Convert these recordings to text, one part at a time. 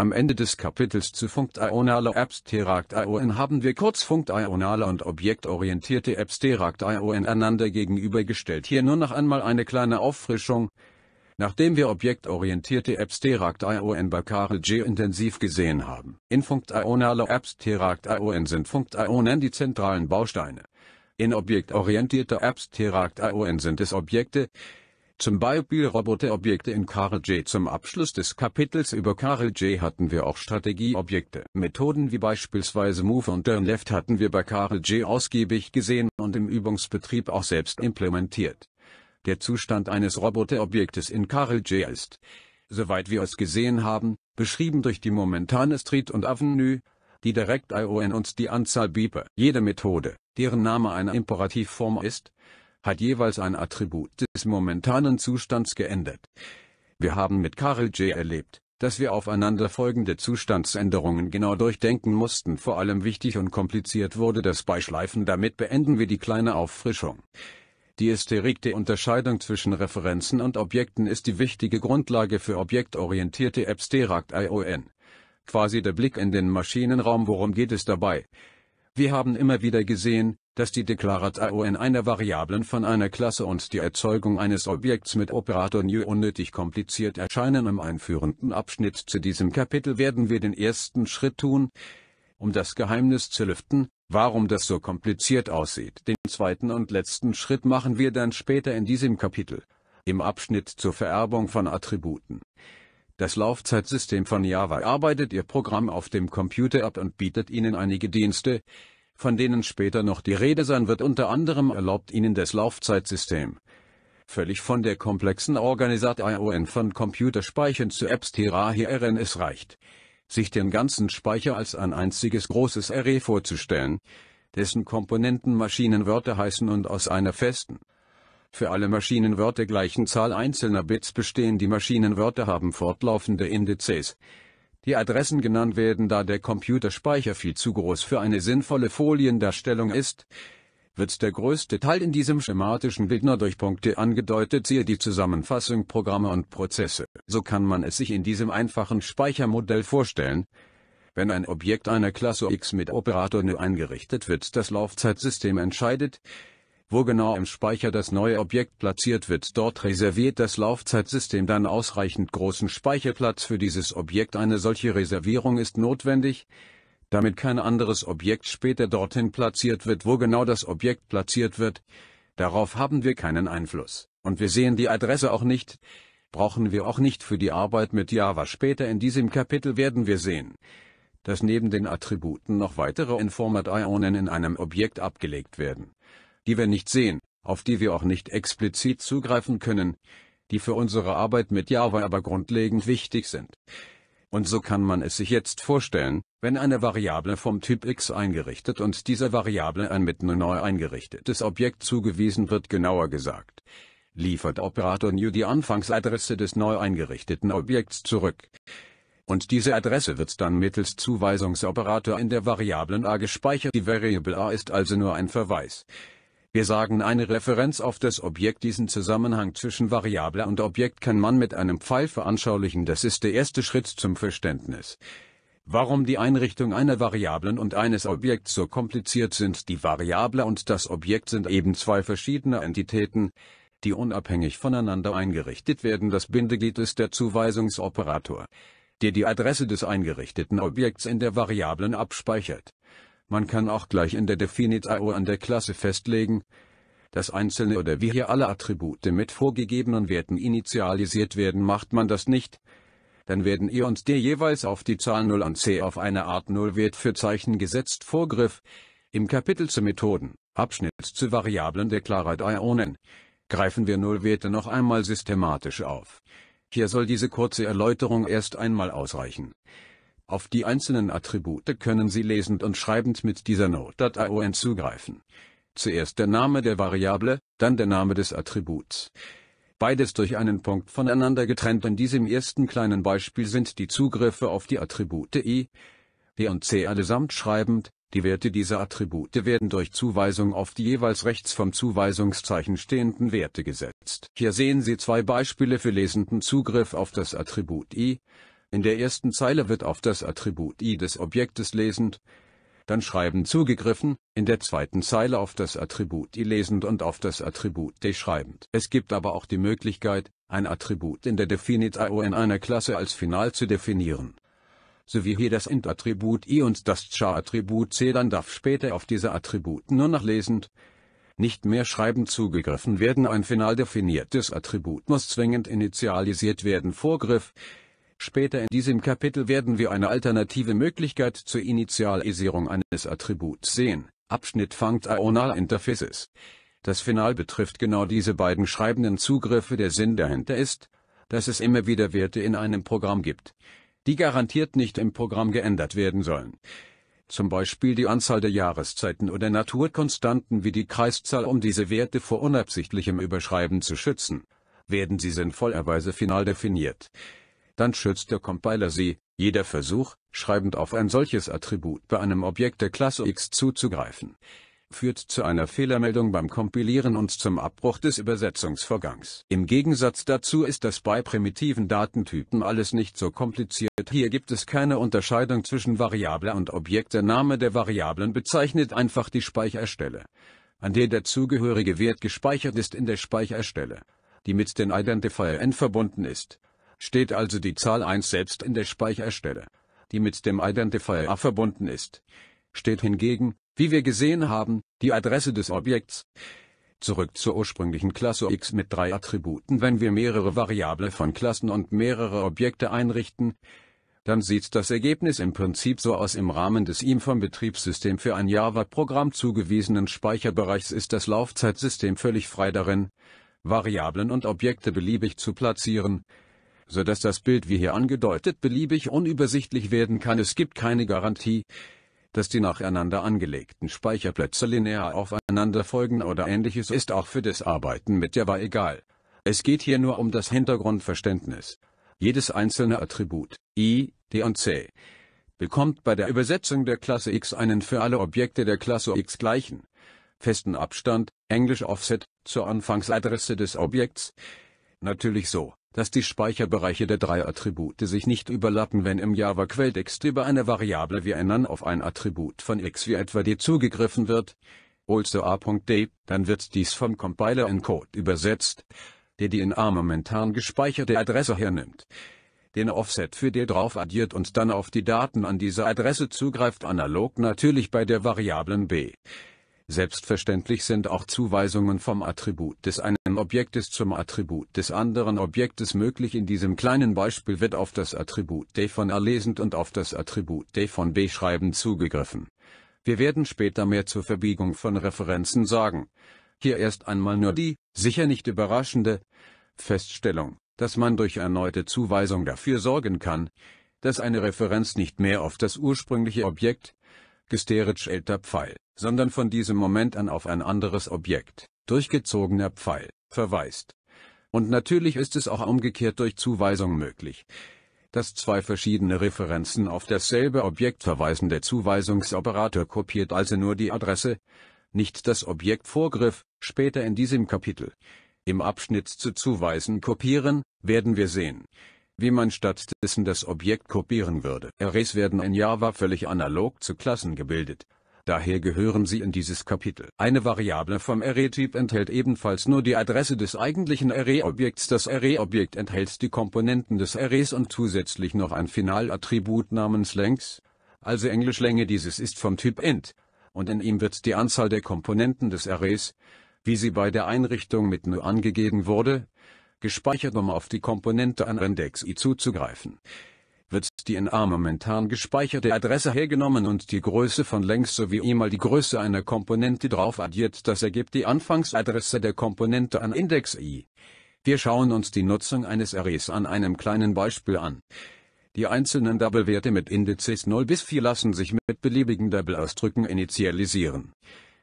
Am Ende des Kapitels zu funktionaler Abstract-ION haben wir kurz funktionale und objektorientierte Abstract-ION einander gegenübergestellt. Hier nur noch einmal eine kleine Auffrischung. Nachdem wir objektorientierte Abstract-ION bei Karl J. intensiv gesehen haben, in funktionaler Abstract-ION sind Funktionen die zentralen Bausteine. In objektorientierter Abstract-ION sind es Objekte, zum Beispiel Roboterobjekte in CarJ. Zum Abschluss des Kapitels über CarJ hatten wir auch Strategieobjekte. Methoden wie beispielsweise Move und Turn Left hatten wir bei CarJ ausgiebig gesehen und im Übungsbetrieb auch selbst implementiert. Der Zustand eines Roboterobjektes in J ist, soweit wir es gesehen haben, beschrieben durch die momentane Street und Avenue, die direkt ION und die Anzahl Beeper. Jede Methode, deren Name eine Imperativform ist, hat jeweils ein Attribut des momentanen Zustands geändert. Wir haben mit Karel J. erlebt, dass wir aufeinanderfolgende Zustandsänderungen genau durchdenken mussten. Vor allem wichtig und kompliziert wurde das Beischleifen. Damit beenden wir die kleine Auffrischung. Die Ästherik Unterscheidung zwischen Referenzen und Objekten ist die wichtige Grundlage für objektorientierte Abstract ION. Quasi der Blick in den Maschinenraum. Worum geht es dabei? Wir haben immer wieder gesehen, dass die deklarat in einer Variablen von einer Klasse und die Erzeugung eines Objekts mit Operator new unnötig kompliziert erscheinen. Im einführenden Abschnitt zu diesem Kapitel werden wir den ersten Schritt tun, um das Geheimnis zu lüften, warum das so kompliziert aussieht. Den zweiten und letzten Schritt machen wir dann später in diesem Kapitel, im Abschnitt zur Vererbung von Attributen. Das Laufzeitsystem von Java arbeitet ihr Programm auf dem Computer ab und bietet ihnen einige Dienste, von denen später noch die Rede sein wird unter anderem erlaubt ihnen das Laufzeitsystem, völlig von der komplexen Organisat ION von Computerspeichern zu Apps hierhin es reicht, sich den ganzen Speicher als ein einziges großes Array vorzustellen, dessen Komponenten Maschinenwörter heißen und aus einer festen, für alle Maschinenwörter gleichen Zahl einzelner Bits bestehen. Die Maschinenwörter haben fortlaufende Indizes, die Adressen genannt werden da der Computerspeicher viel zu groß für eine sinnvolle Foliendarstellung ist, wird der größte Teil in diesem schematischen Bild nur durch Punkte angedeutet, siehe die Zusammenfassung Programme und Prozesse. So kann man es sich in diesem einfachen Speichermodell vorstellen. Wenn ein Objekt einer Klasse X mit Operator 0 eingerichtet wird, das Laufzeitsystem entscheidet, wo genau im Speicher das neue Objekt platziert wird. Dort reserviert das Laufzeitsystem dann ausreichend großen Speicherplatz für dieses Objekt. Eine solche Reservierung ist notwendig, damit kein anderes Objekt später dorthin platziert wird, wo genau das Objekt platziert wird. Darauf haben wir keinen Einfluss, und wir sehen die Adresse auch nicht, brauchen wir auch nicht für die Arbeit mit Java. Später in diesem Kapitel werden wir sehen, dass neben den Attributen noch weitere Informat-Ionen in einem Objekt abgelegt werden die wir nicht sehen, auf die wir auch nicht explizit zugreifen können, die für unsere Arbeit mit Java aber grundlegend wichtig sind. Und so kann man es sich jetzt vorstellen, wenn eine Variable vom Typ x eingerichtet und dieser Variable ein mit nur neu eingerichtetes Objekt zugewiesen wird, genauer gesagt, liefert Operator new die Anfangsadresse des neu eingerichteten Objekts zurück. Und diese Adresse wird dann mittels Zuweisungsoperator in der Variablen a gespeichert. Die Variable a ist also nur ein Verweis. Wir sagen eine Referenz auf das Objekt. Diesen Zusammenhang zwischen Variable und Objekt kann man mit einem Pfeil veranschaulichen. Das ist der erste Schritt zum Verständnis. Warum die Einrichtung einer Variablen und eines Objekts so kompliziert sind. Die Variable und das Objekt sind eben zwei verschiedene Entitäten, die unabhängig voneinander eingerichtet werden. Das Bindeglied ist der Zuweisungsoperator, der die Adresse des eingerichteten Objekts in der Variablen abspeichert. Man kann auch gleich in der Definite AO an der Klasse festlegen, dass einzelne oder wie hier alle Attribute mit vorgegebenen Werten initialisiert werden, macht man das nicht, dann werden ihr und D jeweils auf die Zahl 0 und C auf eine Art Nullwert für Zeichen gesetzt Vorgriff. Im Kapitel zu Methoden, Abschnitt zu Variablen der Klarheit Ionen, greifen wir Nullwerte noch einmal systematisch auf. Hier soll diese kurze Erläuterung erst einmal ausreichen. Auf die einzelnen Attribute können Sie lesend und schreibend mit dieser Notdateien zugreifen. Zuerst der Name der Variable, dann der Name des Attributs. Beides durch einen Punkt voneinander getrennt. In diesem ersten kleinen Beispiel sind die Zugriffe auf die Attribute i, b und c allesamt schreibend, die Werte dieser Attribute werden durch Zuweisung auf die jeweils rechts vom Zuweisungszeichen stehenden Werte gesetzt. Hier sehen Sie zwei Beispiele für lesenden Zugriff auf das Attribut i. In der ersten Zeile wird auf das Attribut i des Objektes lesend, dann schreiben zugegriffen, in der zweiten Zeile auf das Attribut i lesend und auf das Attribut d schreibend. Es gibt aber auch die Möglichkeit, ein Attribut in der definite io in einer Klasse als final zu definieren. So wie hier das int-Attribut i und das char-Attribut c, dann darf später auf diese Attribute nur noch lesend, nicht mehr schreibend zugegriffen werden. Ein final definiertes Attribut muss zwingend initialisiert werden. Vorgriff Später in diesem Kapitel werden wir eine alternative Möglichkeit zur Initialisierung eines Attributs sehen. Abschnitt Ional Interfaces. Das Final betrifft genau diese beiden schreibenden Zugriffe. Der Sinn dahinter ist, dass es immer wieder Werte in einem Programm gibt, die garantiert nicht im Programm geändert werden sollen. Zum Beispiel die Anzahl der Jahreszeiten oder Naturkonstanten wie die Kreiszahl, um diese Werte vor unabsichtlichem Überschreiben zu schützen, werden sie sinnvollerweise final definiert dann schützt der Compiler sie, jeder Versuch, schreibend auf ein solches Attribut bei einem Objekt der Klasse X zuzugreifen, führt zu einer Fehlermeldung beim Kompilieren und zum Abbruch des Übersetzungsvorgangs. Im Gegensatz dazu ist das bei primitiven Datentypen alles nicht so kompliziert. Hier gibt es keine Unterscheidung zwischen Variable und Objekt. Der Name der Variablen bezeichnet einfach die Speicherstelle, an der der zugehörige Wert gespeichert ist in der Speicherstelle, die mit den Identifier n verbunden ist steht also die Zahl 1 selbst in der Speicherstelle, die mit dem Identifier A verbunden ist. Steht hingegen, wie wir gesehen haben, die Adresse des Objekts. Zurück zur ursprünglichen Klasse X mit drei Attributen. Wenn wir mehrere Variable von Klassen und mehrere Objekte einrichten, dann sieht das Ergebnis im Prinzip so aus. Im Rahmen des ihm vom Betriebssystem für ein Java-Programm zugewiesenen Speicherbereichs ist das Laufzeitsystem völlig frei darin, Variablen und Objekte beliebig zu platzieren so dass das Bild wie hier angedeutet beliebig unübersichtlich werden kann. Es gibt keine Garantie, dass die nacheinander angelegten Speicherplätze linear aufeinander folgen oder ähnliches ist auch für das Arbeiten mit Java egal. Es geht hier nur um das Hintergrundverständnis. Jedes einzelne Attribut, i, d und c, bekommt bei der Übersetzung der Klasse X einen für alle Objekte der Klasse X gleichen festen Abstand, englisch Offset, zur Anfangsadresse des Objekts. Natürlich so, dass die Speicherbereiche der drei Attribute sich nicht überlappen, wenn im Java-Quelltext über eine Variable wie einen auf ein Attribut von x wie etwa d zugegriffen wird, also a.d, dann wird dies vom Compiler in Code übersetzt, der die in a momentan gespeicherte Adresse hernimmt, den Offset für d drauf addiert und dann auf die Daten an dieser Adresse zugreift analog natürlich bei der Variablen b. Selbstverständlich sind auch Zuweisungen vom Attribut des einen Objektes zum Attribut des anderen Objektes möglich. In diesem kleinen Beispiel wird auf das Attribut d von a lesend und auf das Attribut d von b schreibend zugegriffen. Wir werden später mehr zur Verbiegung von Referenzen sagen. Hier erst einmal nur die, sicher nicht überraschende, Feststellung, dass man durch erneute Zuweisung dafür sorgen kann, dass eine Referenz nicht mehr auf das ursprüngliche Objekt, gesterisch älter Pfeil, sondern von diesem Moment an auf ein anderes Objekt, durchgezogener Pfeil, verweist. Und natürlich ist es auch umgekehrt durch Zuweisung möglich. Dass zwei verschiedene Referenzen auf dasselbe Objekt verweisen der Zuweisungsoperator kopiert also nur die Adresse, nicht das Objekt Vorgriff, später in diesem Kapitel. Im Abschnitt zu Zuweisen kopieren, werden wir sehen wie man stattdessen das Objekt kopieren würde. Arrays werden in Java völlig analog zu Klassen gebildet, daher gehören sie in dieses Kapitel. Eine Variable vom Array-Typ enthält ebenfalls nur die Adresse des eigentlichen Array-Objekts. Das Array-Objekt enthält die Komponenten des Arrays und zusätzlich noch ein Finalattribut namens Length, also Englischlänge. Dieses ist vom Typ int, und in ihm wird die Anzahl der Komponenten des Arrays, wie sie bei der Einrichtung mit nu angegeben wurde, gespeichert um auf die Komponente an Index i zuzugreifen. Wird die in A momentan gespeicherte Adresse hergenommen und die Größe von längs sowie i mal die Größe einer Komponente drauf addiert, das ergibt die Anfangsadresse der Komponente an Index i. Wir schauen uns die Nutzung eines Arrays an einem kleinen Beispiel an. Die einzelnen Double-Werte mit Indizes 0 bis 4 lassen sich mit beliebigen Double-Ausdrücken initialisieren.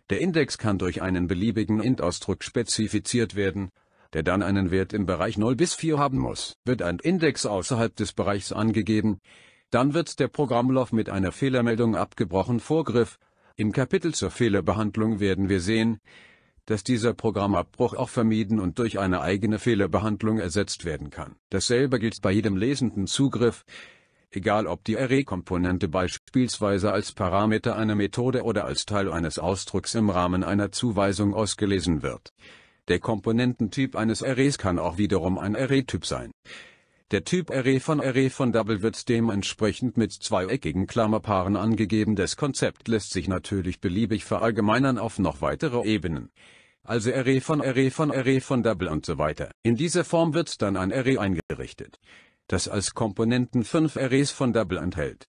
Der Index kann durch einen beliebigen Int-Ausdruck spezifiziert werden, der dann einen Wert im Bereich 0 bis 4 haben muss. Wird ein Index außerhalb des Bereichs angegeben, dann wird der Programmlauf mit einer Fehlermeldung abgebrochen. Vorgriff. Im Kapitel zur Fehlerbehandlung werden wir sehen, dass dieser Programmabbruch auch vermieden und durch eine eigene Fehlerbehandlung ersetzt werden kann. Dasselbe gilt bei jedem lesenden Zugriff, egal ob die Array-Komponente beispielsweise als Parameter einer Methode oder als Teil eines Ausdrucks im Rahmen einer Zuweisung ausgelesen wird. Der Komponententyp eines Arrays kann auch wiederum ein Arraytyp sein. Der Typ Array von Array von Double wird dementsprechend mit zweieckigen Klammerpaaren angegeben. Das Konzept lässt sich natürlich beliebig verallgemeinern auf noch weitere Ebenen. Also Array von Array von Array von Double und so weiter. In dieser Form wird dann ein Array eingerichtet, das als Komponenten fünf Arrays von Double enthält.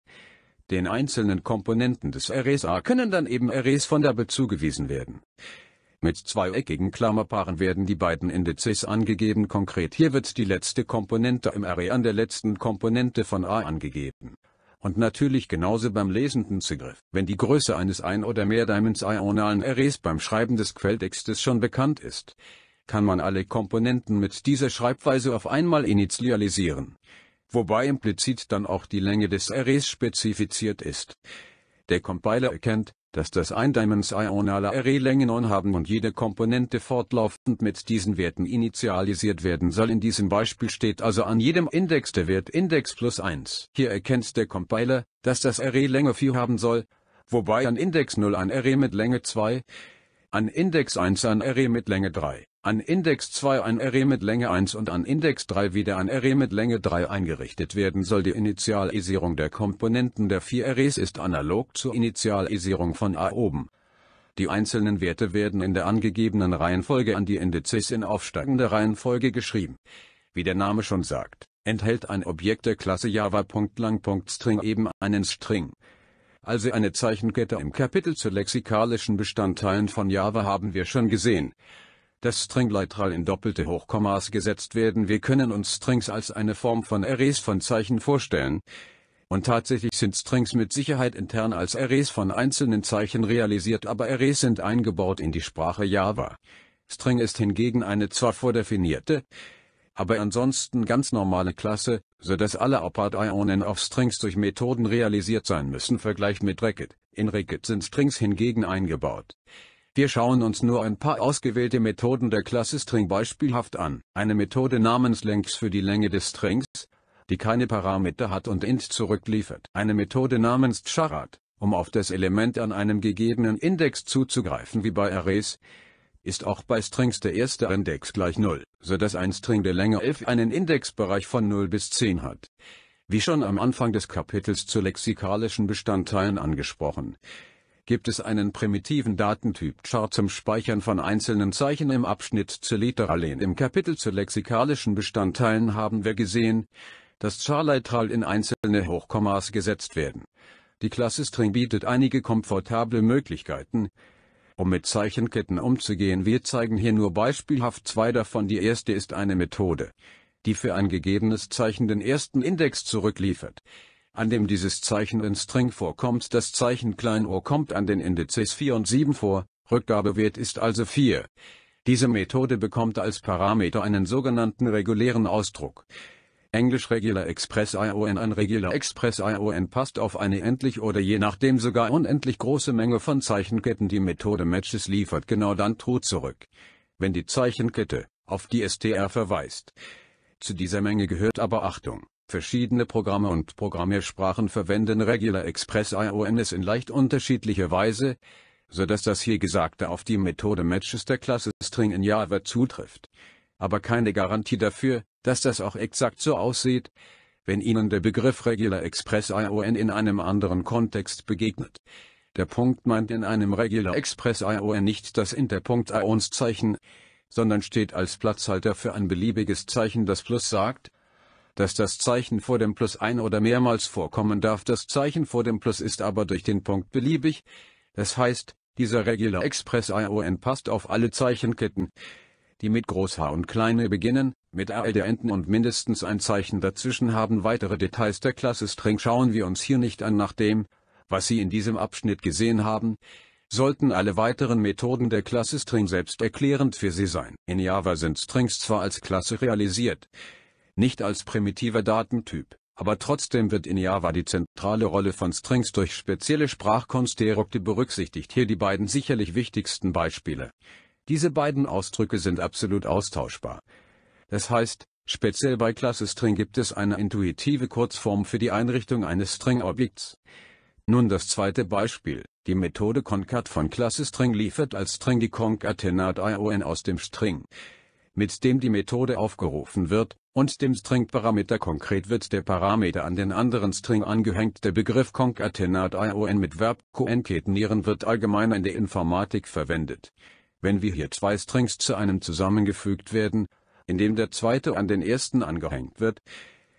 Den einzelnen Komponenten des Arrays A können dann eben Arrays von Double zugewiesen werden. Mit zweieckigen Klammerpaaren werden die beiden Indizes angegeben konkret hier wird die letzte Komponente im Array an der letzten Komponente von a angegeben. Und natürlich genauso beim lesenden Zugriff. Wenn die Größe eines ein- oder mehr Diamonds ionalen Arrays beim Schreiben des Quelltextes schon bekannt ist, kann man alle Komponenten mit dieser Schreibweise auf einmal initialisieren, wobei implizit dann auch die Länge des Arrays spezifiziert ist. Der Compiler erkennt, dass das eindimensionale Array Längen haben und jede Komponente fortlaufend mit diesen Werten initialisiert werden soll. In diesem Beispiel steht also an jedem Index der Wert Index plus 1. Hier erkennt der Compiler, dass das Array Länge 4 haben soll, wobei an Index 0 ein Array mit Länge 2, an Index 1 ein Array e mit Länge 3, an Index 2 ein Array mit Länge 1 und an Index 3 wieder ein Array e mit Länge 3 eingerichtet werden soll. Die Initialisierung der Komponenten der vier Arrays ist analog zur Initialisierung von A oben. Die einzelnen Werte werden in der angegebenen Reihenfolge an die Indizes in aufsteigender Reihenfolge geschrieben. Wie der Name schon sagt, enthält ein Objekt der Klasse Java.lang.string eben einen String also eine Zeichenkette im Kapitel zu lexikalischen Bestandteilen von Java haben wir schon gesehen. Dass Stringleitral in doppelte Hochkommas gesetzt werden wir können uns Strings als eine Form von Arrays von Zeichen vorstellen. Und tatsächlich sind Strings mit Sicherheit intern als Arrays von einzelnen Zeichen realisiert, aber Arrays sind eingebaut in die Sprache Java. String ist hingegen eine zwar vordefinierte, aber ansonsten ganz normale Klasse, so dass alle Apart-Ionen auf Strings durch Methoden realisiert sein müssen Vergleich mit Racket, in Racket sind Strings hingegen eingebaut. Wir schauen uns nur ein paar ausgewählte Methoden der Klasse String beispielhaft an. Eine Methode namens Length für die Länge des Strings, die keine Parameter hat und int zurückliefert. Eine Methode namens charat, um auf das Element an einem gegebenen Index zuzugreifen wie bei Arrays, ist auch bei Strings der erste Index gleich 0, so dass ein String der Länge 11 einen Indexbereich von 0 bis 10 hat. Wie schon am Anfang des Kapitels zu lexikalischen Bestandteilen angesprochen, gibt es einen primitiven Datentyp-Chart zum Speichern von einzelnen Zeichen im Abschnitt zu Literalen. Im Kapitel zu lexikalischen Bestandteilen haben wir gesehen, dass Charliteral in einzelne Hochkommas gesetzt werden. Die Klasse String bietet einige komfortable Möglichkeiten, um mit Zeichenketten umzugehen wir zeigen hier nur beispielhaft zwei davon. Die erste ist eine Methode, die für ein gegebenes Zeichen den ersten Index zurückliefert. An dem dieses Zeichen in String vorkommt das Zeichen Kleinor kommt an den Indizes 4 und 7 vor, Rückgabewert ist also 4. Diese Methode bekommt als Parameter einen sogenannten regulären Ausdruck. Englisch Regular Express ION Ein Regular Express ION passt auf eine endlich oder je nachdem sogar unendlich große Menge von Zeichenketten die Methode Matches liefert genau dann True zurück. Wenn die Zeichenkette, auf die STR verweist. Zu dieser Menge gehört aber Achtung. Verschiedene Programme und Programmiersprachen verwenden Regular Express IONs in leicht unterschiedlicher Weise, so dass das hier Gesagte auf die Methode Matches der Klasse String in Java zutrifft aber keine Garantie dafür, dass das auch exakt so aussieht, wenn Ihnen der Begriff Regular Express ION in einem anderen Kontext begegnet. Der Punkt meint in einem Regular Express ION nicht das Interpunkt Ions-Zeichen, sondern steht als Platzhalter für ein beliebiges Zeichen, das Plus sagt, dass das Zeichen vor dem Plus ein oder mehrmals vorkommen darf. Das Zeichen vor dem Plus ist aber durch den Punkt beliebig. Das heißt, dieser Regular Express ION passt auf alle Zeichenketten die mit Groß H und Kleine beginnen, mit ALD enden und mindestens ein Zeichen dazwischen haben. Weitere Details der Klasse String schauen wir uns hier nicht an. Nach dem, was Sie in diesem Abschnitt gesehen haben, sollten alle weiteren Methoden der Klasse String selbsterklärend für Sie sein. In Java sind Strings zwar als Klasse realisiert, nicht als primitiver Datentyp, aber trotzdem wird in Java die zentrale Rolle von Strings durch spezielle Sprachkonstrukte berücksichtigt. Hier die beiden sicherlich wichtigsten Beispiele. Diese beiden Ausdrücke sind absolut austauschbar. Das heißt, speziell bei Klasse String gibt es eine intuitive Kurzform für die Einrichtung eines String-Objekts. Nun das zweite Beispiel. Die Methode concat von Klasse String liefert als String die Concatenat ION aus dem String, mit dem die Methode aufgerufen wird, und dem String-Parameter konkret wird der Parameter an den anderen String angehängt. Der Begriff Concatenat ION mit Verb koenketenieren wird allgemein in der Informatik verwendet wenn wir hier zwei Strings zu einem zusammengefügt werden, indem der zweite an den ersten angehängt wird,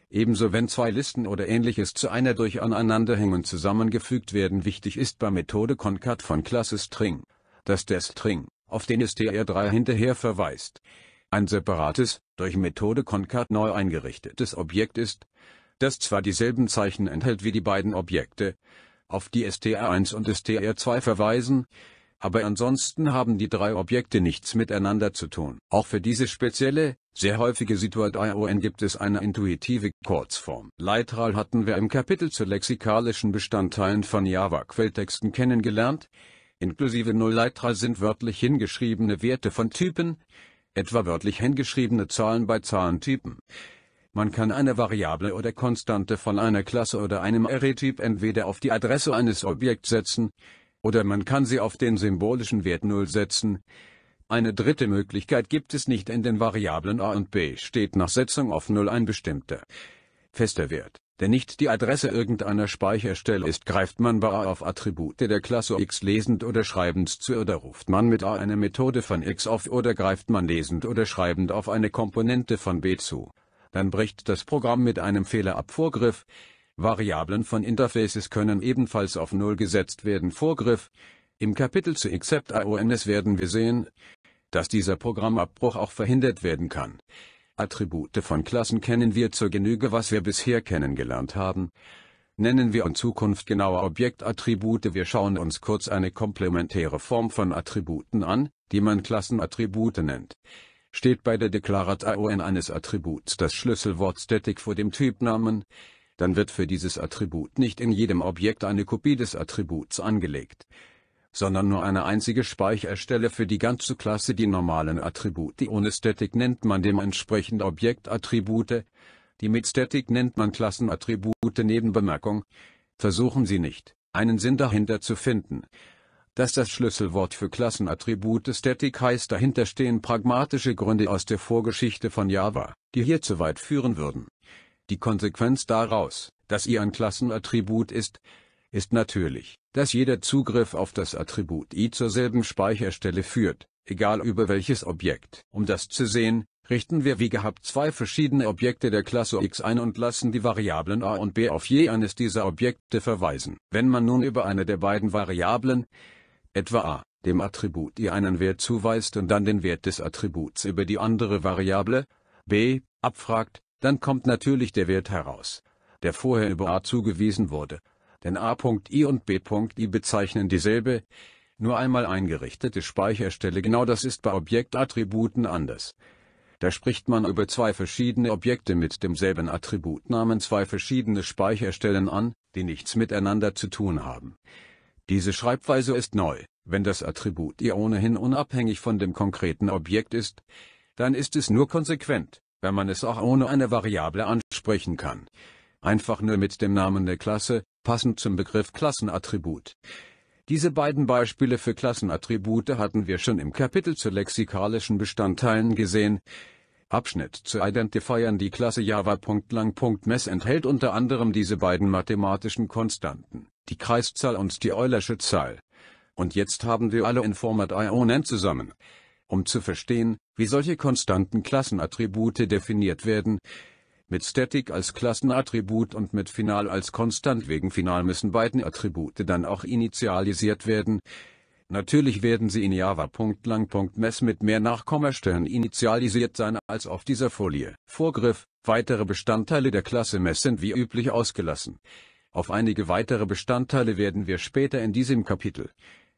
ebenso wenn zwei Listen oder ähnliches zu einer durch Aneinanderhängen zusammengefügt werden. Wichtig ist bei Methode concat von Klasse String, dass der String, auf den es str3 hinterher verweist, ein separates, durch Methode concat neu eingerichtetes Objekt ist, das zwar dieselben Zeichen enthält wie die beiden Objekte, auf die str1 und str2 verweisen, aber ansonsten haben die drei Objekte nichts miteinander zu tun. Auch für diese spezielle, sehr häufige Situation gibt es eine intuitive Kurzform. Leitral hatten wir im Kapitel zu lexikalischen Bestandteilen von Java-Quelltexten kennengelernt. Inklusive null Nullleitral sind wörtlich hingeschriebene Werte von Typen, etwa wörtlich hingeschriebene Zahlen bei Zahlentypen. Man kann eine Variable oder Konstante von einer Klasse oder einem Array-Typ entweder auf die Adresse eines Objekts setzen, oder man kann sie auf den symbolischen Wert 0 setzen. Eine dritte Möglichkeit gibt es nicht in den Variablen a und b steht nach Setzung auf 0 ein bestimmter fester Wert, der nicht die Adresse irgendeiner Speicherstelle ist, greift man bei a auf Attribute der Klasse x lesend oder schreibend zu oder ruft man mit a eine Methode von x auf oder greift man lesend oder schreibend auf eine Komponente von b zu. Dann bricht das Programm mit einem Fehler ab Vorgriff. Variablen von Interfaces können ebenfalls auf Null gesetzt werden. Vorgriff. Im Kapitel zu Accept IONS werden wir sehen, dass dieser Programmabbruch auch verhindert werden kann. Attribute von Klassen kennen wir zur Genüge, was wir bisher kennengelernt haben. Nennen wir in Zukunft genauer Objektattribute. Wir schauen uns kurz eine komplementäre Form von Attributen an, die man Klassenattribute nennt. Steht bei der Deklarat ion eines Attributs das Schlüsselwort Static vor dem Typnamen, dann wird für dieses Attribut nicht in jedem Objekt eine Kopie des Attributs angelegt, sondern nur eine einzige Speicherstelle für die ganze Klasse. Die normalen Attribute ohne Static nennt man dementsprechend Objektattribute, die mit Static nennt man Klassenattribute. Nebenbemerkung. Versuchen Sie nicht, einen Sinn dahinter zu finden. Dass das Schlüsselwort für Klassenattribute Static heißt dahinter stehen pragmatische Gründe aus der Vorgeschichte von Java, die hier zu weit führen würden. Die Konsequenz daraus, dass i ein Klassenattribut ist, ist natürlich, dass jeder Zugriff auf das Attribut i zur selben Speicherstelle führt, egal über welches Objekt. Um das zu sehen, richten wir wie gehabt zwei verschiedene Objekte der Klasse X ein und lassen die Variablen a und b auf je eines dieser Objekte verweisen. Wenn man nun über eine der beiden Variablen, etwa a, dem Attribut i einen Wert zuweist und dann den Wert des Attributs über die andere Variable, b, abfragt, dann kommt natürlich der Wert heraus, der vorher über a zugewiesen wurde, denn a.i und b.i bezeichnen dieselbe, nur einmal eingerichtete Speicherstelle genau das ist bei Objektattributen anders. Da spricht man über zwei verschiedene Objekte mit demselben Attributnamen zwei verschiedene Speicherstellen an, die nichts miteinander zu tun haben. Diese Schreibweise ist neu, wenn das Attribut i ohnehin unabhängig von dem konkreten Objekt ist, dann ist es nur konsequent, da man es auch ohne eine Variable ansprechen kann. Einfach nur mit dem Namen der Klasse, passend zum Begriff Klassenattribut. Diese beiden Beispiele für Klassenattribute hatten wir schon im Kapitel zu lexikalischen Bestandteilen gesehen. Abschnitt zu Identifiern Die Klasse Java.lang.mess enthält unter anderem diese beiden mathematischen Konstanten, die Kreiszahl und die Eulersche Zahl. Und jetzt haben wir alle in Format ionen zusammen um zu verstehen, wie solche konstanten Klassenattribute definiert werden. Mit Static als Klassenattribut und mit Final als Konstant wegen Final müssen beiden Attribute dann auch initialisiert werden. Natürlich werden sie in Java.lang.mess mit mehr Nachkommastellen initialisiert sein als auf dieser Folie. Vorgriff, weitere Bestandteile der Klasse Mess sind wie üblich ausgelassen. Auf einige weitere Bestandteile werden wir später in diesem Kapitel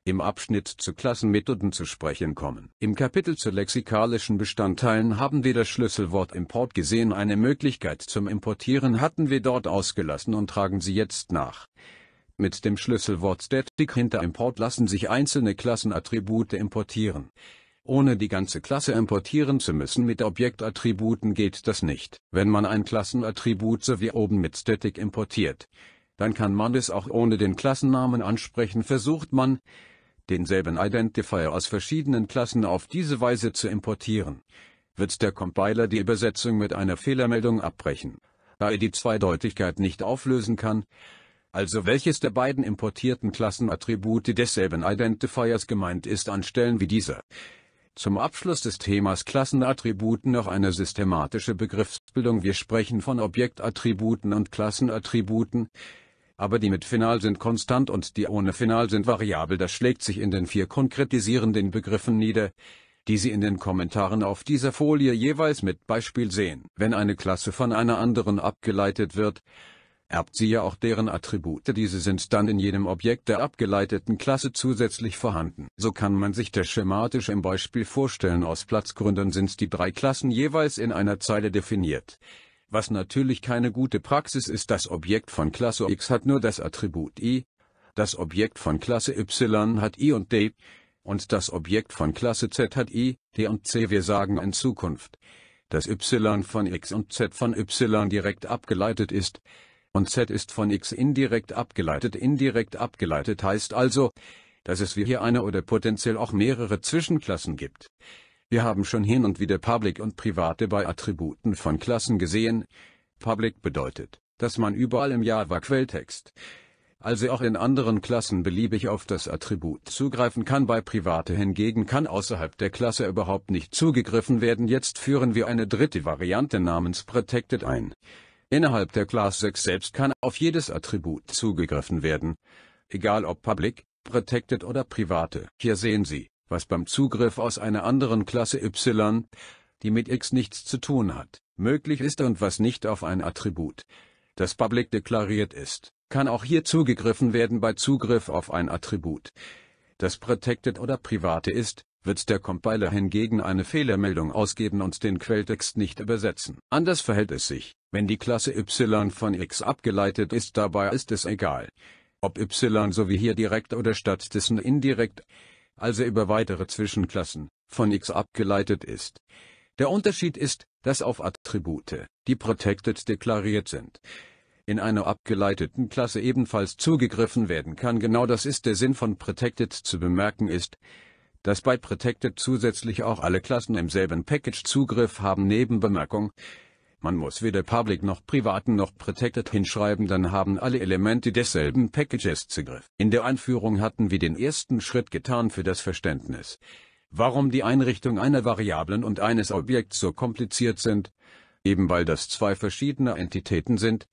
im Abschnitt zu Klassenmethoden zu sprechen kommen. Im Kapitel zu lexikalischen Bestandteilen haben wir das Schlüsselwort Import gesehen. Eine Möglichkeit zum Importieren hatten wir dort ausgelassen und tragen sie jetzt nach. Mit dem Schlüsselwort Static hinter Import lassen sich einzelne Klassenattribute importieren. Ohne die ganze Klasse importieren zu müssen mit Objektattributen geht das nicht. Wenn man ein Klassenattribut so wie oben mit Static importiert, dann kann man es auch ohne den Klassennamen ansprechen. Versucht man, denselben Identifier aus verschiedenen Klassen auf diese Weise zu importieren, wird der Compiler die Übersetzung mit einer Fehlermeldung abbrechen, da er die Zweideutigkeit nicht auflösen kann, also welches der beiden importierten Klassenattribute desselben Identifiers gemeint ist an Stellen wie dieser. Zum Abschluss des Themas Klassenattributen noch eine systematische Begriffsbildung. Wir sprechen von Objektattributen und Klassenattributen aber die mit final sind konstant und die ohne final sind variabel. Das schlägt sich in den vier konkretisierenden Begriffen nieder, die Sie in den Kommentaren auf dieser Folie jeweils mit Beispiel sehen. Wenn eine Klasse von einer anderen abgeleitet wird, erbt sie ja auch deren Attribute. Diese sind dann in jedem Objekt der abgeleiteten Klasse zusätzlich vorhanden. So kann man sich das schematisch im Beispiel vorstellen. Aus Platzgründen sind die drei Klassen jeweils in einer Zeile definiert was natürlich keine gute Praxis ist. Das Objekt von Klasse X hat nur das Attribut i, das Objekt von Klasse Y hat i und d, und das Objekt von Klasse Z hat i, d und c. Wir sagen in Zukunft, dass y von x und z von y direkt abgeleitet ist, und z ist von x indirekt abgeleitet. Indirekt abgeleitet heißt also, dass es wie hier eine oder potenziell auch mehrere Zwischenklassen gibt. Wir haben schon hin und wieder Public und Private bei Attributen von Klassen gesehen. Public bedeutet, dass man überall im Java-Quelltext, also auch in anderen Klassen beliebig auf das Attribut zugreifen kann. Bei Private hingegen kann außerhalb der Klasse überhaupt nicht zugegriffen werden. Jetzt führen wir eine dritte Variante namens Protected ein. Innerhalb der Class 6 selbst kann auf jedes Attribut zugegriffen werden, egal ob Public, Protected oder Private. Hier sehen Sie, was beim Zugriff aus einer anderen Klasse Y, die mit X nichts zu tun hat, möglich ist und was nicht auf ein Attribut, das public deklariert ist, kann auch hier zugegriffen werden bei Zugriff auf ein Attribut, das protected oder private ist, wird der Compiler hingegen eine Fehlermeldung ausgeben und den Quelltext nicht übersetzen. Anders verhält es sich, wenn die Klasse Y von X abgeleitet ist, dabei ist es egal, ob Y so wie hier direkt oder stattdessen indirekt also über weitere Zwischenklassen, von X abgeleitet ist. Der Unterschied ist, dass auf Attribute, die protected deklariert sind, in einer abgeleiteten Klasse ebenfalls zugegriffen werden kann. Genau das ist der Sinn von protected zu bemerken ist, dass bei protected zusätzlich auch alle Klassen im selben Package Zugriff haben. Nebenbemerkung, man muss weder Public noch Privaten noch Protected hinschreiben, dann haben alle Elemente desselben Packages Zugriff. In der Einführung hatten wir den ersten Schritt getan für das Verständnis. Warum die Einrichtung einer Variablen und eines Objekts so kompliziert sind? Eben weil das zwei verschiedene Entitäten sind,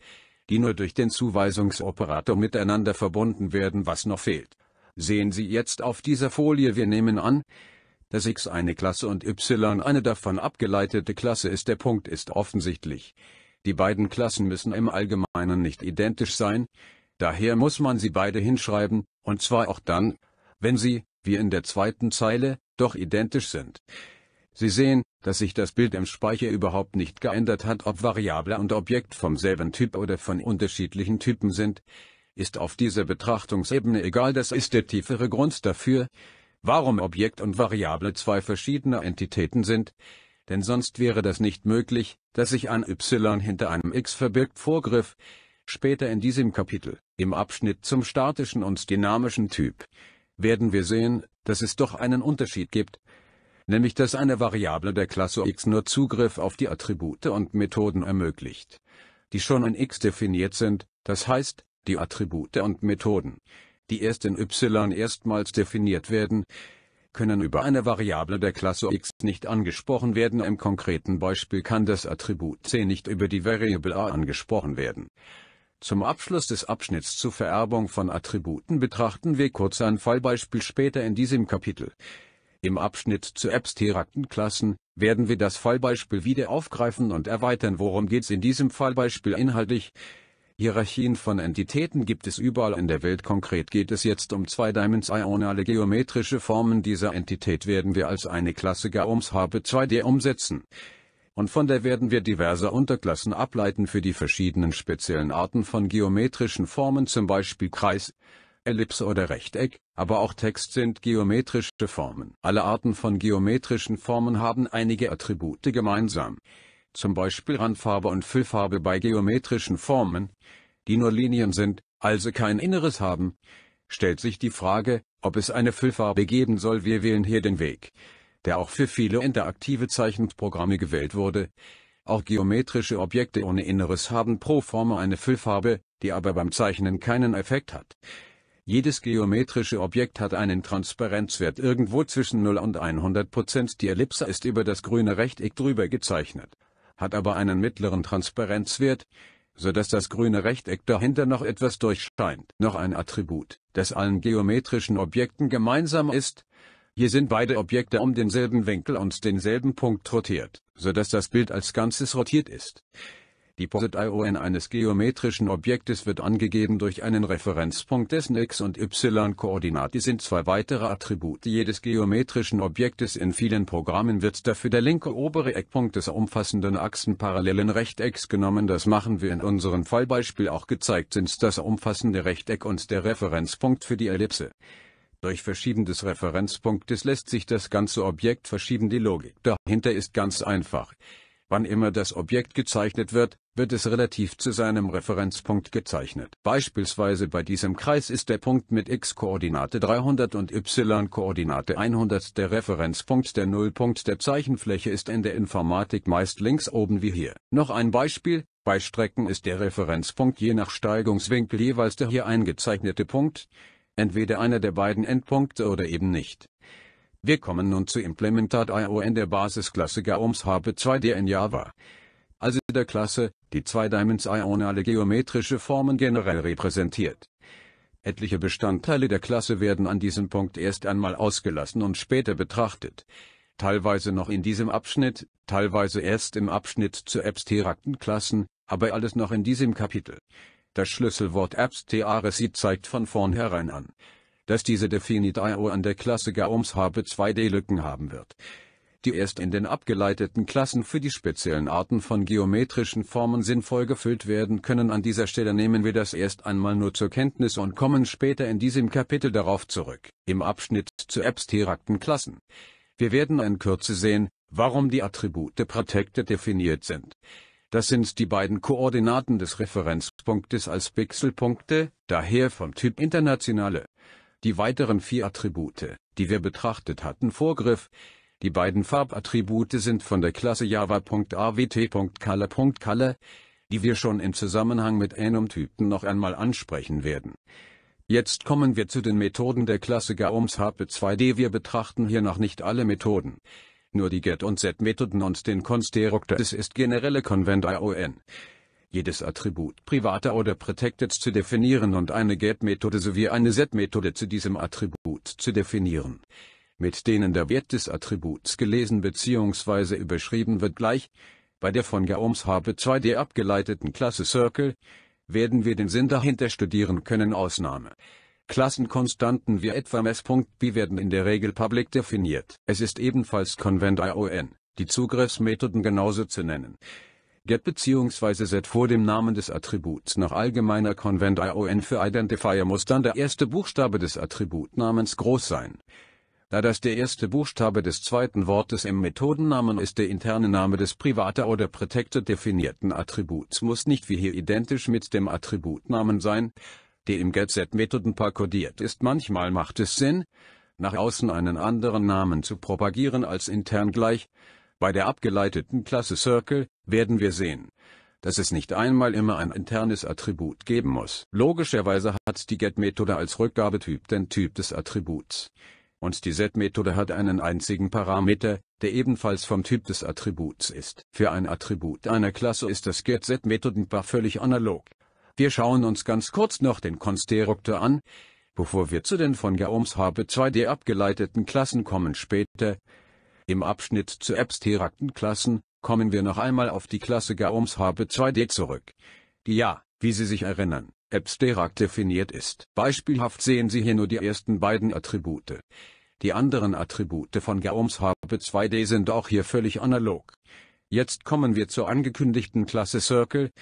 die nur durch den Zuweisungsoperator miteinander verbunden werden, was noch fehlt. Sehen Sie jetzt auf dieser Folie, wir nehmen an, dass X eine Klasse und Y eine davon abgeleitete Klasse ist. Der Punkt ist offensichtlich. Die beiden Klassen müssen im Allgemeinen nicht identisch sein, daher muss man sie beide hinschreiben, und zwar auch dann, wenn sie, wie in der zweiten Zeile, doch identisch sind. Sie sehen, dass sich das Bild im Speicher überhaupt nicht geändert hat, ob Variable und Objekt vom selben Typ oder von unterschiedlichen Typen sind, ist auf dieser Betrachtungsebene egal, das ist der tiefere Grund dafür, warum Objekt und Variable zwei verschiedene Entitäten sind, denn sonst wäre das nicht möglich, dass sich ein y hinter einem x verbirgt Vorgriff, später in diesem Kapitel, im Abschnitt zum statischen und dynamischen Typ, werden wir sehen, dass es doch einen Unterschied gibt, nämlich dass eine Variable der Klasse x nur Zugriff auf die Attribute und Methoden ermöglicht, die schon in x definiert sind, das heißt, die Attribute und Methoden, die erst in y erstmals definiert werden, können über eine Variable der Klasse x nicht angesprochen werden. Im konkreten Beispiel kann das Attribut c nicht über die Variable a angesprochen werden. Zum Abschluss des Abschnitts zur Vererbung von Attributen betrachten wir kurz ein Fallbeispiel später in diesem Kapitel. Im Abschnitt zu abstrakten Klassen werden wir das Fallbeispiel wieder aufgreifen und erweitern. Worum geht es in diesem Fallbeispiel inhaltlich? Hierarchien von Entitäten gibt es überall in der Welt. Konkret geht es jetzt um zweidimensionale geometrische Formen dieser Entität werden wir als eine Klasse Gaums habe 2D umsetzen. Und von der werden wir diverse Unterklassen ableiten für die verschiedenen speziellen Arten von geometrischen Formen, zum Beispiel Kreis, Ellipse oder Rechteck, aber auch Text sind geometrische Formen. Alle Arten von geometrischen Formen haben einige Attribute gemeinsam zum Beispiel Randfarbe und Füllfarbe bei geometrischen Formen, die nur Linien sind, also kein Inneres haben, stellt sich die Frage, ob es eine Füllfarbe geben soll. Wir wählen hier den Weg, der auch für viele interaktive Zeichenprogramme gewählt wurde. Auch geometrische Objekte ohne Inneres haben pro Form eine Füllfarbe, die aber beim Zeichnen keinen Effekt hat. Jedes geometrische Objekt hat einen Transparenzwert irgendwo zwischen 0 und 100 Prozent. Die Ellipse ist über das grüne Rechteck drüber gezeichnet hat aber einen mittleren Transparenzwert, so dass das grüne Rechteck dahinter noch etwas durchscheint. Noch ein Attribut, das allen geometrischen Objekten gemeinsam ist. Hier sind beide Objekte um denselben Winkel und denselben Punkt rotiert, so dass das Bild als Ganzes rotiert ist. Die Position eines geometrischen Objektes wird angegeben durch einen Referenzpunkt dessen x- und y-Koordinate sind zwei weitere Attribute jedes geometrischen Objektes. In vielen Programmen wird dafür der linke obere Eckpunkt des umfassenden achsenparallelen Rechtecks genommen. Das machen wir in unserem Fallbeispiel auch gezeigt sind das umfassende Rechteck und der Referenzpunkt für die Ellipse. Durch Verschieben des Referenzpunktes lässt sich das ganze Objekt verschieben. Die Logik dahinter ist ganz einfach. Wann immer das Objekt gezeichnet wird, wird es relativ zu seinem Referenzpunkt gezeichnet. Beispielsweise bei diesem Kreis ist der Punkt mit x-Koordinate 300 und y-Koordinate 100 der Referenzpunkt. Der Nullpunkt der Zeichenfläche ist in der Informatik meist links oben wie hier. Noch ein Beispiel, bei Strecken ist der Referenzpunkt je nach Steigungswinkel jeweils der hier eingezeichnete Punkt, entweder einer der beiden Endpunkte oder eben nicht. Wir kommen nun zu Implementat.io in der Basisklasse Gaums HB2 d in Java. Also der Klasse, die zwei Diamonds zweidimensionale geometrische Formen generell repräsentiert. Etliche Bestandteile der Klasse werden an diesem Punkt erst einmal ausgelassen und später betrachtet. Teilweise noch in diesem Abschnitt, teilweise erst im Abschnitt zu abstrakten Klassen, aber alles noch in diesem Kapitel. Das Schlüsselwort abstrares zeigt von vornherein an, dass diese Definite IO an der Klasse Gaums Habe 2D-Lücken haben wird, die erst in den abgeleiteten Klassen für die speziellen Arten von geometrischen Formen sinnvoll gefüllt werden können. An dieser Stelle nehmen wir das erst einmal nur zur Kenntnis und kommen später in diesem Kapitel darauf zurück, im Abschnitt zu abstrakten Klassen. Wir werden in Kürze sehen, warum die Attribute Protected definiert sind. Das sind die beiden Koordinaten des Referenzpunktes als Pixelpunkte, daher vom Typ internationale die weiteren vier Attribute, die wir betrachtet hatten, Vorgriff. Die beiden Farbattribute sind von der Klasse java.awt.color.color, die wir schon im Zusammenhang mit Enum-Typen noch einmal ansprechen werden. Jetzt kommen wir zu den Methoden der Klasse GAOMS HP2D. Wir betrachten hier noch nicht alle Methoden. Nur die Get- und Set-Methoden und den Konstruktor. Es ist generelle Konvent ION jedes Attribut privater oder protected zu definieren und eine Get-Methode sowie eine Set-Methode zu diesem Attribut zu definieren, mit denen der Wert des Attributs gelesen bzw. überschrieben wird gleich. Bei der von Gaoms HB2D abgeleiteten Klasse Circle werden wir den Sinn dahinter studieren können Ausnahme. Klassenkonstanten wie etwa Messpunkt-B werden in der Regel public definiert. Es ist ebenfalls konvent ION, die Zugriffsmethoden genauso zu nennen. Get bzw. Set vor dem Namen des Attributs nach allgemeiner Konvent ION für Identifier muss dann der erste Buchstabe des Attributnamens groß sein. Da das der erste Buchstabe des zweiten Wortes im Methodennamen ist, der interne Name des privater oder protected definierten Attributs muss nicht wie hier identisch mit dem Attributnamen sein, der im GetSet-Methodenpaar kodiert ist. Manchmal macht es Sinn, nach außen einen anderen Namen zu propagieren als intern gleich, bei der abgeleiteten Klasse Circle werden wir sehen, dass es nicht einmal immer ein internes Attribut geben muss. Logischerweise hat die Get-Methode als Rückgabetyp den Typ des Attributs. Und die Set-Methode hat einen einzigen Parameter, der ebenfalls vom Typ des Attributs ist. Für ein Attribut einer Klasse ist das Get-Set-Methodenpaar völlig analog. Wir schauen uns ganz kurz noch den Konstruktor an, bevor wir zu den von Gaoms Habe 2D abgeleiteten Klassen kommen später, im Abschnitt zu abstrakten Klassen, kommen wir noch einmal auf die Klasse Gauss-Habe 2D zurück. Die ja, wie Sie sich erinnern, abstrakt definiert ist. Beispielhaft sehen Sie hier nur die ersten beiden Attribute. Die anderen Attribute von Gauss-Habe 2D sind auch hier völlig analog. Jetzt kommen wir zur angekündigten Klasse Circle,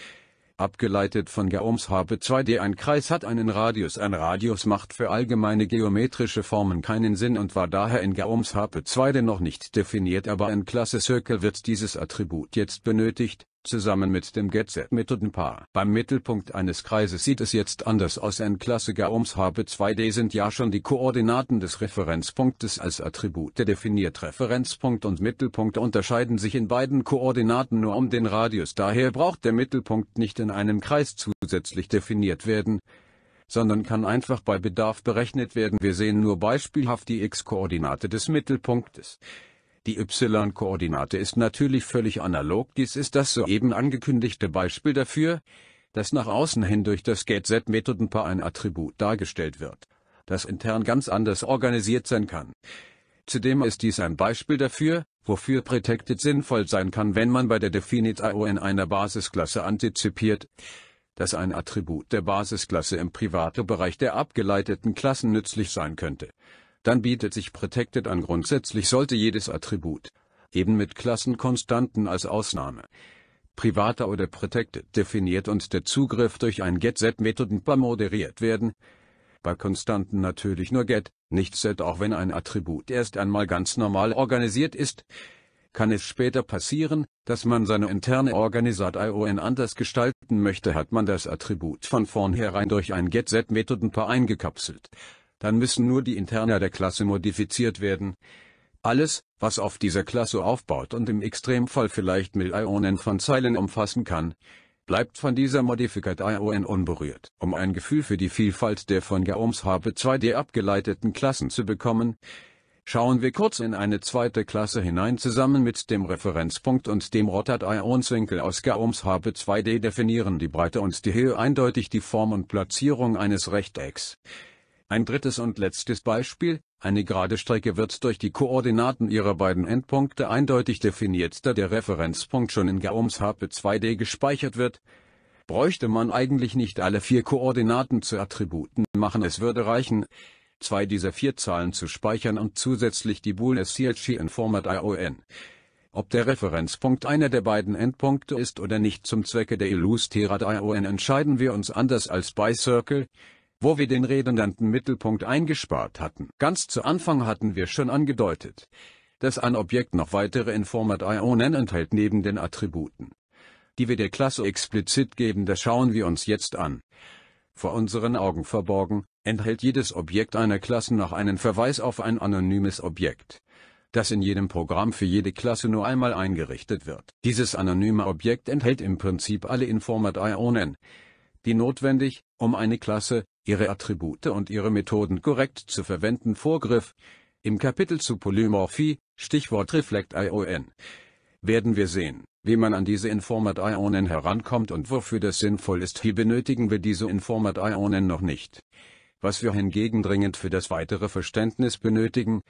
abgeleitet von Gaoms habe 2D. Ein Kreis hat einen Radius. Ein Radius macht für allgemeine geometrische Formen keinen Sinn und war daher in Gaoms habe 2D noch nicht definiert, aber in Klasse Circle wird dieses Attribut jetzt benötigt, Zusammen mit dem GZ-Methodenpaar. Beim Mittelpunkt eines Kreises sieht es jetzt anders aus. Ein Klassiker ums habe 2D sind ja schon die Koordinaten des Referenzpunktes als Attribute definiert. Referenzpunkt und Mittelpunkt unterscheiden sich in beiden Koordinaten nur um den Radius. Daher braucht der Mittelpunkt nicht in einem Kreis zusätzlich definiert werden, sondern kann einfach bei Bedarf berechnet werden. Wir sehen nur beispielhaft die x-Koordinate des Mittelpunktes. Die y-Koordinate ist natürlich völlig analog. Dies ist das soeben angekündigte Beispiel dafür, dass nach außen hin durch das getz methodenpaar ein Attribut dargestellt wird, das intern ganz anders organisiert sein kann. Zudem ist dies ein Beispiel dafür, wofür Protected sinnvoll sein kann, wenn man bei der Definite-IO in einer Basisklasse antizipiert, dass ein Attribut der Basisklasse im privaten Bereich der abgeleiteten Klassen nützlich sein könnte dann bietet sich Protected an. Grundsätzlich sollte jedes Attribut, eben mit Klassenkonstanten als Ausnahme, privater oder protected definiert und der Zugriff durch ein GetSet-Methodenpaar moderiert werden. Bei Konstanten natürlich nur get, nicht set auch wenn ein Attribut erst einmal ganz normal organisiert ist, kann es später passieren, dass man seine interne Organisat-ION anders gestalten möchte hat man das Attribut von vornherein durch ein get set methodenpaar eingekapselt dann müssen nur die Interna der Klasse modifiziert werden. Alles, was auf dieser Klasse aufbaut und im Extremfall vielleicht Millionen von Zeilen umfassen kann, bleibt von dieser Modifikat-ION unberührt. Um ein Gefühl für die Vielfalt der von Gaoms HB2D abgeleiteten Klassen zu bekommen, schauen wir kurz in eine zweite Klasse hinein zusammen mit dem Referenzpunkt und dem rotat Ionswinkel aus Gaoms HB2D definieren die Breite und die Höhe eindeutig die Form und Platzierung eines Rechtecks. Ein drittes und letztes Beispiel, eine gerade Strecke wird durch die Koordinaten ihrer beiden Endpunkte eindeutig definiert, da der Referenzpunkt schon in Gaoms HP2D gespeichert wird. Bräuchte man eigentlich nicht alle vier Koordinaten zu Attributen machen, es würde reichen, zwei dieser vier Zahlen zu speichern und zusätzlich die Bool SCLG in Format ION. Ob der Referenzpunkt einer der beiden Endpunkte ist oder nicht zum Zwecke der Illus Terad ION entscheiden wir uns anders als bei Circle wo wir den redundanten Mittelpunkt eingespart hatten. Ganz zu Anfang hatten wir schon angedeutet, dass ein Objekt noch weitere Informat-Ionen enthält neben den Attributen, die wir der Klasse explizit geben. Das schauen wir uns jetzt an. Vor unseren Augen verborgen, enthält jedes Objekt einer Klasse noch einen Verweis auf ein anonymes Objekt, das in jedem Programm für jede Klasse nur einmal eingerichtet wird. Dieses anonyme Objekt enthält im Prinzip alle Informat-Ionen, die notwendig, um eine Klasse, ihre Attribute und ihre Methoden korrekt zu verwenden vorgriff. Im Kapitel zu Polymorphie, Stichwort Reflect ION, werden wir sehen, wie man an diese Informat-Ionen herankommt und wofür das sinnvoll ist. Hier benötigen wir diese Informat-Ionen noch nicht. Was wir hingegen dringend für das weitere Verständnis benötigen,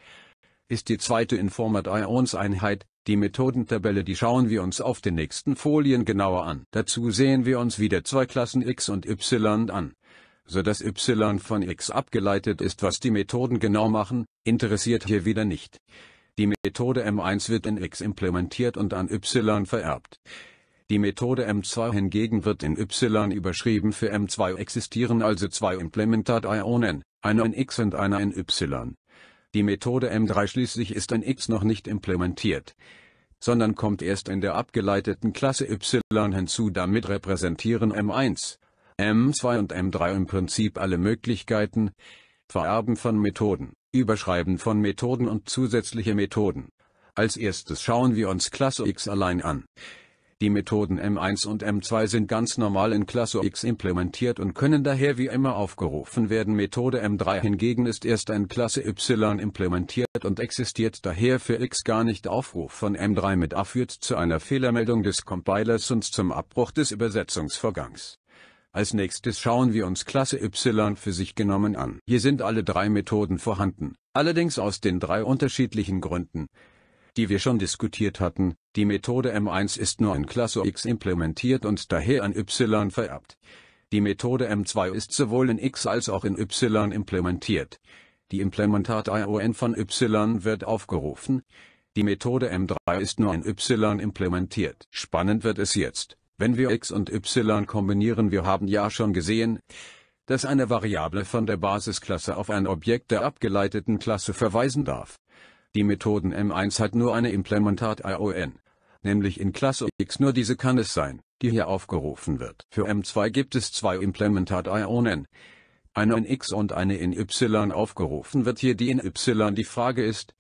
ist die zweite Informat-Ions-Einheit, die Methodentabelle die schauen wir uns auf den nächsten Folien genauer an. Dazu sehen wir uns wieder zwei Klassen x und y an. So dass y von x abgeleitet ist was die Methoden genau machen, interessiert hier wieder nicht. Die Methode m1 wird in x implementiert und an y vererbt. Die Methode m2 hingegen wird in y überschrieben für m2 existieren also zwei Implementat-Ionen, einer in x und einer in y. Die Methode M3 schließlich ist ein X noch nicht implementiert, sondern kommt erst in der abgeleiteten Klasse Y hinzu. Damit repräsentieren M1, M2 und M3 im Prinzip alle Möglichkeiten, Vererben von Methoden, Überschreiben von Methoden und zusätzliche Methoden. Als erstes schauen wir uns Klasse X allein an. Die Methoden M1 und M2 sind ganz normal in Klasse X implementiert und können daher wie immer aufgerufen werden. Methode M3 hingegen ist erst in Klasse Y implementiert und existiert daher für X gar nicht. Aufruf von M3 mit A führt zu einer Fehlermeldung des Compilers und zum Abbruch des Übersetzungsvorgangs. Als nächstes schauen wir uns Klasse Y für sich genommen an. Hier sind alle drei Methoden vorhanden, allerdings aus den drei unterschiedlichen Gründen die wir schon diskutiert hatten, die Methode M1 ist nur in Klasse X implementiert und daher an Y vererbt. Die Methode M2 ist sowohl in X als auch in Y implementiert. Die Implementat-ION von Y wird aufgerufen. Die Methode M3 ist nur in Y implementiert. Spannend wird es jetzt, wenn wir X und Y kombinieren. Wir haben ja schon gesehen, dass eine Variable von der Basisklasse auf ein Objekt der abgeleiteten Klasse verweisen darf. Die Methoden M1 hat nur eine Implementat ION, nämlich in Klasse X nur diese kann es sein, die hier aufgerufen wird. Für M2 gibt es zwei Implementat ionen eine in X und eine in Y aufgerufen wird hier die in Y. Die Frage ist,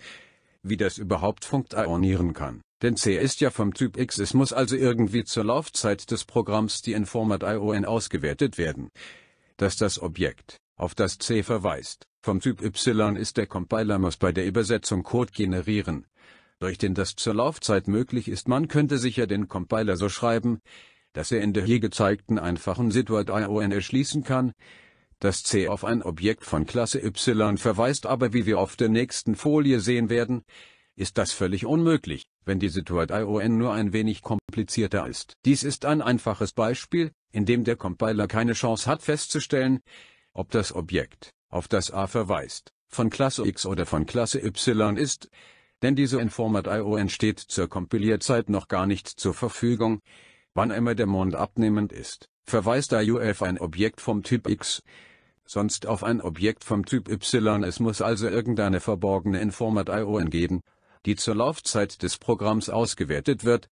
wie das überhaupt funktionieren kann, denn C ist ja vom Typ X, es muss also irgendwie zur Laufzeit des Programms die in Format ION ausgewertet werden, dass das Objekt, auf das C verweist, vom Typ Y ist der Compiler muss bei der Übersetzung Code generieren. Durch den das zur Laufzeit möglich ist, man könnte sicher den Compiler so schreiben, dass er in der hier gezeigten einfachen Situation erschließen kann, dass C auf ein Objekt von Klasse Y verweist, aber wie wir auf der nächsten Folie sehen werden, ist das völlig unmöglich, wenn die Situation nur ein wenig komplizierter ist. Dies ist ein einfaches Beispiel, in dem der Compiler keine Chance hat festzustellen, ob das Objekt auf das A verweist, von Klasse X oder von Klasse Y ist, denn diese Informat.io entsteht zur Kompilierzeit noch gar nicht zur Verfügung. Wann immer der Mond abnehmend ist, verweist IU ein Objekt vom Typ X, sonst auf ein Objekt vom Typ Y. Es muss also irgendeine verborgene Informat.io geben, die zur Laufzeit des Programms ausgewertet wird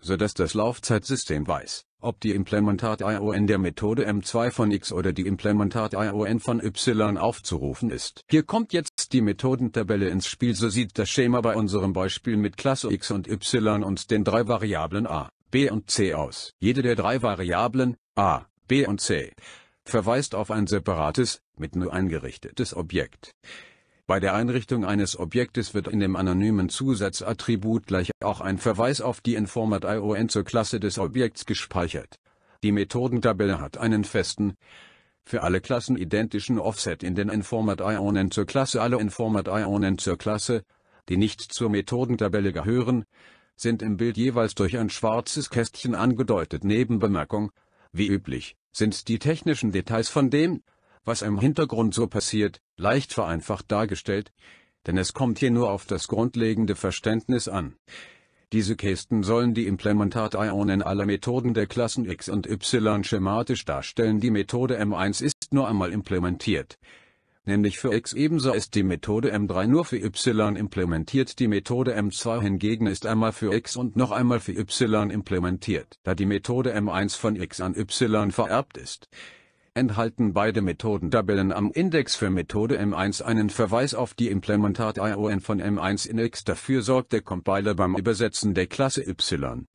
so dass das Laufzeitsystem weiß, ob die Implementat-ION der Methode M2 von X oder die Implementat-ION von Y aufzurufen ist. Hier kommt jetzt die Methodentabelle ins Spiel. So sieht das Schema bei unserem Beispiel mit Klasse X und Y und den drei Variablen a, b und c aus. Jede der drei Variablen a, b und c verweist auf ein separates, mit nur eingerichtetes Objekt. Bei der Einrichtung eines Objektes wird in dem anonymen Zusatzattribut gleich auch ein Verweis auf die Informat-ION zur Klasse des Objekts gespeichert. Die Methodentabelle hat einen festen, für alle Klassen identischen Offset in den Informat-ION zur Klasse. Alle Informat-ION zur Klasse, die nicht zur Methodentabelle gehören, sind im Bild jeweils durch ein schwarzes Kästchen angedeutet. Nebenbemerkung, wie üblich, sind die technischen Details von dem, was im Hintergrund so passiert, leicht vereinfacht dargestellt, denn es kommt hier nur auf das grundlegende Verständnis an. Diese Kästen sollen die Implementat-Ionen aller Methoden der Klassen X und Y schematisch darstellen. Die Methode M1 ist nur einmal implementiert. Nämlich für X ebenso ist die Methode M3 nur für Y implementiert. Die Methode M2 hingegen ist einmal für X und noch einmal für Y implementiert, da die Methode M1 von X an Y vererbt ist enthalten beide Methodentabellen am Index für Methode M1 einen Verweis auf die Implementat ION von M1 in X. Dafür sorgt der Compiler beim Übersetzen der Klasse Y.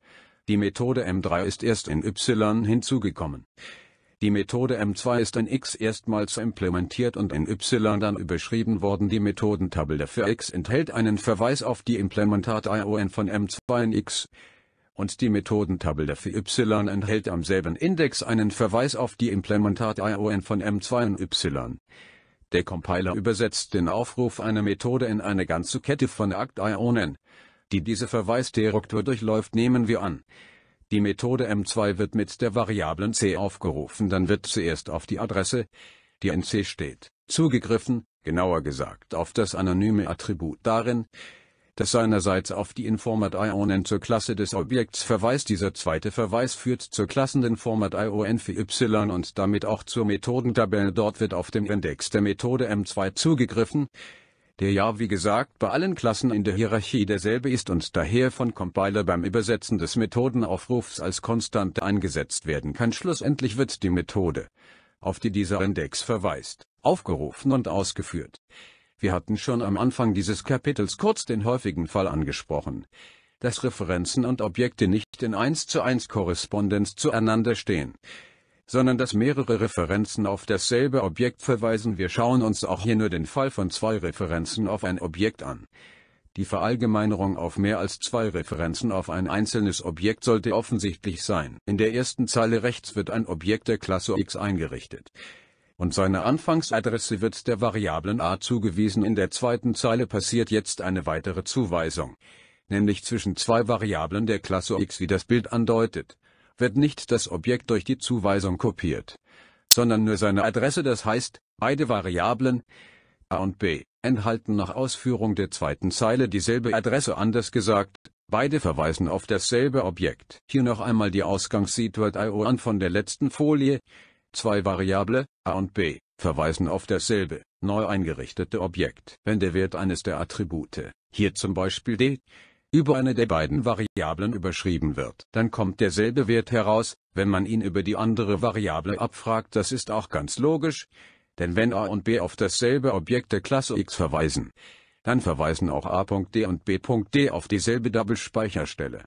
Die Methode M3 ist erst in Y hinzugekommen. Die Methode M2 ist in X erstmals implementiert und in Y dann überschrieben worden. Die Methodentabelle für X enthält einen Verweis auf die Implementat ION von M2 in X und die Methodentabelle für y enthält am selben Index einen Verweis auf die Implementat-ION von M2 in y. Der Compiler übersetzt den Aufruf einer Methode in eine ganze Kette von Akt-Ionen, die diese Verweisdirektur durchläuft nehmen wir an. Die Methode m2 wird mit der Variablen c aufgerufen, dann wird zuerst auf die Adresse, die in c steht, zugegriffen, genauer gesagt auf das anonyme Attribut darin, das seinerseits auf die Informat-Ionen zur Klasse des Objekts verweist. Dieser zweite Verweis führt zur Klasseninformat-Ion für y und damit auch zur Methodentabelle. Dort wird auf dem Index der Methode M2 zugegriffen, der ja wie gesagt bei allen Klassen in der Hierarchie derselbe ist und daher von Compiler beim Übersetzen des Methodenaufrufs als Konstante eingesetzt werden kann. Schlussendlich wird die Methode, auf die dieser Index verweist, aufgerufen und ausgeführt. Wir hatten schon am Anfang dieses Kapitels kurz den häufigen Fall angesprochen, dass Referenzen und Objekte nicht in 1 zu 1 Korrespondenz zueinander stehen, sondern dass mehrere Referenzen auf dasselbe Objekt verweisen. Wir schauen uns auch hier nur den Fall von zwei Referenzen auf ein Objekt an. Die Verallgemeinerung auf mehr als zwei Referenzen auf ein einzelnes Objekt sollte offensichtlich sein. In der ersten Zeile rechts wird ein Objekt der Klasse X eingerichtet und seine Anfangsadresse wird der Variablen a zugewiesen. In der zweiten Zeile passiert jetzt eine weitere Zuweisung, nämlich zwischen zwei Variablen der Klasse x wie das Bild andeutet, wird nicht das Objekt durch die Zuweisung kopiert, sondern nur seine Adresse, das heißt, beide Variablen a und b enthalten nach Ausführung der zweiten Zeile dieselbe Adresse anders gesagt, Beide verweisen auf dasselbe Objekt. Hier noch einmal die Ausgangssituation von der letzten Folie. Zwei Variable, a und b, verweisen auf dasselbe, neu eingerichtete Objekt. Wenn der Wert eines der Attribute, hier zum Beispiel d, über eine der beiden Variablen überschrieben wird, dann kommt derselbe Wert heraus, wenn man ihn über die andere Variable abfragt. Das ist auch ganz logisch, denn wenn a und b auf dasselbe Objekt der Klasse x verweisen, dann verweisen auch a.d und b.d auf dieselbe Doppelspeicherstelle.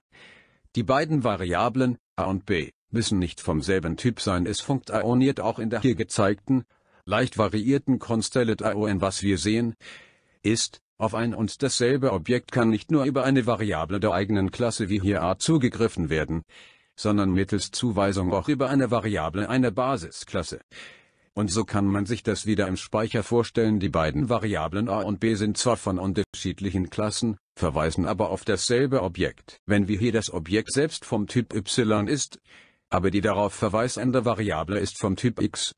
Die beiden Variablen a und b müssen nicht vom selben Typ sein. Es funktioniert auch in der hier gezeigten, leicht variierten Constellate ION. Was wir sehen, ist, auf ein und dasselbe Objekt kann nicht nur über eine Variable der eigenen Klasse wie hier A zugegriffen werden, sondern mittels Zuweisung auch über eine Variable einer Basisklasse. Und so kann man sich das wieder im Speicher vorstellen. Die beiden Variablen a und b sind zwar von unterschiedlichen Klassen, verweisen aber auf dasselbe Objekt. Wenn wir hier das Objekt selbst vom Typ y ist, aber die darauf verweisende Variable ist vom Typ x,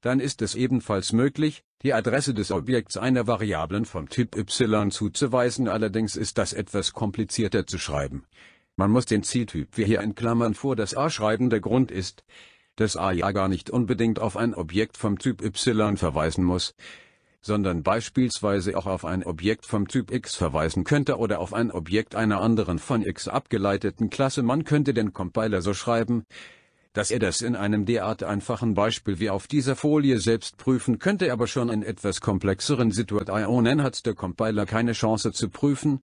dann ist es ebenfalls möglich, die Adresse des Objekts einer Variablen vom Typ y zuzuweisen, allerdings ist das etwas komplizierter zu schreiben. Man muss den Zieltyp wie hier in Klammern vor das a schreiben. Der Grund ist, dass a ja gar nicht unbedingt auf ein Objekt vom Typ y verweisen muss, sondern beispielsweise auch auf ein Objekt vom Typ X verweisen könnte oder auf ein Objekt einer anderen von X abgeleiteten Klasse. Man könnte den Compiler so schreiben, dass er das in einem derart einfachen Beispiel wie auf dieser Folie selbst prüfen könnte, aber schon in etwas komplexeren Situationen hat der Compiler keine Chance zu prüfen,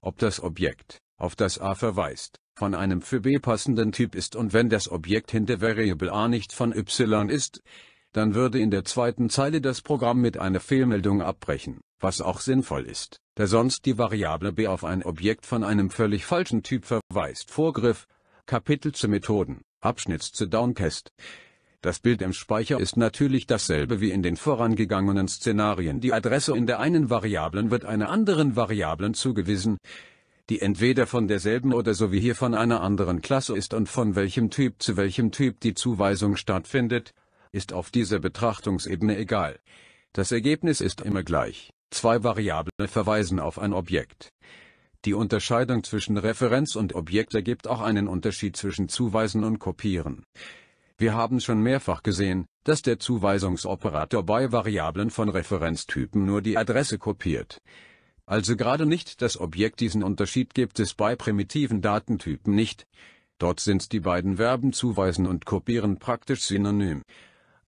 ob das Objekt, auf das a verweist, von einem für b passenden Typ ist und wenn das Objekt hinter Variable a nicht von y ist, dann würde in der zweiten Zeile das Programm mit einer Fehlmeldung abbrechen, was auch sinnvoll ist, da sonst die Variable b auf ein Objekt von einem völlig falschen Typ verweist. Vorgriff, Kapitel zu Methoden, Abschnitt zu Downcast. Das Bild im Speicher ist natürlich dasselbe wie in den vorangegangenen Szenarien. Die Adresse in der einen Variablen wird einer anderen Variablen zugewiesen, die entweder von derselben oder so wie hier von einer anderen Klasse ist und von welchem Typ zu welchem Typ die Zuweisung stattfindet ist auf dieser Betrachtungsebene egal. Das Ergebnis ist immer gleich. Zwei Variablen verweisen auf ein Objekt. Die Unterscheidung zwischen Referenz und Objekt ergibt auch einen Unterschied zwischen Zuweisen und Kopieren. Wir haben schon mehrfach gesehen, dass der Zuweisungsoperator bei Variablen von Referenztypen nur die Adresse kopiert. Also gerade nicht das Objekt diesen Unterschied gibt es bei primitiven Datentypen nicht. Dort sind die beiden Verben zuweisen und kopieren praktisch synonym.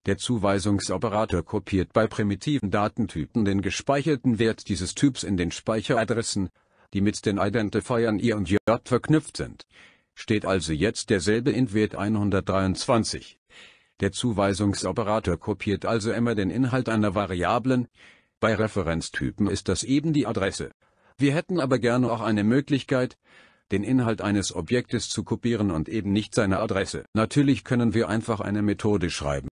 Der Zuweisungsoperator kopiert bei primitiven Datentypen den gespeicherten Wert dieses Typs in den Speicheradressen, die mit den Identifiern i und j verknüpft sind. Steht also jetzt derselbe in Wert 123. Der Zuweisungsoperator kopiert also immer den Inhalt einer Variablen. Bei Referenztypen ist das eben die Adresse. Wir hätten aber gerne auch eine Möglichkeit, den Inhalt eines Objektes zu kopieren und eben nicht seine Adresse. Natürlich können wir einfach eine Methode schreiben,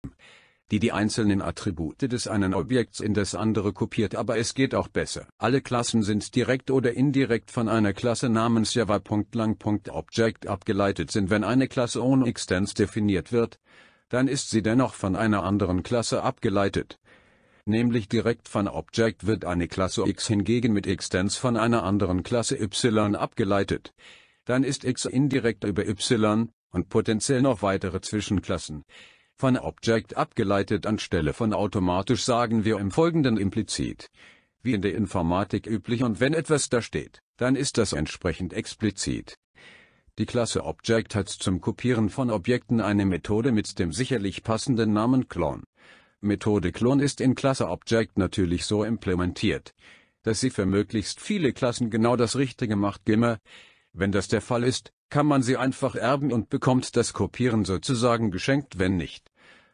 die die einzelnen Attribute des einen Objekts in das andere kopiert, aber es geht auch besser. Alle Klassen sind direkt oder indirekt von einer Klasse namens java.lang.object abgeleitet sind. Wenn eine Klasse ohne Extens definiert wird, dann ist sie dennoch von einer anderen Klasse abgeleitet nämlich direkt von Object wird eine Klasse X hingegen mit Extents von einer anderen Klasse Y abgeleitet. Dann ist X indirekt über Y und potenziell noch weitere Zwischenklassen von Object abgeleitet anstelle von automatisch sagen wir im Folgenden implizit. Wie in der Informatik üblich und wenn etwas da steht, dann ist das entsprechend explizit. Die Klasse Object hat zum Kopieren von Objekten eine Methode mit dem sicherlich passenden Namen Clone. Methode Klon ist in Klasse Object natürlich so implementiert, dass sie für möglichst viele Klassen genau das Richtige macht Gimmer. Wenn das der Fall ist, kann man sie einfach erben und bekommt das Kopieren sozusagen geschenkt wenn nicht.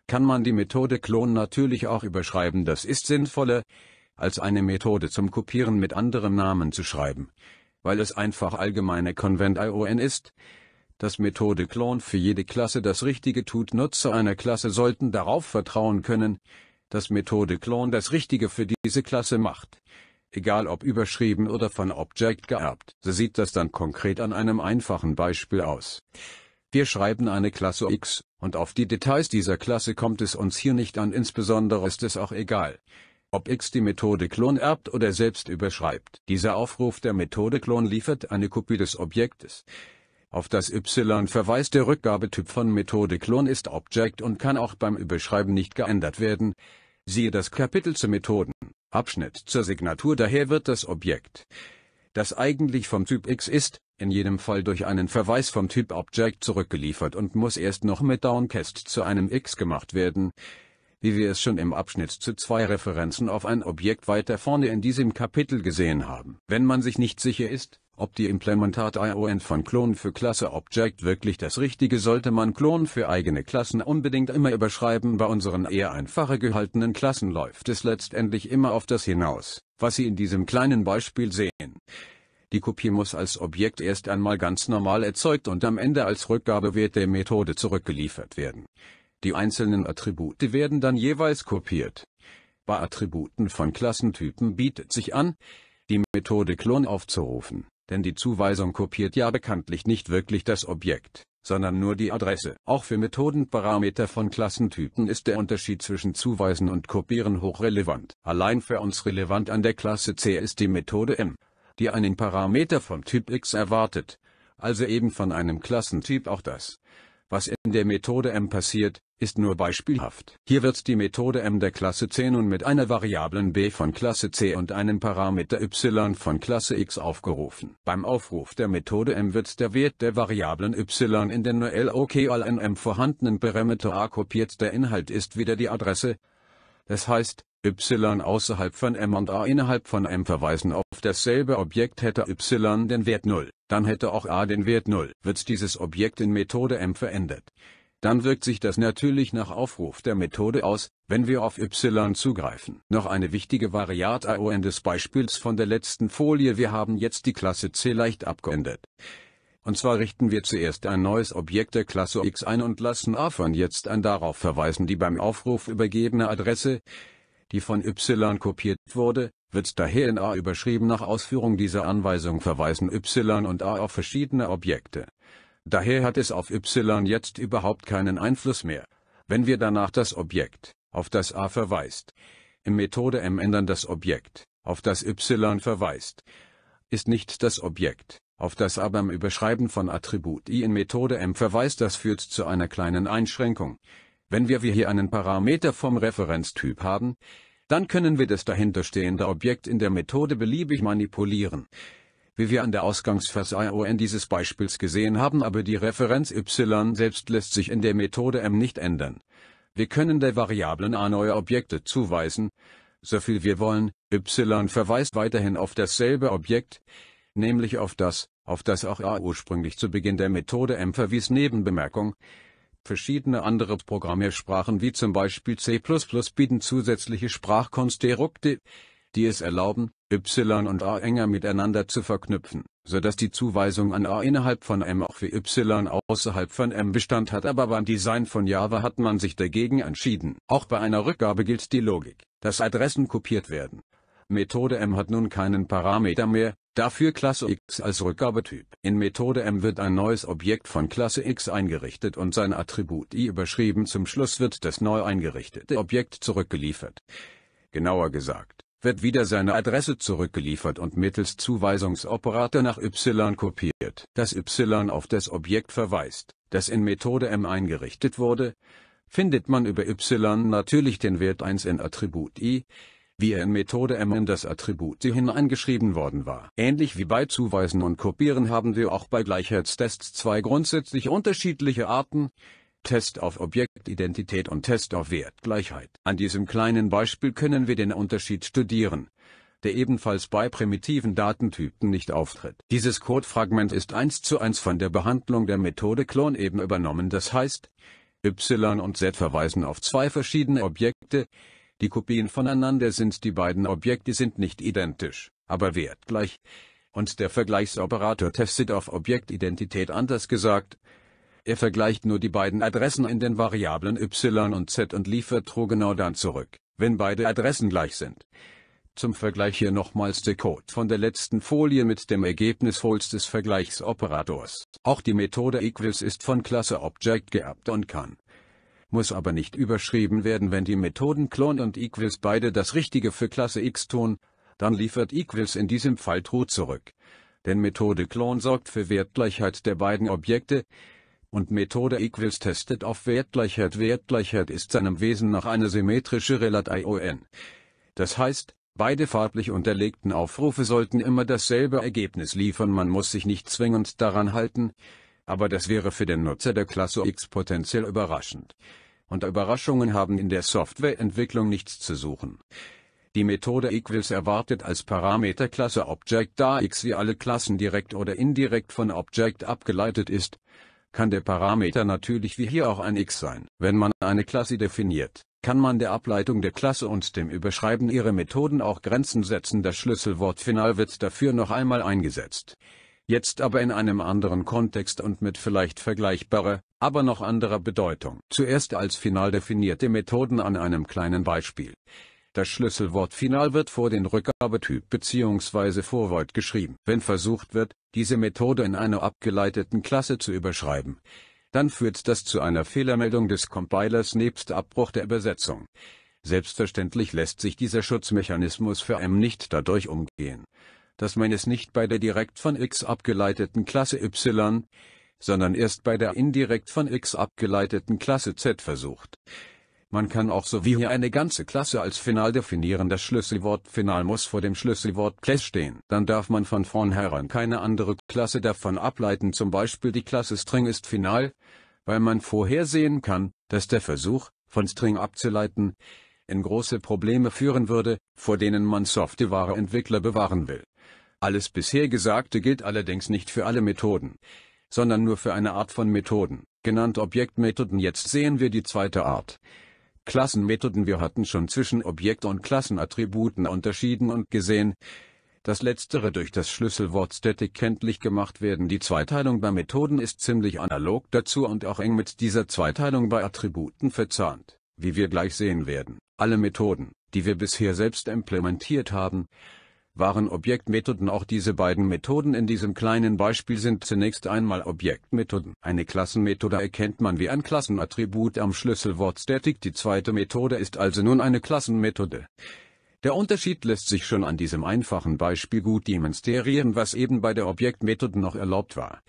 Kann man die Methode Klon natürlich auch überschreiben das ist sinnvoller, als eine Methode zum Kopieren mit anderem Namen zu schreiben, weil es einfach allgemeine Konvent ION ist, das Clone für jede Klasse das Richtige tut. Nutzer einer Klasse sollten darauf vertrauen können, dass Methode Clone das Richtige für diese Klasse macht. Egal ob überschrieben oder von Object geerbt. So sieht das dann konkret an einem einfachen Beispiel aus. Wir schreiben eine Klasse X, und auf die Details dieser Klasse kommt es uns hier nicht an, insbesondere ist es auch egal, ob X die Methode Clone erbt oder selbst überschreibt. Dieser Aufruf der Methode Clone liefert eine Kopie des Objektes. Auf das Y verweist der Rückgabetyp von Methode Klon ist Object und kann auch beim Überschreiben nicht geändert werden. Siehe das Kapitel zu Methoden, Abschnitt zur Signatur daher wird das Objekt, das eigentlich vom Typ X ist, in jedem Fall durch einen Verweis vom Typ Object zurückgeliefert und muss erst noch mit Downcast zu einem X gemacht werden. Wie wir es schon im Abschnitt zu zwei Referenzen auf ein Objekt weiter vorne in diesem Kapitel gesehen haben. Wenn man sich nicht sicher ist, ob die Implementat-ION von Klon für Klasse Object wirklich das Richtige sollte man Klon für eigene Klassen unbedingt immer überschreiben. Bei unseren eher einfacher gehaltenen Klassen läuft es letztendlich immer auf das hinaus, was Sie in diesem kleinen Beispiel sehen. Die Kopie muss als Objekt erst einmal ganz normal erzeugt und am Ende als Rückgabewert der Methode zurückgeliefert werden. Die einzelnen Attribute werden dann jeweils kopiert. Bei Attributen von Klassentypen bietet sich an, die Methode Klon aufzurufen denn die Zuweisung kopiert ja bekanntlich nicht wirklich das Objekt, sondern nur die Adresse. Auch für Methodenparameter von Klassentypen ist der Unterschied zwischen Zuweisen und Kopieren hochrelevant. Allein für uns relevant an der Klasse C ist die Methode m, die einen Parameter vom Typ x erwartet, also eben von einem Klassentyp auch das, was in der Methode m passiert, ist nur beispielhaft. Hier wird die Methode m der Klasse C nun mit einer Variablen b von Klasse C und einem Parameter y von Klasse x aufgerufen. Beim Aufruf der Methode m wird der Wert der Variablen y in den LOKLNM vorhandenen Parameter a kopiert. Der Inhalt ist wieder die Adresse, das heißt, y außerhalb von m und a innerhalb von m verweisen auf dasselbe Objekt hätte y den Wert 0, dann hätte auch a den Wert 0. Wird dieses Objekt in Methode m verändert, dann wirkt sich das natürlich nach Aufruf der Methode aus, wenn wir auf y zugreifen. Noch eine wichtige Variante des Beispiels von der letzten Folie. Wir haben jetzt die Klasse C leicht abgeändert. Und zwar richten wir zuerst ein neues Objekt der Klasse X ein und lassen A von jetzt an darauf verweisen die beim Aufruf übergebene Adresse, die von Y kopiert wurde, wird daher in A überschrieben nach Ausführung dieser Anweisung verweisen Y und A auf verschiedene Objekte. Daher hat es auf Y jetzt überhaupt keinen Einfluss mehr, wenn wir danach das Objekt, auf das A verweist, im Methode M ändern das Objekt, auf das Y verweist, ist nicht das Objekt, auf das aber im Überschreiben von Attribut i in Methode m verweist, das führt zu einer kleinen Einschränkung. Wenn wir hier einen Parameter vom Referenztyp haben, dann können wir das dahinterstehende Objekt in der Methode beliebig manipulieren. Wie wir an der Ausgangsvers ION dieses Beispiels gesehen haben, aber die Referenz y selbst lässt sich in der Methode m nicht ändern. Wir können der Variablen a neue Objekte zuweisen, so viel wir wollen, y verweist weiterhin auf dasselbe Objekt, nämlich auf das, auf das auch A ursprünglich zu Beginn der Methode M verwies Nebenbemerkung. Verschiedene andere Programmiersprachen wie zum Beispiel C++ bieten zusätzliche Sprachkonstrukte, die es erlauben, Y und A enger miteinander zu verknüpfen, so dass die Zuweisung an A innerhalb von M auch für Y außerhalb von M Bestand hat, aber beim Design von Java hat man sich dagegen entschieden. Auch bei einer Rückgabe gilt die Logik, dass Adressen kopiert werden. Methode M hat nun keinen Parameter mehr, Dafür Klasse X als Rückgabetyp. In Methode M wird ein neues Objekt von Klasse X eingerichtet und sein Attribut I überschrieben. Zum Schluss wird das neu eingerichtete Objekt zurückgeliefert. Genauer gesagt, wird wieder seine Adresse zurückgeliefert und mittels Zuweisungsoperator nach Y kopiert. Das Y auf das Objekt verweist, das in Methode M eingerichtet wurde, findet man über Y natürlich den Wert 1 in Attribut I, wie er in Methode M in das Attribut hineingeschrieben worden war. Ähnlich wie bei Zuweisen und Kopieren haben wir auch bei Gleichheitstests zwei grundsätzlich unterschiedliche Arten, Test auf Objektidentität und Test auf Wertgleichheit. An diesem kleinen Beispiel können wir den Unterschied studieren, der ebenfalls bei primitiven Datentypen nicht auftritt. Dieses Codefragment ist eins zu eins von der Behandlung der Methode Klon eben übernommen, das heißt, y und z verweisen auf zwei verschiedene Objekte, die Kopien voneinander sind die beiden Objekte sind nicht identisch, aber wertgleich. Und der Vergleichsoperator testet auf Objektidentität anders gesagt. Er vergleicht nur die beiden Adressen in den Variablen y und z und liefert true genau dann zurück, wenn beide Adressen gleich sind. Zum Vergleich hier nochmals der Code von der letzten Folie mit dem Ergebnis False des Vergleichsoperators. Auch die Methode equals ist von Klasse Object geerbt und kann, muss aber nicht überschrieben werden wenn die Methoden clone und equals beide das Richtige für Klasse x tun, dann liefert equals in diesem Fall true zurück. Denn Methode clone sorgt für Wertgleichheit der beiden Objekte, und Methode equals testet auf Wertgleichheit. Wertgleichheit ist seinem Wesen nach eine symmetrische Relat ION. Das heißt, beide farblich unterlegten Aufrufe sollten immer dasselbe Ergebnis liefern. Man muss sich nicht zwingend daran halten, aber das wäre für den Nutzer der Klasse X potenziell überraschend und Überraschungen haben in der Softwareentwicklung nichts zu suchen. Die Methode Equals erwartet als Parameterklasse Object da x wie alle Klassen direkt oder indirekt von Object abgeleitet ist, kann der Parameter natürlich wie hier auch ein x sein. Wenn man eine Klasse definiert, kann man der Ableitung der Klasse und dem Überschreiben ihrer Methoden auch Grenzen setzen. Das Schlüsselwort final wird dafür noch einmal eingesetzt jetzt aber in einem anderen Kontext und mit vielleicht vergleichbarer, aber noch anderer Bedeutung. Zuerst als final definierte Methoden an einem kleinen Beispiel. Das Schlüsselwort final wird vor den Rückgabetyp bzw. Vorwort geschrieben. Wenn versucht wird, diese Methode in einer abgeleiteten Klasse zu überschreiben, dann führt das zu einer Fehlermeldung des Compilers nebst Abbruch der Übersetzung. Selbstverständlich lässt sich dieser Schutzmechanismus für M nicht dadurch umgehen, dass man es nicht bei der direkt von x abgeleiteten Klasse y, sondern erst bei der indirekt von x abgeleiteten Klasse z versucht. Man kann auch so wie hier eine ganze Klasse als final definieren. Das Schlüsselwort final muss vor dem Schlüsselwort class stehen. Dann darf man von vornherein keine andere Klasse davon ableiten. Zum Beispiel die Klasse String ist final, weil man vorhersehen kann, dass der Versuch, von String abzuleiten, in große Probleme führen würde, vor denen man Softwareentwickler bewahren will. Alles bisher Gesagte gilt allerdings nicht für alle Methoden, sondern nur für eine Art von Methoden, genannt Objektmethoden. Jetzt sehen wir die zweite Art. Klassenmethoden Wir hatten schon zwischen Objekt- und Klassenattributen unterschieden und gesehen, dass letztere durch das Schlüsselwort Static kenntlich gemacht werden. Die Zweiteilung bei Methoden ist ziemlich analog dazu und auch eng mit dieser Zweiteilung bei Attributen verzahnt, wie wir gleich sehen werden. Alle Methoden, die wir bisher selbst implementiert haben, waren Objektmethoden. Auch diese beiden Methoden in diesem kleinen Beispiel sind zunächst einmal Objektmethoden. Eine Klassenmethode erkennt man wie ein Klassenattribut am Schlüsselwort Static. Die zweite Methode ist also nun eine Klassenmethode. Der Unterschied lässt sich schon an diesem einfachen Beispiel gut demonstrieren, was eben bei der Objektmethode noch erlaubt war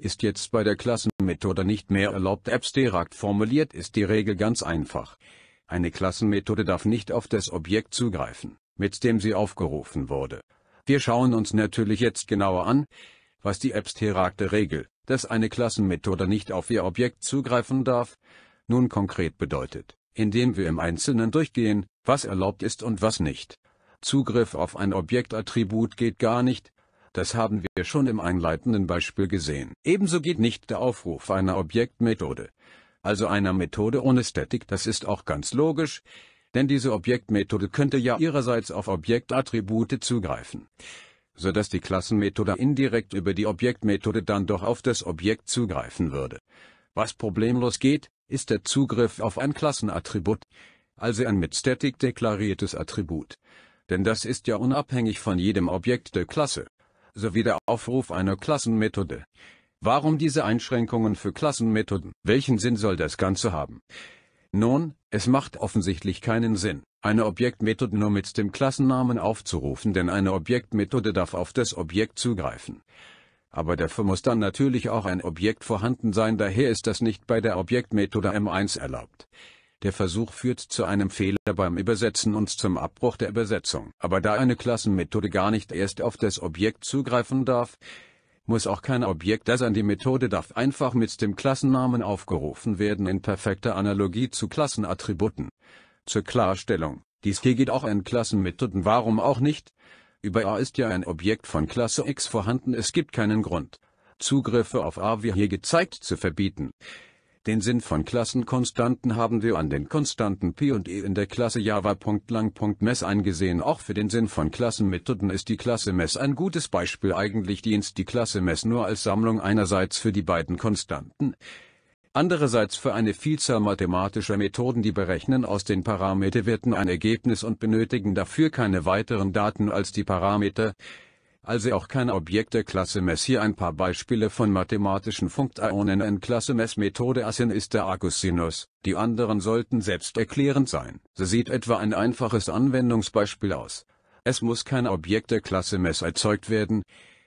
ist jetzt bei der Klassenmethode nicht mehr erlaubt. Abstrakt formuliert ist die Regel ganz einfach. Eine Klassenmethode darf nicht auf das Objekt zugreifen, mit dem sie aufgerufen wurde. Wir schauen uns natürlich jetzt genauer an, was die abstrakte Regel, dass eine Klassenmethode nicht auf ihr Objekt zugreifen darf, nun konkret bedeutet, indem wir im Einzelnen durchgehen, was erlaubt ist und was nicht. Zugriff auf ein Objektattribut geht gar nicht, das haben wir schon im einleitenden Beispiel gesehen. Ebenso geht nicht der Aufruf einer Objektmethode also einer Methode ohne Static, das ist auch ganz logisch, denn diese Objektmethode könnte ja ihrerseits auf Objektattribute zugreifen, so dass die Klassenmethode indirekt über die Objektmethode dann doch auf das Objekt zugreifen würde. Was problemlos geht, ist der Zugriff auf ein Klassenattribut, also ein mit Static deklariertes Attribut. Denn das ist ja unabhängig von jedem Objekt der Klasse, sowie der Aufruf einer Klassenmethode. Warum diese Einschränkungen für Klassenmethoden? Welchen Sinn soll das Ganze haben? Nun, es macht offensichtlich keinen Sinn, eine Objektmethode nur mit dem Klassennamen aufzurufen, denn eine Objektmethode darf auf das Objekt zugreifen. Aber dafür muss dann natürlich auch ein Objekt vorhanden sein, daher ist das nicht bei der Objektmethode M1 erlaubt. Der Versuch führt zu einem Fehler beim Übersetzen und zum Abbruch der Übersetzung. Aber da eine Klassenmethode gar nicht erst auf das Objekt zugreifen darf, muss auch kein Objekt das an die Methode darf einfach mit dem Klassennamen aufgerufen werden in perfekter Analogie zu Klassenattributen. Zur Klarstellung, dies hier geht auch in Klassenmethoden warum auch nicht? Über A ist ja ein Objekt von Klasse X vorhanden es gibt keinen Grund, Zugriffe auf A wie hier gezeigt zu verbieten. Den Sinn von Klassenkonstanten haben wir an den Konstanten P und E in der Klasse Java.lang.mess angesehen. Auch für den Sinn von Klassenmethoden ist die Klasse Mess ein gutes Beispiel. Eigentlich dient die Klasse Mess nur als Sammlung einerseits für die beiden Konstanten, andererseits für eine Vielzahl mathematischer Methoden, die berechnen aus den Parameterwerten ein Ergebnis und benötigen dafür keine weiteren Daten als die Parameter also auch kein Objekt der Klasse Mess. Hier ein paar Beispiele von mathematischen Funktionen in Klasse Mess Methode Asin ist der Arcus-Sinus, die anderen sollten selbsterklärend sein. So sieht etwa ein einfaches Anwendungsbeispiel aus. Es muss kein Objekt der Klasse Mess erzeugt werden,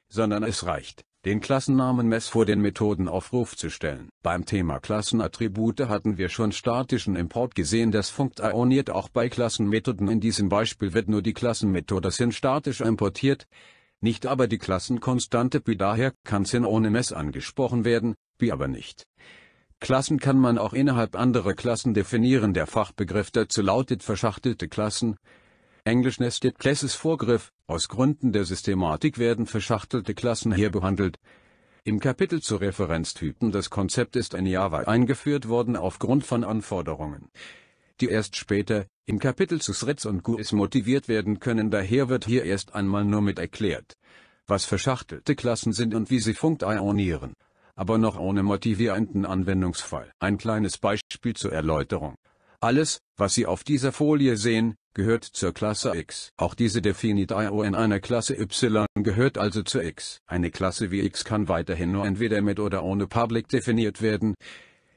sondern es reicht, den Klassennamen Mess vor den Methodenaufruf zu stellen. Beim Thema Klassenattribute hatten wir schon statischen Import gesehen. Das funktioniert auch bei Klassenmethoden. In diesem Beispiel wird nur die Klassenmethode SIN statisch importiert nicht aber die Klassenkonstante π. Daher kann sin ohne Mess angesprochen werden, π aber nicht. Klassen kann man auch innerhalb anderer Klassen definieren. Der Fachbegriff dazu lautet verschachtelte Klassen. Englisch nested classes Vorgriff. Aus Gründen der Systematik werden verschachtelte Klassen hier behandelt. Im Kapitel zu Referenztypen das Konzept ist in Java eingeführt worden aufgrund von Anforderungen die erst später, im Kapitel zu Srits und Guis motiviert werden können daher wird hier erst einmal nur mit erklärt, was verschachtelte Klassen sind und wie sie funktionieren, aber noch ohne motivierenden Anwendungsfall. Ein kleines Beispiel zur Erläuterung. Alles, was Sie auf dieser Folie sehen, gehört zur Klasse X. Auch diese Definite IO in einer Klasse Y gehört also zu X. Eine Klasse wie X kann weiterhin nur entweder mit oder ohne Public definiert werden,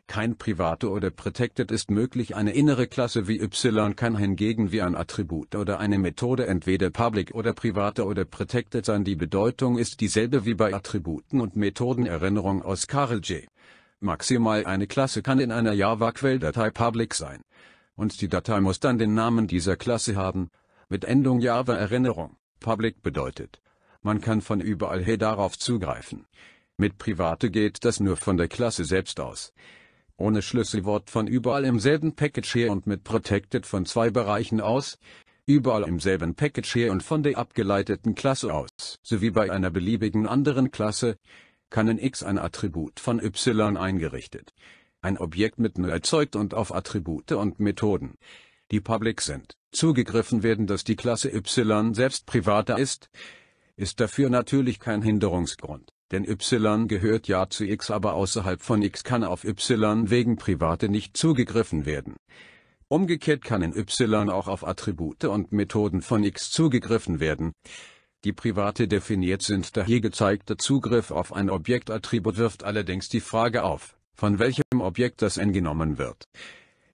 kein Private oder Protected ist möglich. Eine innere Klasse wie Y kann hingegen wie ein Attribut oder eine Methode entweder Public oder Private oder Protected sein. Die Bedeutung ist dieselbe wie bei Attributen und Methoden. Erinnerung aus Karel J. Maximal eine Klasse kann in einer Java-Quelldatei Public sein. Und die Datei muss dann den Namen dieser Klasse haben, mit Endung Java Erinnerung. Public bedeutet, man kann von überall her darauf zugreifen. Mit Private geht das nur von der Klasse selbst aus ohne Schlüsselwort von überall im selben Package her und mit Protected von zwei Bereichen aus, überall im selben Package her und von der abgeleiteten Klasse aus, sowie bei einer beliebigen anderen Klasse, kann in X ein Attribut von Y eingerichtet, ein Objekt mit N erzeugt und auf Attribute und Methoden, die public sind, zugegriffen werden, dass die Klasse Y selbst privater ist, ist dafür natürlich kein Hinderungsgrund. Denn y gehört ja zu x aber außerhalb von x kann auf y wegen Private nicht zugegriffen werden. Umgekehrt kann in y auch auf Attribute und Methoden von x zugegriffen werden. Die Private definiert sind der hier gezeigte Zugriff auf ein Objektattribut wirft allerdings die Frage auf, von welchem Objekt das n genommen wird.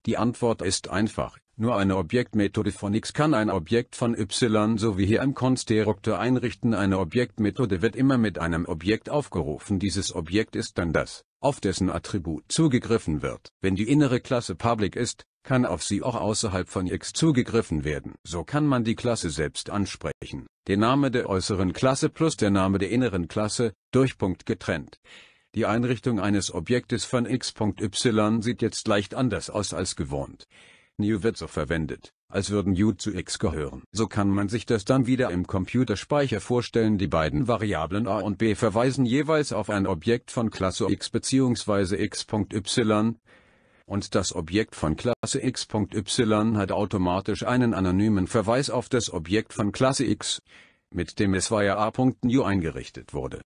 Die Antwort ist einfach. Nur eine Objektmethode von X kann ein Objekt von Y so wie hier im Konstruktor einrichten. Eine Objektmethode wird immer mit einem Objekt aufgerufen. Dieses Objekt ist dann das, auf dessen Attribut zugegriffen wird. Wenn die innere Klasse public ist, kann auf sie auch außerhalb von X zugegriffen werden. So kann man die Klasse selbst ansprechen. Der Name der äußeren Klasse plus der Name der inneren Klasse, durch Punkt getrennt. Die Einrichtung eines Objektes von X.Y sieht jetzt leicht anders aus als gewohnt. New wird so verwendet, als würden U zu X gehören. So kann man sich das dann wieder im Computerspeicher vorstellen. Die beiden Variablen a und b verweisen jeweils auf ein Objekt von Klasse x bzw. x.y, und das Objekt von Klasse x.y hat automatisch einen anonymen Verweis auf das Objekt von Klasse x, mit dem es via a.u eingerichtet wurde.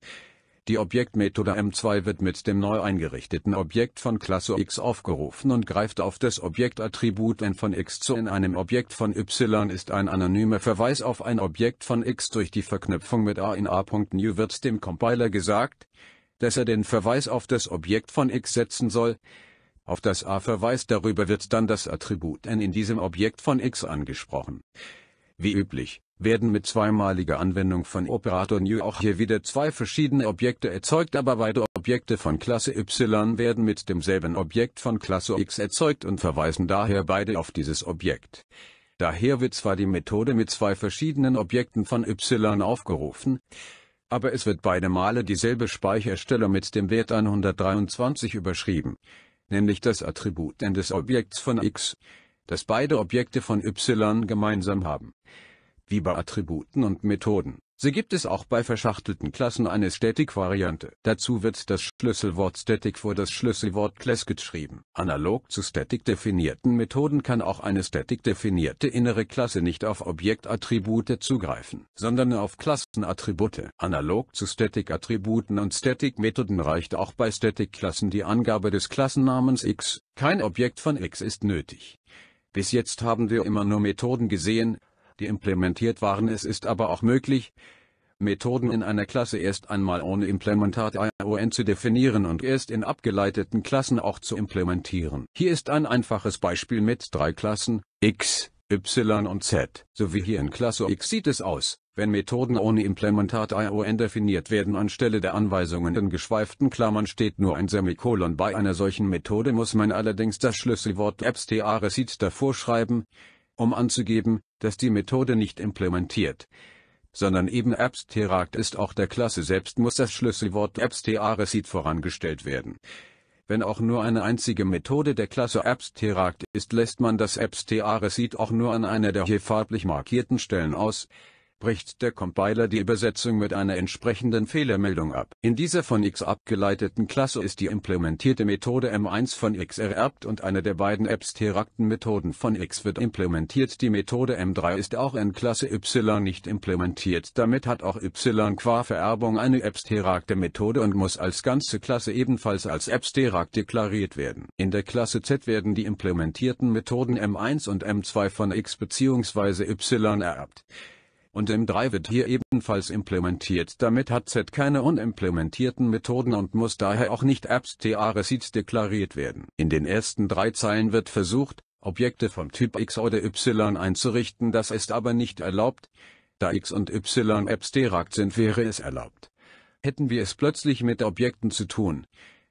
Die Objektmethode M2 wird mit dem neu eingerichteten Objekt von Klasse X aufgerufen und greift auf das Objektattribut n von X zu in einem Objekt von Y ist ein anonymer Verweis auf ein Objekt von X durch die Verknüpfung mit a in a.new wird dem Compiler gesagt, dass er den Verweis auf das Objekt von X setzen soll. Auf das a verweist darüber wird dann das Attribut n in diesem Objekt von X angesprochen. Wie üblich, werden mit zweimaliger Anwendung von Operator New auch hier wieder zwei verschiedene Objekte erzeugt, aber beide Objekte von Klasse Y werden mit demselben Objekt von Klasse X erzeugt und verweisen daher beide auf dieses Objekt. Daher wird zwar die Methode mit zwei verschiedenen Objekten von Y aufgerufen, aber es wird beide Male dieselbe Speicherstelle mit dem Wert 123 überschrieben, nämlich das Attribut des Objekts von X, das beide Objekte von Y gemeinsam haben wie bei Attributen und Methoden. Sie gibt es auch bei verschachtelten Klassen eine Static-Variante. Dazu wird das Schlüsselwort Static vor das Schlüsselwort Class geschrieben. Analog zu Static-definierten Methoden kann auch eine Static-definierte innere Klasse nicht auf Objektattribute zugreifen, sondern auf Klassenattribute. Analog zu Static-Attributen und Static-Methoden reicht auch bei Static-Klassen die Angabe des Klassennamens x. Kein Objekt von x ist nötig. Bis jetzt haben wir immer nur Methoden gesehen, die implementiert waren. Es ist aber auch möglich, Methoden in einer Klasse erst einmal ohne Implementat ION zu definieren und erst in abgeleiteten Klassen auch zu implementieren. Hier ist ein einfaches Beispiel mit drei Klassen, x, y und z. So wie hier in Klasse x sieht es aus, wenn Methoden ohne Implementat ION definiert werden anstelle der Anweisungen in geschweiften Klammern steht nur ein Semikolon. Bei einer solchen Methode muss man allerdings das Schlüsselwort abstrarecit davor schreiben, um anzugeben, dass die Methode nicht implementiert, sondern eben abstrakt ist auch der Klasse selbst muss das Schlüsselwort abstracted vorangestellt werden. Wenn auch nur eine einzige Methode der Klasse abstrakt ist, lässt man das abstracted auch nur an einer der hier farblich markierten Stellen aus, bricht der Compiler die Übersetzung mit einer entsprechenden Fehlermeldung ab. In dieser von X abgeleiteten Klasse ist die implementierte Methode M1 von X ererbt und eine der beiden abstrakten Methoden von X wird implementiert. Die Methode M3 ist auch in Klasse Y nicht implementiert. Damit hat auch Y qua Vererbung eine abstrakte Methode und muss als ganze Klasse ebenfalls als abstrakt deklariert werden. In der Klasse Z werden die implementierten Methoden M1 und M2 von X bzw. Y ererbt und M3 wird hier ebenfalls implementiert. Damit hat Z keine unimplementierten Methoden und muss daher auch nicht apps-tr-receipts deklariert werden. In den ersten drei Zeilen wird versucht, Objekte vom Typ X oder Y einzurichten, das ist aber nicht erlaubt. Da X und Y abstrakt sind, wäre es erlaubt. Hätten wir es plötzlich mit Objekten zu tun,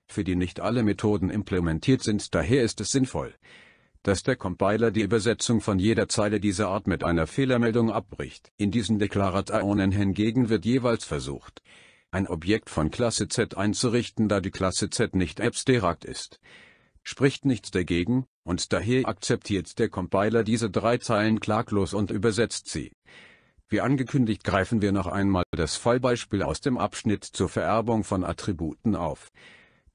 für die nicht alle Methoden implementiert sind, daher ist es sinnvoll, dass der Compiler die Übersetzung von jeder Zeile dieser Art mit einer Fehlermeldung abbricht. In diesen Deklarationen hingegen wird jeweils versucht, ein Objekt von Klasse Z einzurichten, da die Klasse Z nicht abstrakt ist. Spricht nichts dagegen, und daher akzeptiert der Compiler diese drei Zeilen klaglos und übersetzt sie. Wie angekündigt greifen wir noch einmal das Fallbeispiel aus dem Abschnitt zur Vererbung von Attributen auf.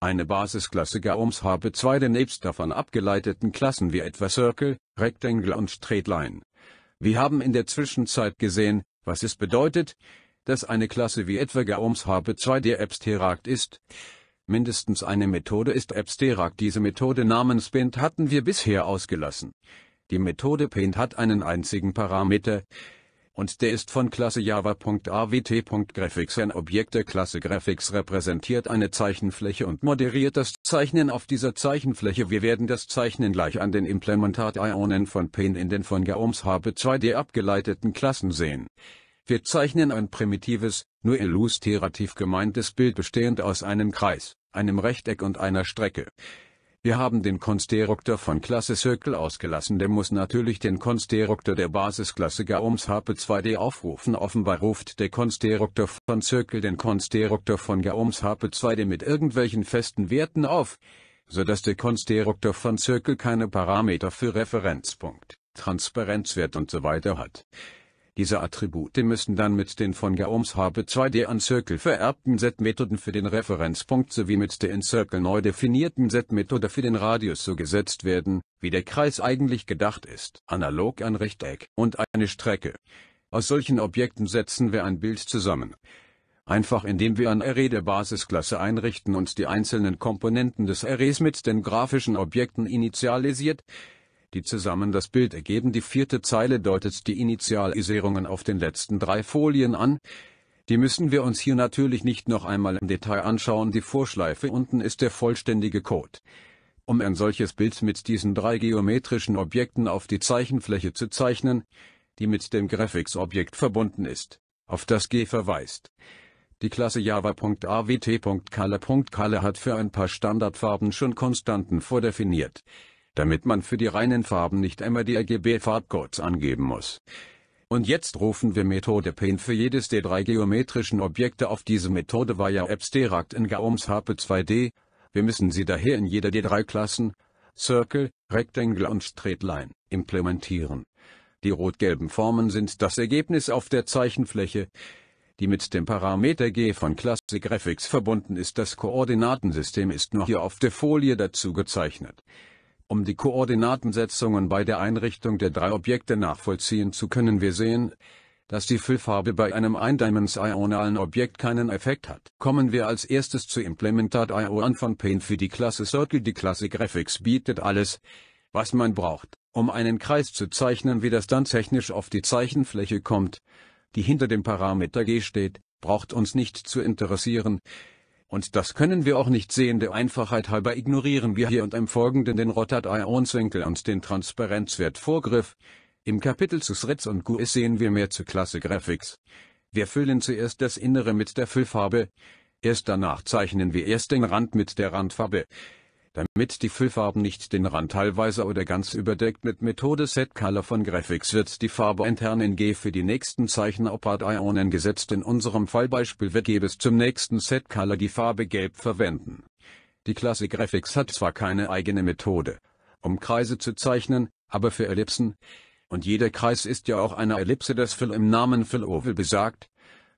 Eine Basisklasse Gaums habe zwei nebst davon abgeleiteten Klassen wie etwa Circle, Rectangle und Straight Wir haben in der Zwischenzeit gesehen, was es bedeutet, dass eine Klasse wie etwa Gaums habe 2 der abstrakt ist. Mindestens eine Methode ist abstrakt. Diese Methode namens Paint hatten wir bisher ausgelassen. Die Methode Paint hat einen einzigen Parameter, und der ist von Klasse java.avt.graphics ein Objekt der Klasse Graphics repräsentiert eine Zeichenfläche und moderiert das Zeichnen auf dieser Zeichenfläche. Wir werden das Zeichnen gleich an den Implementat-Ionen von Pain in den von Gaoms HB2D abgeleiteten Klassen sehen. Wir zeichnen ein primitives, nur illustrativ gemeintes Bild bestehend aus einem Kreis, einem Rechteck und einer Strecke. Wir haben den Konstruktor von Klasse Circle ausgelassen, der muss natürlich den Konstruktor der Basisklasse Gaums HP2D aufrufen. Offenbar ruft der Konstruktor von Circle den Konstruktor von Gaums HP2D mit irgendwelchen festen Werten auf, sodass der Konstruktor von Circle keine Parameter für Referenzpunkt, Transparenzwert und so weiter hat. Diese Attribute müssen dann mit den von Gaoms Habe 2 d encircle vererbten Set-Methoden für den Referenzpunkt sowie mit der Encircle neu definierten Set-Methode für den Radius so gesetzt werden, wie der Kreis eigentlich gedacht ist. Analog an Rechteck und eine Strecke. Aus solchen Objekten setzen wir ein Bild zusammen einfach indem wir ein Array der Basisklasse einrichten und die einzelnen Komponenten des Arrays mit den grafischen Objekten initialisiert, die zusammen das Bild ergeben. Die vierte Zeile deutet die Initialisierungen auf den letzten drei Folien an. Die müssen wir uns hier natürlich nicht noch einmal im Detail anschauen. Die Vorschleife unten ist der vollständige Code. Um ein solches Bild mit diesen drei geometrischen Objekten auf die Zeichenfläche zu zeichnen, die mit dem Graphics-Objekt verbunden ist, auf das G verweist. Die Klasse java.awt.color.color hat für ein paar Standardfarben schon Konstanten vordefiniert damit man für die reinen Farben nicht immer die RGB-Farbcodes angeben muss. Und jetzt rufen wir Methode Paint für jedes der drei geometrischen Objekte auf. Diese Methode via ja abstrakt in Gaums HP 2D. Wir müssen sie daher in jeder der drei Klassen, Circle, Rectangle und Straight implementieren. Die rot-gelben Formen sind das Ergebnis auf der Zeichenfläche, die mit dem Parameter G von Klasse Graphics verbunden ist. Das Koordinatensystem ist nur hier auf der Folie dazu gezeichnet. Um die Koordinatensetzungen bei der Einrichtung der drei Objekte nachvollziehen zu können wir sehen, dass die Füllfarbe bei einem eindimensionalen Objekt keinen Effekt hat. Kommen wir als erstes zu Implementat.io an von Paint für die Klasse Circle. Die Klasse Graphics bietet alles, was man braucht, um einen Kreis zu zeichnen. Wie das dann technisch auf die Zeichenfläche kommt, die hinter dem Parameter g steht, braucht uns nicht zu interessieren. Und das können wir auch nicht sehen. Der Einfachheit halber ignorieren wir hier und im Folgenden den rotat Ionswinkel und den Transparenzwert Vorgriff. Im Kapitel zu Sritz und GUIs sehen wir mehr zu Klasse Graphics. Wir füllen zuerst das Innere mit der Füllfarbe. Erst danach zeichnen wir erst den Rand mit der Randfarbe. Damit die Füllfarben nicht den Rand teilweise oder ganz überdeckt mit Methode SetColor von Graphics wird die Farbe intern in G für die nächsten zeichen Ionen gesetzt. In unserem Fallbeispiel wird G bis zum nächsten SetColor die Farbe Gelb verwenden. Die Klasse Graphics hat zwar keine eigene Methode, um Kreise zu zeichnen, aber für Ellipsen, und jeder Kreis ist ja auch eine Ellipse, das Fill im Namen Fill Oval besagt,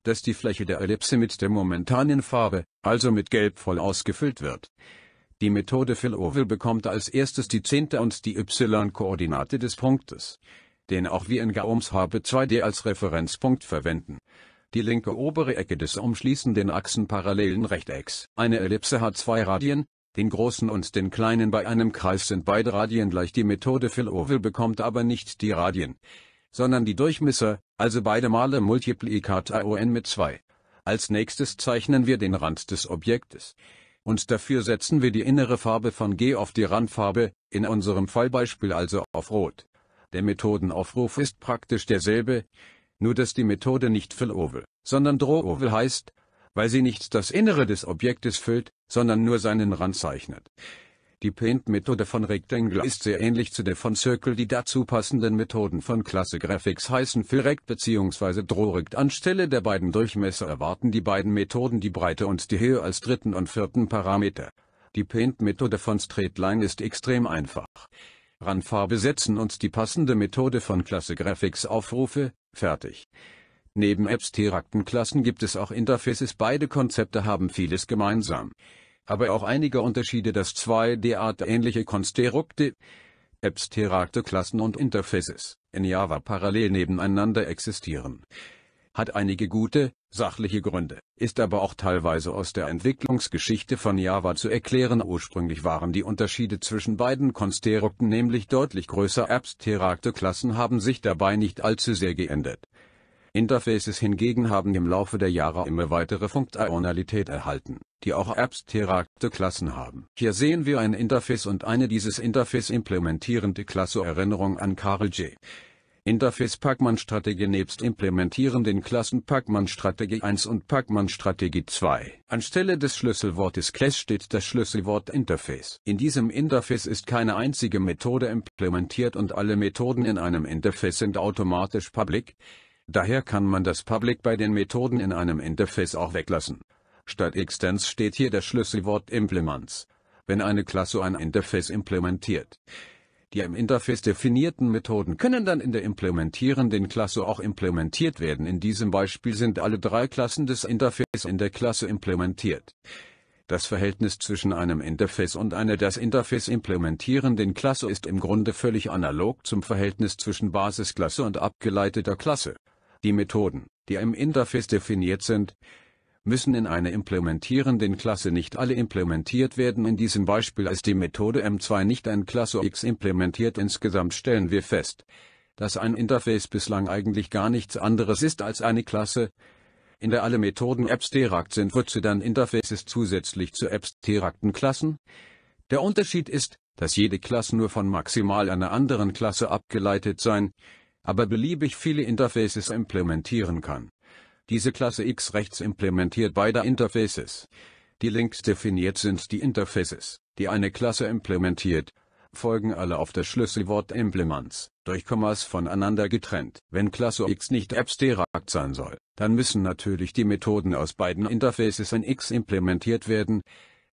dass die Fläche der Ellipse mit der momentanen Farbe, also mit Gelb voll ausgefüllt wird. Die Methode Phil oval bekommt als erstes die zehnte und die y-Koordinate des Punktes, den auch wir in Gaums Habe 2D als Referenzpunkt verwenden. Die linke obere Ecke des umschließenden achsenparallelen Rechtecks. Eine Ellipse hat zwei Radien, den großen und den kleinen bei einem Kreis sind beide Radien gleich. Die Methode Phil oval bekommt aber nicht die Radien, sondern die Durchmesser, also beide Male Multiplikat AON mit 2. Als nächstes zeichnen wir den Rand des Objektes und dafür setzen wir die innere Farbe von G auf die Randfarbe, in unserem Fallbeispiel also auf Rot. Der Methodenaufruf ist praktisch derselbe, nur dass die Methode nicht fillOval, sondern drawOval heißt, weil sie nicht das Innere des Objektes füllt, sondern nur seinen Rand zeichnet. Die Paint-Methode von Rectangle ist sehr ähnlich zu der von Circle. Die dazu passenden Methoden von Klasse Graphics heißen Fillrect bzw. Drawrect. Anstelle der beiden Durchmesser erwarten die beiden Methoden die Breite und die Höhe als dritten und vierten Parameter. Die Paint-Methode von Straightline ist extrem einfach. Randfarbe setzen und die passende Methode von Klasse Graphics aufrufe, fertig. Neben apps abstrakten Klassen gibt es auch Interfaces. Beide Konzepte haben vieles gemeinsam aber auch einige Unterschiede, dass zwei derart ähnliche Konstrukte, abstrakte Klassen und Interfaces, in Java parallel nebeneinander existieren. Hat einige gute, sachliche Gründe, ist aber auch teilweise aus der Entwicklungsgeschichte von Java zu erklären. Ursprünglich waren die Unterschiede zwischen beiden Konstrukten nämlich deutlich größer. Abstrakte Klassen haben sich dabei nicht allzu sehr geändert. Interfaces hingegen haben im Laufe der Jahre immer weitere Funktionalität erhalten, die auch abstrakte Klassen haben. Hier sehen wir ein Interface und eine dieses Interface implementierende Klasse Erinnerung an Karl J. Interface pac man strategie nebst implementierenden Klassen pac man strategie 1 und pac man strategie 2. Anstelle des Schlüsselwortes Class steht das Schlüsselwort Interface. In diesem Interface ist keine einzige Methode implementiert und alle Methoden in einem Interface sind automatisch public. Daher kann man das Public bei den Methoden in einem Interface auch weglassen. Statt Extends steht hier das Schlüsselwort Implements. Wenn eine Klasse ein Interface implementiert, die im Interface definierten Methoden können dann in der implementierenden Klasse auch implementiert werden. In diesem Beispiel sind alle drei Klassen des Interface in der Klasse implementiert. Das Verhältnis zwischen einem Interface und einer das Interface implementierenden Klasse ist im Grunde völlig analog zum Verhältnis zwischen Basisklasse und abgeleiteter Klasse. Die Methoden, die im Interface definiert sind, müssen in einer implementierenden Klasse nicht alle implementiert werden. In diesem Beispiel ist die Methode M2 nicht in Klasse X implementiert. Insgesamt stellen wir fest, dass ein Interface bislang eigentlich gar nichts anderes ist als eine Klasse, in der alle Methoden abstrakt sind, wird sie dann Interfaces zusätzlich zu abstrakten Klassen. Der Unterschied ist, dass jede Klasse nur von maximal einer anderen Klasse abgeleitet sein aber beliebig viele Interfaces implementieren kann. Diese Klasse X-Rechts implementiert beide Interfaces. Die links definiert sind die Interfaces, die eine Klasse implementiert, folgen alle auf das Schlüsselwort Implements, durch Kommas voneinander getrennt. Wenn Klasse X nicht abstrakt sein soll, dann müssen natürlich die Methoden aus beiden Interfaces in X implementiert werden,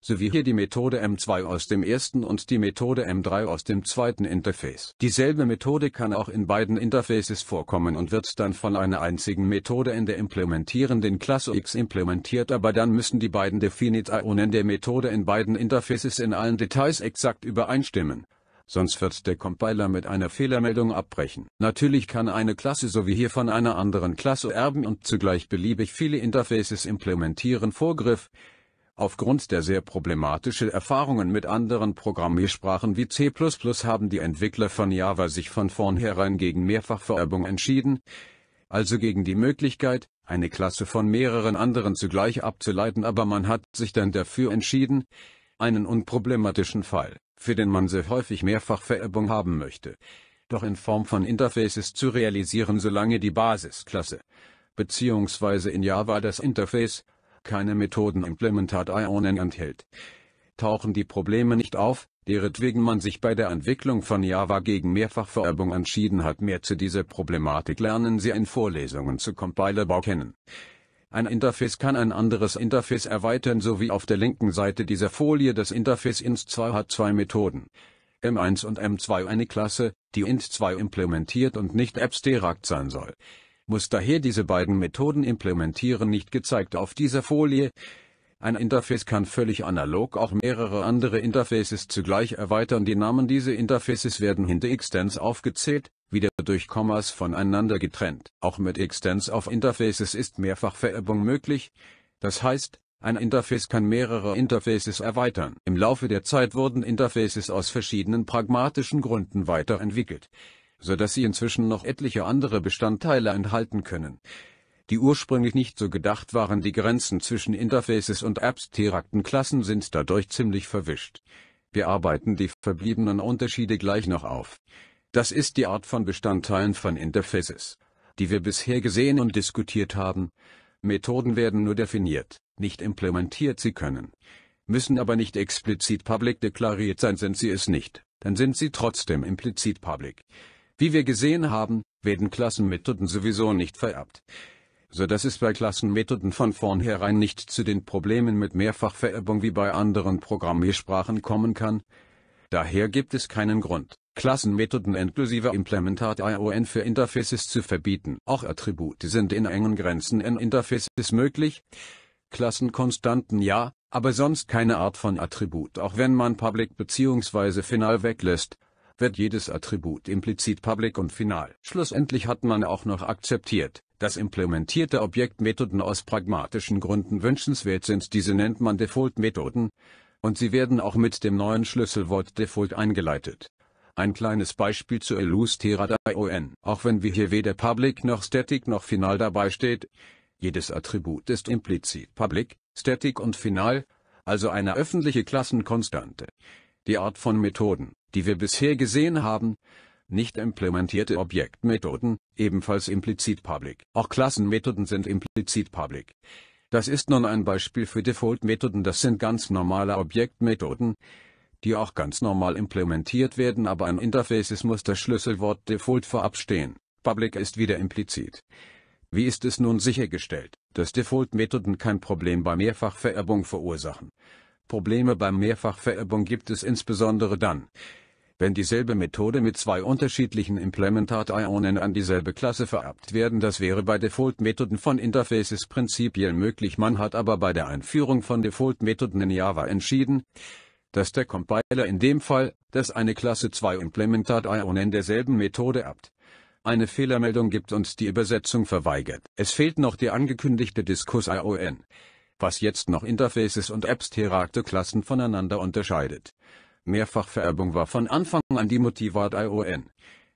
sowie hier die Methode M2 aus dem ersten und die Methode M3 aus dem zweiten Interface. Dieselbe Methode kann auch in beiden Interfaces vorkommen und wird dann von einer einzigen Methode in der implementierenden Klasse X implementiert, aber dann müssen die beiden Definitionen der Methode in beiden Interfaces in allen Details exakt übereinstimmen sonst wird der Compiler mit einer Fehlermeldung abbrechen. Natürlich kann eine Klasse so wie hier von einer anderen Klasse erben und zugleich beliebig viele Interfaces implementieren Vorgriff, Aufgrund der sehr problematischen Erfahrungen mit anderen Programmiersprachen wie C++ haben die Entwickler von Java sich von vornherein gegen Mehrfachvererbung entschieden, also gegen die Möglichkeit, eine Klasse von mehreren anderen zugleich abzuleiten, aber man hat sich dann dafür entschieden, einen unproblematischen Fall, für den man sehr häufig Mehrfachvererbung haben möchte, doch in Form von Interfaces zu realisieren, solange die Basisklasse, beziehungsweise in Java das Interface, keine Ionen enthält. Tauchen die Probleme nicht auf, deretwegen man sich bei der Entwicklung von Java gegen Mehrfachvererbung entschieden hat, mehr zu dieser Problematik lernen Sie in Vorlesungen zu Compilerbau kennen. Ein Interface kann ein anderes Interface erweitern, so wie auf der linken Seite dieser Folie das Interface INS2 hat zwei Methoden. M1 und M2 eine Klasse, die INT2 implementiert und nicht abstrakt sein soll muss daher diese beiden Methoden implementieren nicht gezeigt auf dieser Folie. Ein Interface kann völlig analog auch mehrere andere Interfaces zugleich erweitern. Die Namen dieser Interfaces werden hinter Extents aufgezählt, wieder durch Kommas voneinander getrennt. Auch mit Extents auf Interfaces ist Mehrfachvererbung möglich. Das heißt, ein Interface kann mehrere Interfaces erweitern. Im Laufe der Zeit wurden Interfaces aus verschiedenen pragmatischen Gründen weiterentwickelt so dass sie inzwischen noch etliche andere Bestandteile enthalten können, die ursprünglich nicht so gedacht waren. Die Grenzen zwischen Interfaces und abstrakten Klassen sind dadurch ziemlich verwischt. Wir arbeiten die verbliebenen Unterschiede gleich noch auf. Das ist die Art von Bestandteilen von Interfaces, die wir bisher gesehen und diskutiert haben. Methoden werden nur definiert, nicht implementiert. Sie können, müssen aber nicht explizit public deklariert sein. Sind sie es nicht, dann sind sie trotzdem implizit public. Wie wir gesehen haben, werden Klassenmethoden sowieso nicht vererbt. So dass es bei Klassenmethoden von vornherein nicht zu den Problemen mit Mehrfachvererbung wie bei anderen Programmiersprachen kommen kann. Daher gibt es keinen Grund, Klassenmethoden inklusive Implementat ION für Interfaces zu verbieten. Auch Attribute sind in engen Grenzen in Interfaces möglich. Klassenkonstanten ja, aber sonst keine Art von Attribut, auch wenn man Public bzw. Final weglässt, wird jedes Attribut implizit public und final. Schlussendlich hat man auch noch akzeptiert, dass implementierte Objektmethoden aus pragmatischen Gründen wünschenswert sind. Diese nennt man Default-Methoden, und sie werden auch mit dem neuen Schlüsselwort Default eingeleitet. Ein kleines Beispiel zu Illustera.ion. Auch wenn wir hier weder public noch static noch final dabei steht, jedes Attribut ist implizit public, static und final, also eine öffentliche Klassenkonstante die Art von Methoden, die wir bisher gesehen haben, nicht implementierte Objektmethoden, ebenfalls implizit public. Auch Klassenmethoden sind implizit public. Das ist nun ein Beispiel für Default-Methoden, das sind ganz normale Objektmethoden, die auch ganz normal implementiert werden, aber ein Interfaces muss das Schlüsselwort Default vorab stehen. Public ist wieder implizit. Wie ist es nun sichergestellt, dass Default-Methoden kein Problem bei Mehrfachvererbung verursachen? Probleme beim Mehrfachvererbung gibt es insbesondere dann, wenn dieselbe Methode mit zwei unterschiedlichen Implementat-Ionen an dieselbe Klasse vererbt werden. Das wäre bei Default-Methoden von Interfaces prinzipiell möglich. Man hat aber bei der Einführung von Default-Methoden in Java entschieden, dass der Compiler in dem Fall, dass eine Klasse zwei Implementat-Ionen derselben Methode erbt, eine Fehlermeldung gibt und die Übersetzung verweigert. Es fehlt noch die angekündigte Diskus-ION was jetzt noch Interfaces und Apps abstrakte Klassen voneinander unterscheidet. Mehrfachvererbung war von Anfang an die Motivat ION,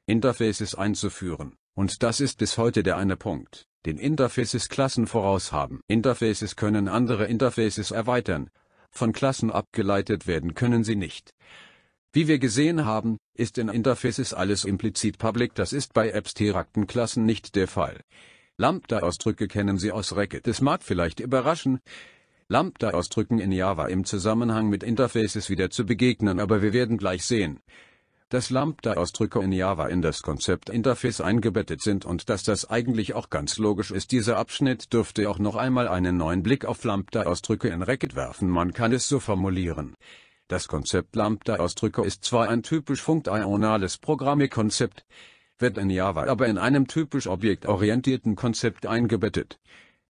Interfaces einzuführen, und das ist bis heute der eine Punkt, den Interfaces Klassen voraus haben. Interfaces können andere Interfaces erweitern, von Klassen abgeleitet werden können sie nicht. Wie wir gesehen haben, ist in Interfaces alles implizit public, das ist bei abstrakten Klassen nicht der Fall. Lambda-Ausdrücke kennen Sie aus Racket. Es mag vielleicht überraschen, Lambda-Ausdrücken in Java im Zusammenhang mit Interfaces wieder zu begegnen, aber wir werden gleich sehen, dass Lambda-Ausdrücke in Java in das Konzept Interface eingebettet sind und dass das eigentlich auch ganz logisch ist. Dieser Abschnitt dürfte auch noch einmal einen neuen Blick auf Lambda-Ausdrücke in Racket werfen. Man kann es so formulieren. Das Konzept Lambda-Ausdrücke ist zwar ein typisch funktionales Programmierkonzept, wird in Java aber in einem typisch objektorientierten Konzept eingebettet.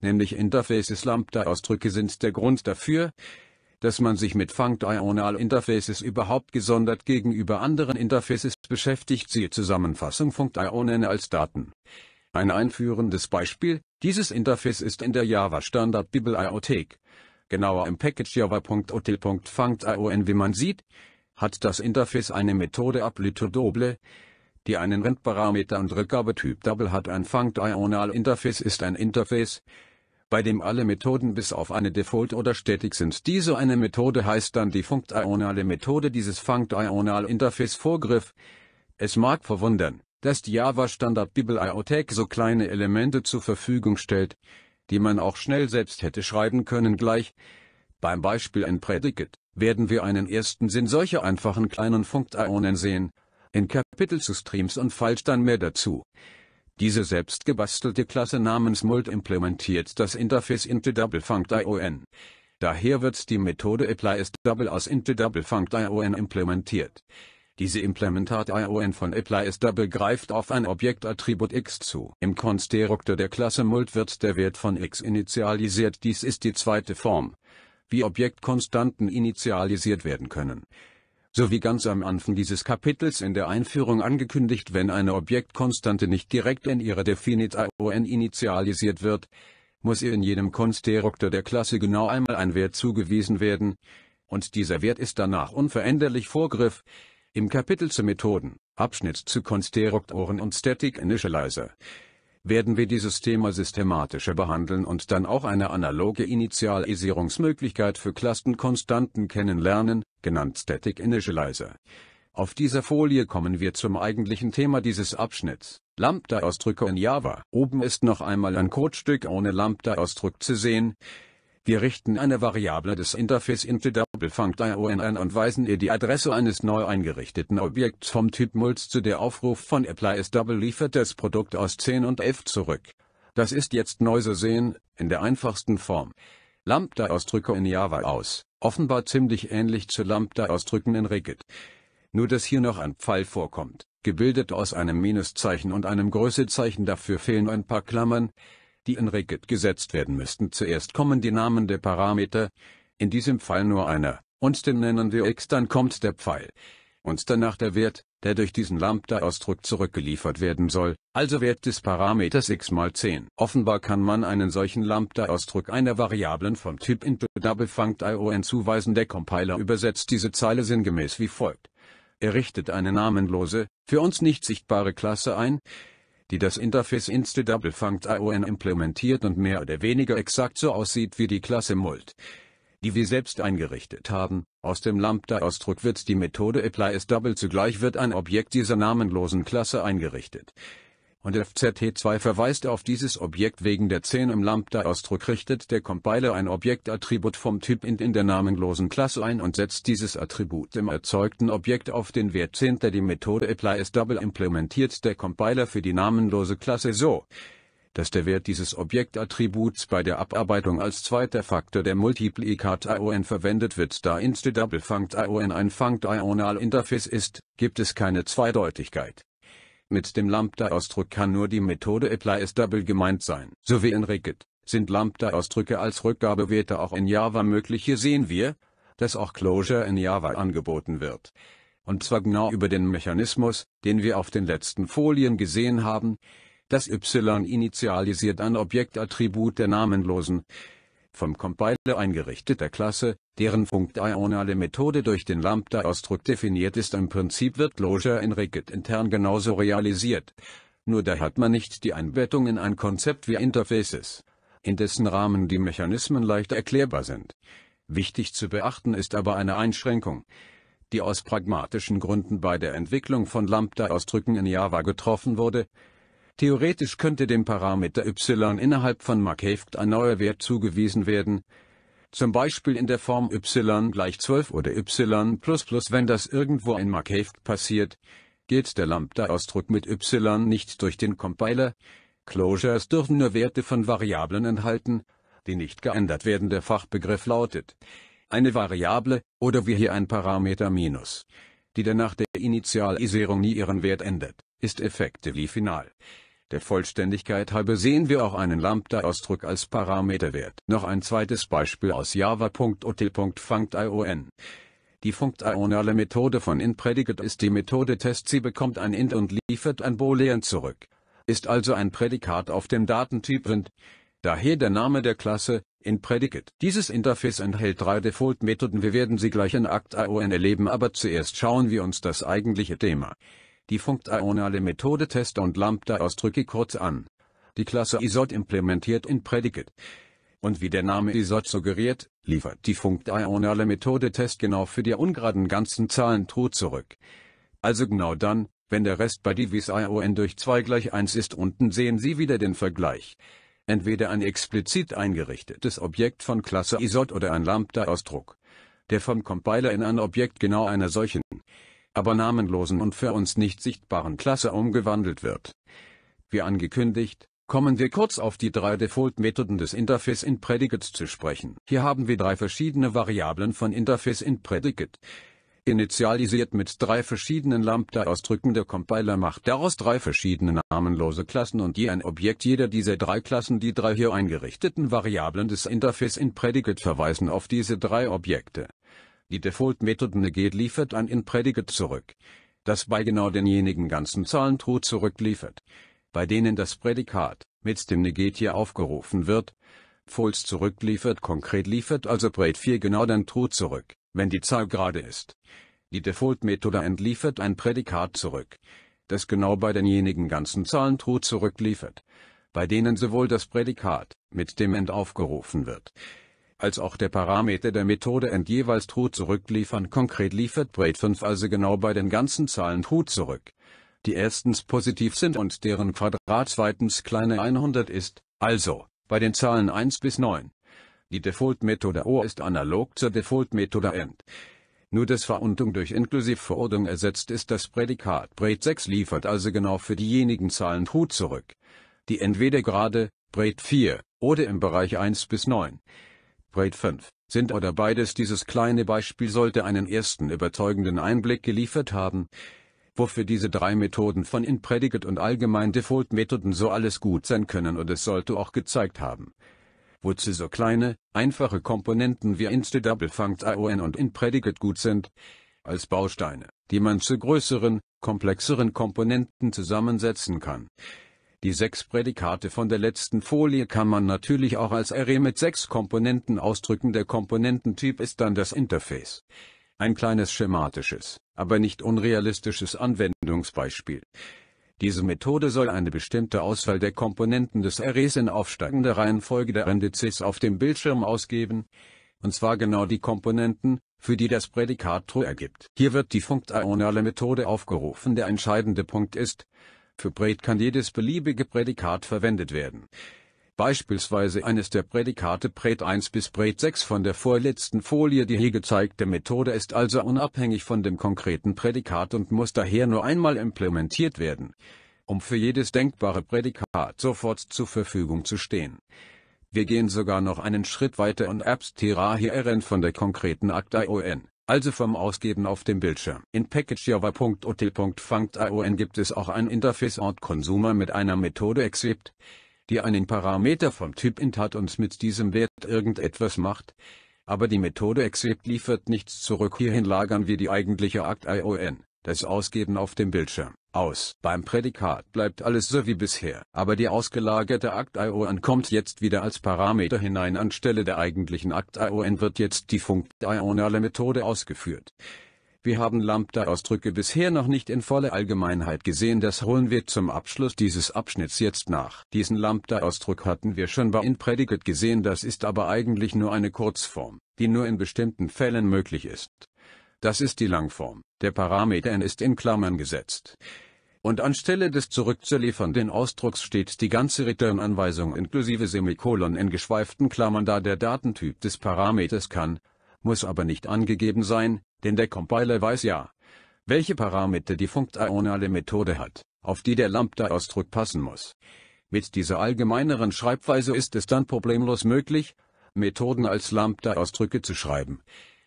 Nämlich Interfaces Lambda-Ausdrücke sind der Grund dafür, dass man sich mit Functional Interfaces überhaupt gesondert gegenüber anderen Interfaces beschäftigt, siehe Zusammenfassung Funktionen als Daten. Ein einführendes Beispiel, dieses Interface ist in der Java Standard Bibel Bibliothek. Genauer im Package java.otil.function, wie man sieht, hat das Interface eine Methode Applytodoble, die einen Rentparameter und Rückgabetyp Double hat. Ein Functional-Interface ist ein Interface, bei dem alle Methoden bis auf eine Default oder stetig sind. Diese eine Methode heißt dann die funktionale Methode dieses Functional Interface Vorgriff. Es mag verwundern, dass die Java Standard Bibliothek so kleine Elemente zur Verfügung stellt, die man auch schnell selbst hätte schreiben können gleich. Beim Beispiel ein Predicate werden wir einen ersten Sinn solcher einfachen kleinen Funktionen sehen, in Kapitel zu Streams und Falsch dann mehr dazu. Diese selbstgebastelte Klasse namens Mult implementiert das Interface into Double Daher wird die Methode apply aus into Double implementiert. Diese ImplementatION von apply greift auf ein Objektattribut x zu. Im Konstruktor der Klasse Mult wird der Wert von x initialisiert. Dies ist die zweite Form, wie Objektkonstanten initialisiert werden können so wie ganz am Anfang dieses Kapitels in der Einführung angekündigt, wenn eine Objektkonstante nicht direkt in ihrer Definite-ION initialisiert wird, muss ihr in jedem Konstruktor der Klasse genau einmal ein Wert zugewiesen werden, und dieser Wert ist danach unveränderlich Vorgriff. Im Kapitel zu Methoden, Abschnitt zu Konstruktoren und Static Initializer werden wir dieses Thema systematischer behandeln und dann auch eine analoge Initialisierungsmöglichkeit für Klassenkonstanten kennenlernen, genannt Static Initializer. Auf dieser Folie kommen wir zum eigentlichen Thema dieses Abschnitts, Lambda-Ausdrücke in Java. Oben ist noch einmal ein Codestück ohne Lambda-Ausdruck zu sehen, wir richten eine Variable des Interface into DoubleFunct.ion ein und weisen ihr die Adresse eines neu eingerichteten Objekts vom Typ Mults zu der Aufruf von Apply is Double liefert das Produkt aus 10 und 11 zurück. Das ist jetzt neu zu sehen, in der einfachsten Form. Lambda-Ausdrücke in Java aus, offenbar ziemlich ähnlich zu Lambda-Ausdrücken in Rigid. Nur dass hier noch ein Pfeil vorkommt, gebildet aus einem Minuszeichen und einem Größezeichen dafür fehlen ein paar Klammern die in Regit gesetzt werden müssten. Zuerst kommen die Namen der Parameter, in diesem Fall nur einer, und den nennen wir x, dann kommt der Pfeil. Und danach der Wert, der durch diesen Lambda-Ausdruck zurückgeliefert werden soll, also Wert des Parameters x mal 10. Offenbar kann man einen solchen Lambda-Ausdruck einer Variablen vom Typ int double funct ion zuweisen. Der Compiler übersetzt diese Zeile sinngemäß wie folgt. Er richtet eine namenlose, für uns nicht sichtbare Klasse ein, die das Interface Instdouble Funct ION implementiert und mehr oder weniger exakt so aussieht wie die Klasse Mult, die wir selbst eingerichtet haben. Aus dem Lambda-Ausdruck wird die Methode applyIsDouble zugleich wird ein Objekt dieser namenlosen Klasse eingerichtet und FZT2 verweist auf dieses Objekt wegen der 10 im Lambda-Ausdruck richtet der Compiler ein Objektattribut vom Typ int in der namenlosen Klasse ein und setzt dieses Attribut im erzeugten Objekt auf den Wert 10. Die Methode applyIsDouble implementiert der Compiler für die namenlose Klasse so, dass der Wert dieses Objektattributs bei der Abarbeitung als zweiter Faktor der Multiplikat ION verwendet wird. Da inst Double Funct ION ein Funct Ional Interface ist, gibt es keine Zweideutigkeit. Mit dem Lambda-Ausdruck kann nur die Methode apply is double gemeint sein. So wie in Ricket sind Lambda-Ausdrücke als Rückgabewerte auch in Java möglich. Hier sehen wir, dass auch Closure in Java angeboten wird. Und zwar genau über den Mechanismus, den wir auf den letzten Folien gesehen haben. Das y initialisiert ein Objektattribut der namenlosen vom Compiler eingerichteter Klasse, deren funktionale Methode durch den Lambda-Ausdruck definiert ist. Im Prinzip wird Clojure in Rigid intern genauso realisiert, nur da hat man nicht die Einbettung in ein Konzept wie Interfaces, in dessen Rahmen die Mechanismen leicht erklärbar sind. Wichtig zu beachten ist aber eine Einschränkung, die aus pragmatischen Gründen bei der Entwicklung von Lambda-Ausdrücken in Java getroffen wurde, Theoretisch könnte dem Parameter y innerhalb von Markhaft ein neuer Wert zugewiesen werden, zum Beispiel in der Form y gleich 12 oder y++. Wenn das irgendwo in Markhaft passiert, geht der Lambda-Ausdruck mit y nicht durch den Compiler. Closures dürfen nur Werte von Variablen enthalten, die nicht geändert werden. Der Fachbegriff lautet eine Variable, oder wie hier ein Parameter minus, die danach der Initialisierung nie ihren Wert ändert, ist effectively final. Der Vollständigkeit halber sehen wir auch einen Lambda-Ausdruck als Parameterwert. Noch ein zweites Beispiel aus java.ot.funct.ion. Die funktionale Methode von inPredicate ist die Methode test. Sie bekommt ein int und liefert ein Boolean zurück. Ist also ein Prädikat auf dem Datentyp int. Daher der Name der Klasse, inPredicate. Dieses Interface enthält drei Default-Methoden. Wir werden sie gleich in Act.ion erleben, aber zuerst schauen wir uns das eigentliche Thema an die funktionale Methode Test- und Lambda-Ausdrücke kurz an. Die Klasse Isot implementiert in Predicate. Und wie der Name Isot suggeriert, liefert die funktionale Methode Test genau für die ungeraden ganzen Zahlen True zurück. Also genau dann, wenn der Rest bei Divis ION durch 2 gleich 1 ist unten sehen Sie wieder den Vergleich. Entweder ein explizit eingerichtetes Objekt von Klasse Isot oder ein Lambda-Ausdruck, der vom Compiler in ein Objekt genau einer solchen aber namenlosen und für uns nicht sichtbaren Klasse umgewandelt wird. Wie angekündigt, kommen wir kurz auf die drei Default-Methoden des Interface in Predicate zu sprechen. Hier haben wir drei verschiedene Variablen von Interface in Predicate. Initialisiert mit drei verschiedenen Lambda-Ausdrücken der Compiler macht daraus drei verschiedene namenlose Klassen und je ein Objekt jeder dieser drei Klassen die drei hier eingerichteten Variablen des Interface in Predicate verweisen auf diese drei Objekte. Die Default-Methode negate liefert ein in Predicate zurück, das bei genau denjenigen ganzen Zahlen True zurückliefert, bei denen das Prädikat mit dem negate hier aufgerufen wird. False zurückliefert konkret liefert also Pred 4 genau dann True zurück, wenn die Zahl gerade ist. Die Default-Methode entliefert ein Prädikat zurück, das genau bei denjenigen ganzen Zahlen True zurückliefert, bei denen sowohl das Prädikat mit dem End aufgerufen wird, als auch der Parameter der Methode end jeweils True zurückliefern. Konkret liefert Braid 5 also genau bei den ganzen Zahlen True zurück, die erstens positiv sind und deren Quadrat zweitens kleine 100 ist, also bei den Zahlen 1 bis 9. Die Default-Methode OR ist analog zur Default-Methode AND. Nur das Verundung durch inklusiv Verordnung ersetzt ist das Prädikat Braid 6 liefert also genau für diejenigen Zahlen True zurück, die entweder gerade, Braid 4, oder im Bereich 1 bis 9, Braid 5, sind oder beides dieses kleine Beispiel sollte einen ersten überzeugenden Einblick geliefert haben, wofür diese drei Methoden von In-Predicate und allgemein Default-Methoden so alles gut sein können und es sollte auch gezeigt haben, wozu so kleine, einfache Komponenten wie Inst Double Funct ION und In-Predicate gut sind, als Bausteine, die man zu größeren, komplexeren Komponenten zusammensetzen kann. Die sechs Prädikate von der letzten Folie kann man natürlich auch als Array mit sechs Komponenten ausdrücken. Der Komponententyp ist dann das Interface. Ein kleines schematisches, aber nicht unrealistisches Anwendungsbeispiel. Diese Methode soll eine bestimmte Auswahl der Komponenten des Arrays in aufsteigender Reihenfolge der Indizes auf dem Bildschirm ausgeben, und zwar genau die Komponenten, für die das Prädikat True ergibt. Hier wird die funktionale Methode aufgerufen. Der entscheidende Punkt ist, für Pred kann jedes beliebige Prädikat verwendet werden. Beispielsweise eines der Prädikate Pred 1 bis Pred 6 von der vorletzten Folie. Die hier gezeigte Methode ist also unabhängig von dem konkreten Prädikat und muss daher nur einmal implementiert werden, um für jedes denkbare Prädikat sofort zur Verfügung zu stehen. Wir gehen sogar noch einen Schritt weiter und abstrahieren von der konkreten Akt ION also vom Ausgeben auf dem Bildschirm. In packagejava.ot.funct.ion gibt es auch ein Interface Ort Consumer mit einer Methode accept, die einen Parameter vom Typ int hat und mit diesem Wert irgendetwas macht, aber die Methode accept liefert nichts zurück. Hierhin lagern wir die eigentliche Akt ION das Ausgeben auf dem Bildschirm aus. Beim Prädikat bleibt alles so wie bisher, aber die ausgelagerte Akt-IoN kommt jetzt wieder als Parameter hinein anstelle der eigentlichen Akt-IoN wird jetzt die funktionale Methode ausgeführt. Wir haben Lambda-Ausdrücke bisher noch nicht in voller Allgemeinheit gesehen, das holen wir zum Abschluss dieses Abschnitts jetzt nach. Diesen Lambda-Ausdruck hatten wir schon bei InPredicate gesehen, das ist aber eigentlich nur eine Kurzform, die nur in bestimmten Fällen möglich ist. Das ist die Langform. Der Parameter n ist in Klammern gesetzt. Und anstelle des zurückzuliefernden Ausdrucks steht die ganze Return-Anweisung inklusive Semikolon in geschweiften Klammern da der Datentyp des Parameters kann, muss aber nicht angegeben sein, denn der Compiler weiß ja, welche Parameter die funktionale Methode hat, auf die der Lambda-Ausdruck passen muss. Mit dieser allgemeineren Schreibweise ist es dann problemlos möglich, Methoden als Lambda-Ausdrücke zu schreiben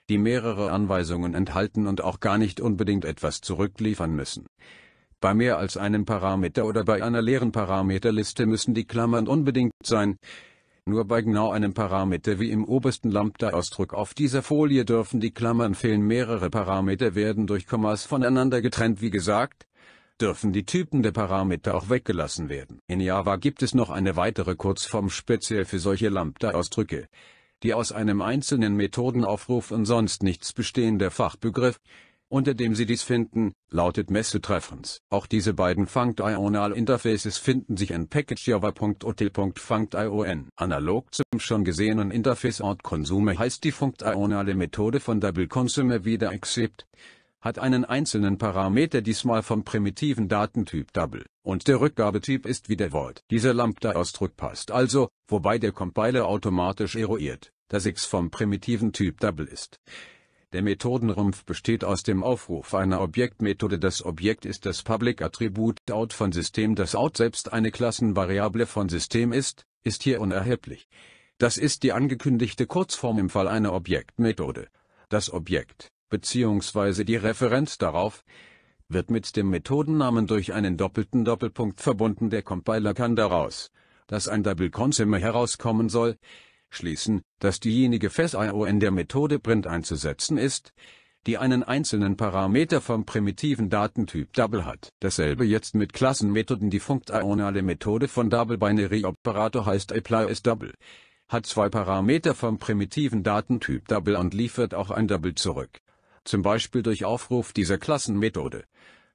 die mehrere Anweisungen enthalten und auch gar nicht unbedingt etwas zurückliefern müssen. Bei mehr als einem Parameter oder bei einer leeren Parameterliste müssen die Klammern unbedingt sein. Nur bei genau einem Parameter wie im obersten Lambda-Ausdruck auf dieser Folie dürfen die Klammern fehlen. Mehrere Parameter werden durch Kommas voneinander getrennt. Wie gesagt, dürfen die Typen der Parameter auch weggelassen werden. In Java gibt es noch eine weitere Kurzform speziell für solche Lambda-Ausdrücke die aus einem einzelnen Methodenaufruf und sonst nichts bestehender Fachbegriff, unter dem Sie dies finden, lautet Messetreffens. Auch diese beiden Functional Interfaces finden sich in package.java.ot.function. Analog zum schon gesehenen Interface Ort Consumer heißt die funktionale Methode von Double Consumer wieder accept hat einen einzelnen Parameter diesmal vom primitiven Datentyp Double, und der Rückgabetyp ist wieder Void. Dieser Lambda-Ausdruck passt also, wobei der Compiler automatisch eruiert, dass x vom primitiven Typ Double ist. Der Methodenrumpf besteht aus dem Aufruf einer Objektmethode. Das Objekt ist das Public-Attribut out von System. Das out selbst eine Klassenvariable von System ist, ist hier unerheblich. Das ist die angekündigte Kurzform im Fall einer Objektmethode. Das Objekt, bzw. die Referenz darauf, wird mit dem Methodennamen durch einen doppelten Doppelpunkt verbunden. Der Compiler kann daraus, dass ein Double Consumer herauskommen soll, schließen, dass diejenige FessIO in der Methode print einzusetzen ist, die einen einzelnen Parameter vom primitiven Datentyp Double hat. Dasselbe jetzt mit Klassenmethoden. Die funktionale Methode von Double Binary Operator heißt apply is double, hat zwei Parameter vom primitiven Datentyp Double und liefert auch ein Double zurück zum Beispiel durch Aufruf dieser Klassenmethode,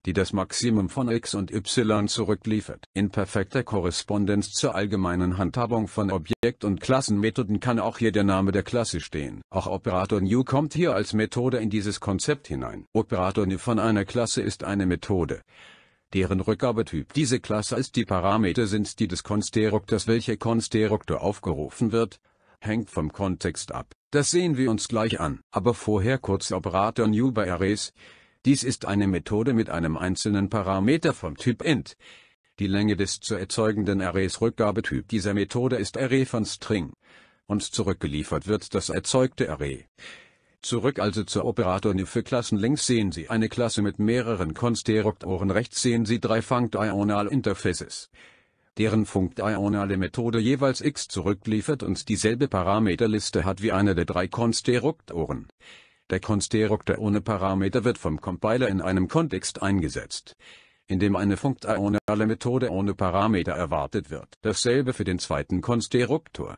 die das Maximum von x und y zurückliefert. In perfekter Korrespondenz zur allgemeinen Handhabung von Objekt- und Klassenmethoden kann auch hier der Name der Klasse stehen. Auch Operator New kommt hier als Methode in dieses Konzept hinein. Operator New von einer Klasse ist eine Methode deren Rückgabetyp diese Klasse ist. Die Parameter sind die des Konstruktors, welcher Konstruktor aufgerufen wird, hängt vom Kontext ab. Das sehen wir uns gleich an. Aber vorher kurz Operator Newber Arrays. Dies ist eine Methode mit einem einzelnen Parameter vom Typ int. Die Länge des zu erzeugenden Arrays Rückgabetyp dieser Methode ist Array von String. Und zurückgeliefert wird das erzeugte Array. Zurück also zur Operator New für Klassen links sehen Sie eine Klasse mit mehreren Konstruktoren rechts sehen Sie drei Funktional Interfaces deren funktionale Methode jeweils x zurückliefert und dieselbe Parameterliste hat wie einer der drei Konstruktoren. Der Konstruktor ohne Parameter wird vom Compiler in einem Kontext eingesetzt, in dem eine funktionale Methode ohne Parameter erwartet wird. Dasselbe für den zweiten Konstruktor.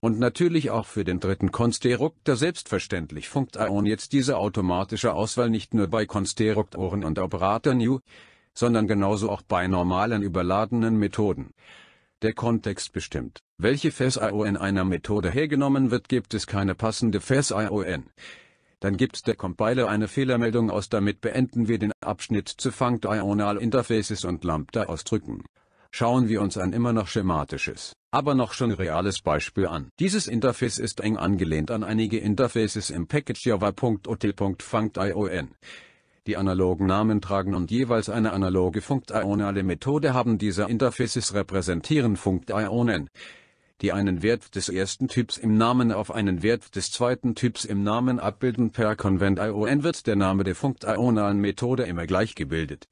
Und natürlich auch für den dritten Konstruktor selbstverständlich funkt Ion jetzt diese automatische Auswahl nicht nur bei Konstruktoren und Operator New sondern genauso auch bei normalen überladenen Methoden. Der Kontext bestimmt, welche FAS-ION einer Methode hergenommen wird, gibt es keine passende FAS-ION. Dann gibt der Compiler eine Fehlermeldung aus, damit beenden wir den Abschnitt zu Funct Ional Interfaces und Lambda-Ausdrücken schauen wir uns ein immer noch schematisches, aber noch schon reales Beispiel an. Dieses Interface ist eng angelehnt an einige Interfaces im Package java.otil.funct.ion die analogen Namen tragen und jeweils eine analoge funktionale Methode haben diese Interfaces repräsentieren Funktionen, die einen Wert des ersten Typs im Namen auf einen Wert des zweiten Typs im Namen abbilden. Per Convent-ION wird der Name der funktionalen Methode immer gleich gebildet.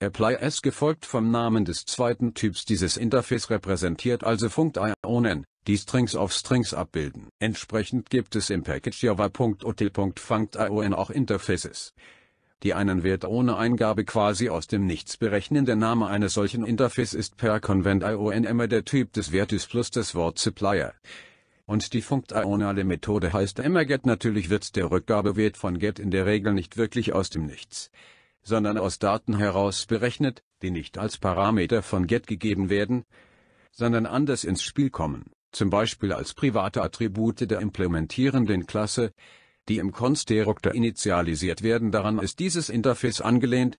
Apply S gefolgt vom Namen des zweiten Typs dieses Interface repräsentiert also Funktionen, die Strings auf Strings abbilden. Entsprechend gibt es im Package java.ot.function auch Interfaces die einen Wert ohne Eingabe quasi aus dem Nichts berechnen. Der Name eines solchen Interface ist per Convent ION immer der Typ des Wertes plus das Wort Supplier. Und die funktionale Methode heißt immer get. Natürlich wird der Rückgabewert von get in der Regel nicht wirklich aus dem Nichts, sondern aus Daten heraus berechnet, die nicht als Parameter von get gegeben werden, sondern anders ins Spiel kommen, zum Beispiel als private Attribute der implementierenden Klasse, die im Konstruktor initialisiert werden. Daran ist dieses Interface angelehnt,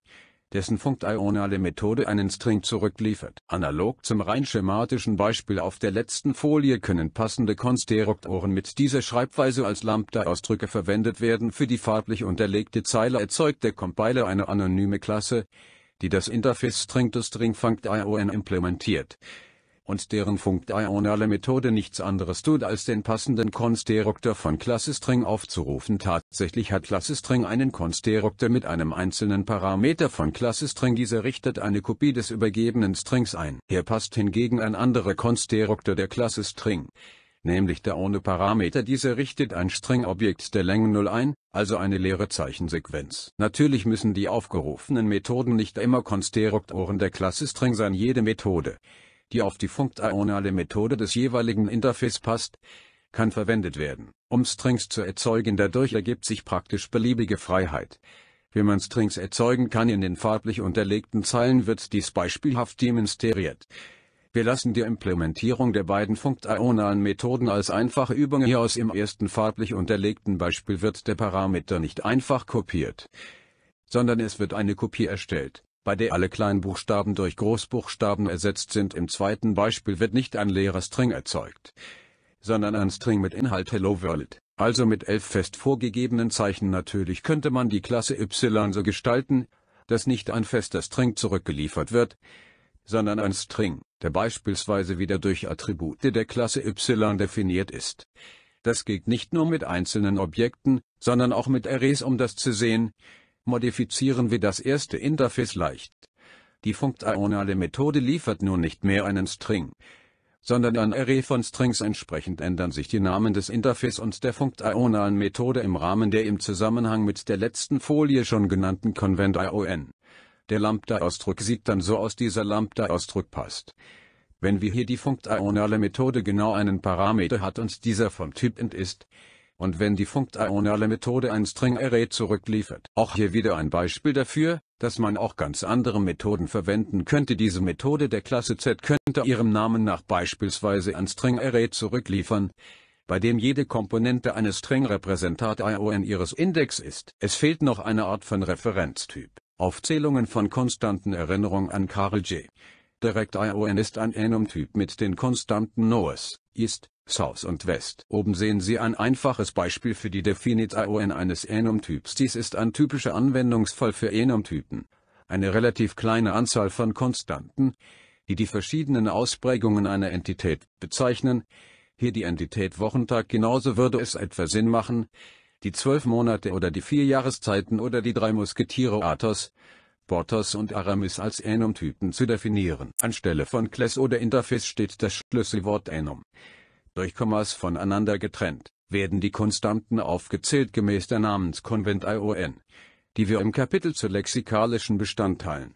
dessen funktionale Methode einen String zurückliefert. Analog zum rein schematischen Beispiel auf der letzten Folie können passende Konstruktoren mit dieser Schreibweise als Lambda-Ausdrücke verwendet werden. Für die farblich unterlegte Zeile erzeugt der Compiler eine anonyme Klasse, die das Interface String to String Function implementiert und deren funktionale Methode nichts anderes tut als den passenden Konstruktor von Klasse String aufzurufen. Tatsächlich hat Klasse String einen Konstruktor mit einem einzelnen Parameter von Klasse String. Dieser richtet eine Kopie des übergebenen Strings ein. Hier passt hingegen ein anderer Konstruktor der Klasse String nämlich der ohne Parameter. Diese richtet ein Stringobjekt der Länge 0 ein, also eine leere Zeichensequenz. Natürlich müssen die aufgerufenen Methoden nicht immer Konstruktoren der Klasse String sein. Jede Methode die auf die funktionale Methode des jeweiligen Interface passt, kann verwendet werden, um Strings zu erzeugen. Dadurch ergibt sich praktisch beliebige Freiheit. Wie man Strings erzeugen kann in den farblich unterlegten Zeilen wird dies beispielhaft demonstriert. Wir lassen die Implementierung der beiden funktionalen Methoden als einfache Übung hier aus. Im ersten farblich unterlegten Beispiel wird der Parameter nicht einfach kopiert, sondern es wird eine Kopie erstellt bei der alle Kleinbuchstaben durch Großbuchstaben ersetzt sind. Im zweiten Beispiel wird nicht ein leerer String erzeugt, sondern ein String mit Inhalt Hello World, also mit elf fest vorgegebenen Zeichen. Natürlich könnte man die Klasse Y so gestalten, dass nicht ein fester String zurückgeliefert wird, sondern ein String, der beispielsweise wieder durch Attribute der Klasse Y definiert ist. Das geht nicht nur mit einzelnen Objekten, sondern auch mit Arrays um das zu sehen modifizieren wir das erste Interface leicht. Die funktionale Methode liefert nun nicht mehr einen String, sondern ein Array von Strings entsprechend ändern sich die Namen des Interface und der funktionalen Methode im Rahmen der im Zusammenhang mit der letzten Folie schon genannten Convent ION. Der Lambda-Ausdruck sieht dann so aus dieser Lambda-Ausdruck passt. Wenn wir hier die funktionale Methode genau einen Parameter hat und dieser vom Typ int ist, und wenn die funktionale Methode ein String Array zurückliefert. Auch hier wieder ein Beispiel dafür, dass man auch ganz andere Methoden verwenden könnte. Diese Methode der Klasse Z könnte ihrem Namen nach beispielsweise ein String Array zurückliefern, bei dem jede Komponente eines String-Repräsentat ION ihres Index ist. Es fehlt noch eine Art von Referenztyp. Aufzählungen von konstanten Erinnerung an Karl J. Direct ION ist ein Enum-Typ mit den Konstanten NOS, ist, South und West. Oben sehen Sie ein einfaches Beispiel für die Definite ION eines enum typs Dies ist ein typischer Anwendungsfall für enum typen Eine relativ kleine Anzahl von Konstanten, die die verschiedenen Ausprägungen einer Entität bezeichnen. Hier die Entität Wochentag genauso würde es etwa Sinn machen, die zwölf Monate oder die vier Jahreszeiten oder die drei Musketiere Athos, Portos und Aramis als enum typen zu definieren. Anstelle von Class oder Interface steht das Schlüsselwort Enum durch Kommas voneinander getrennt, werden die Konstanten aufgezählt gemäß der Namenskonvent ION, die wir im Kapitel zu lexikalischen Bestandteilen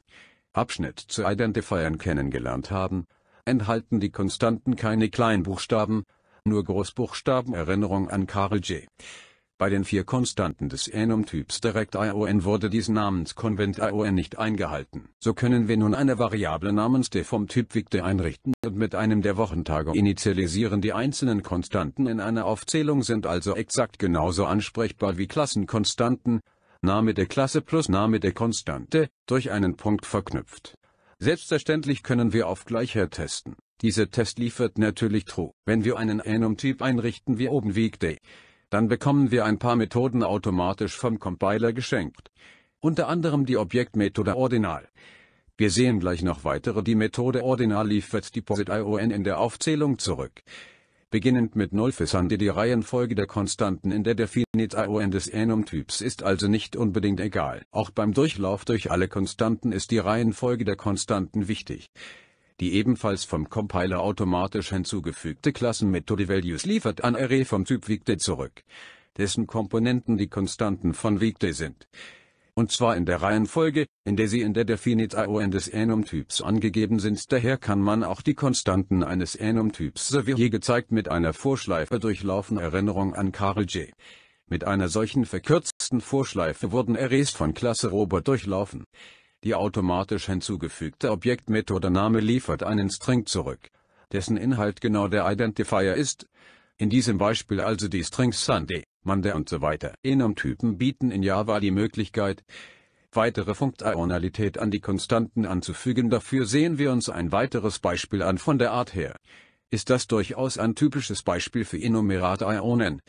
Abschnitt zu Identifiern kennengelernt haben, enthalten die Konstanten keine Kleinbuchstaben, nur Großbuchstaben Erinnerung an Karl J. Bei den vier Konstanten des Enum-Typs direkt ION wurde dies Namenskonvent ION nicht eingehalten. So können wir nun eine Variable namens d vom Typ Victor einrichten und mit einem der Wochentage initialisieren. Die einzelnen Konstanten in einer Aufzählung sind also exakt genauso ansprechbar wie Klassenkonstanten, Name der Klasse plus Name der Konstante, durch einen Punkt verknüpft. Selbstverständlich können wir auf gleicher testen. Dieser Test liefert natürlich True. Wenn wir einen Enum-Typ einrichten wie oben Victor, dann bekommen wir ein paar Methoden automatisch vom Compiler geschenkt. Unter anderem die Objektmethode Ordinal. Wir sehen gleich noch weitere. Die Methode Ordinal liefert die POSIT-ION in der Aufzählung zurück. Beginnend mit 0 fissern die Reihenfolge der Konstanten in der Definit-ION des Enum-Typs ist also nicht unbedingt egal. Auch beim Durchlauf durch alle Konstanten ist die Reihenfolge der Konstanten wichtig. Die ebenfalls vom Compiler automatisch hinzugefügte Klassenmethode Values liefert ein Array e vom Typ Vigde zurück, dessen Komponenten die Konstanten von Vigde sind. Und zwar in der Reihenfolge, in der sie in der Definite ION des Enum-Typs angegeben sind. Daher kann man auch die Konstanten eines Enum-Typs so wie hier gezeigt mit einer Vorschleife durchlaufen. Erinnerung an Karl J. Mit einer solchen verkürzten Vorschleife wurden Arrays von Klasse Robot durchlaufen. Die automatisch hinzugefügte Objektmethode Name liefert einen String zurück, dessen Inhalt genau der Identifier ist, in diesem Beispiel also die Strings Sunday, Monday und so weiter. Enum-Typen bieten in Java die Möglichkeit, weitere Funktionalität an die Konstanten anzufügen. Dafür sehen wir uns ein weiteres Beispiel an von der Art her. Ist das durchaus ein typisches Beispiel für Enumerate-Ionen?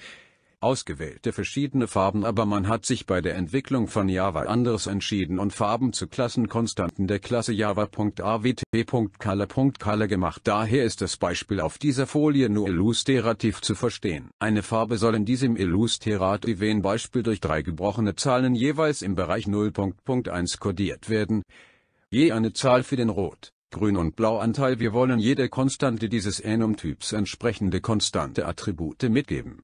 ausgewählte verschiedene Farben aber man hat sich bei der Entwicklung von Java anderes entschieden und Farben zu Klassenkonstanten der Klasse java.awt.color.color gemacht. Daher ist das Beispiel auf dieser Folie nur illustrativ zu verstehen. Eine Farbe soll in diesem illustrativen Beispiel durch drei gebrochene Zahlen jeweils im Bereich 0.1 kodiert werden. Je eine Zahl für den Rot, Grün- und Blau Anteil Wir wollen jeder Konstante dieses Enum-Typs entsprechende konstante Attribute mitgeben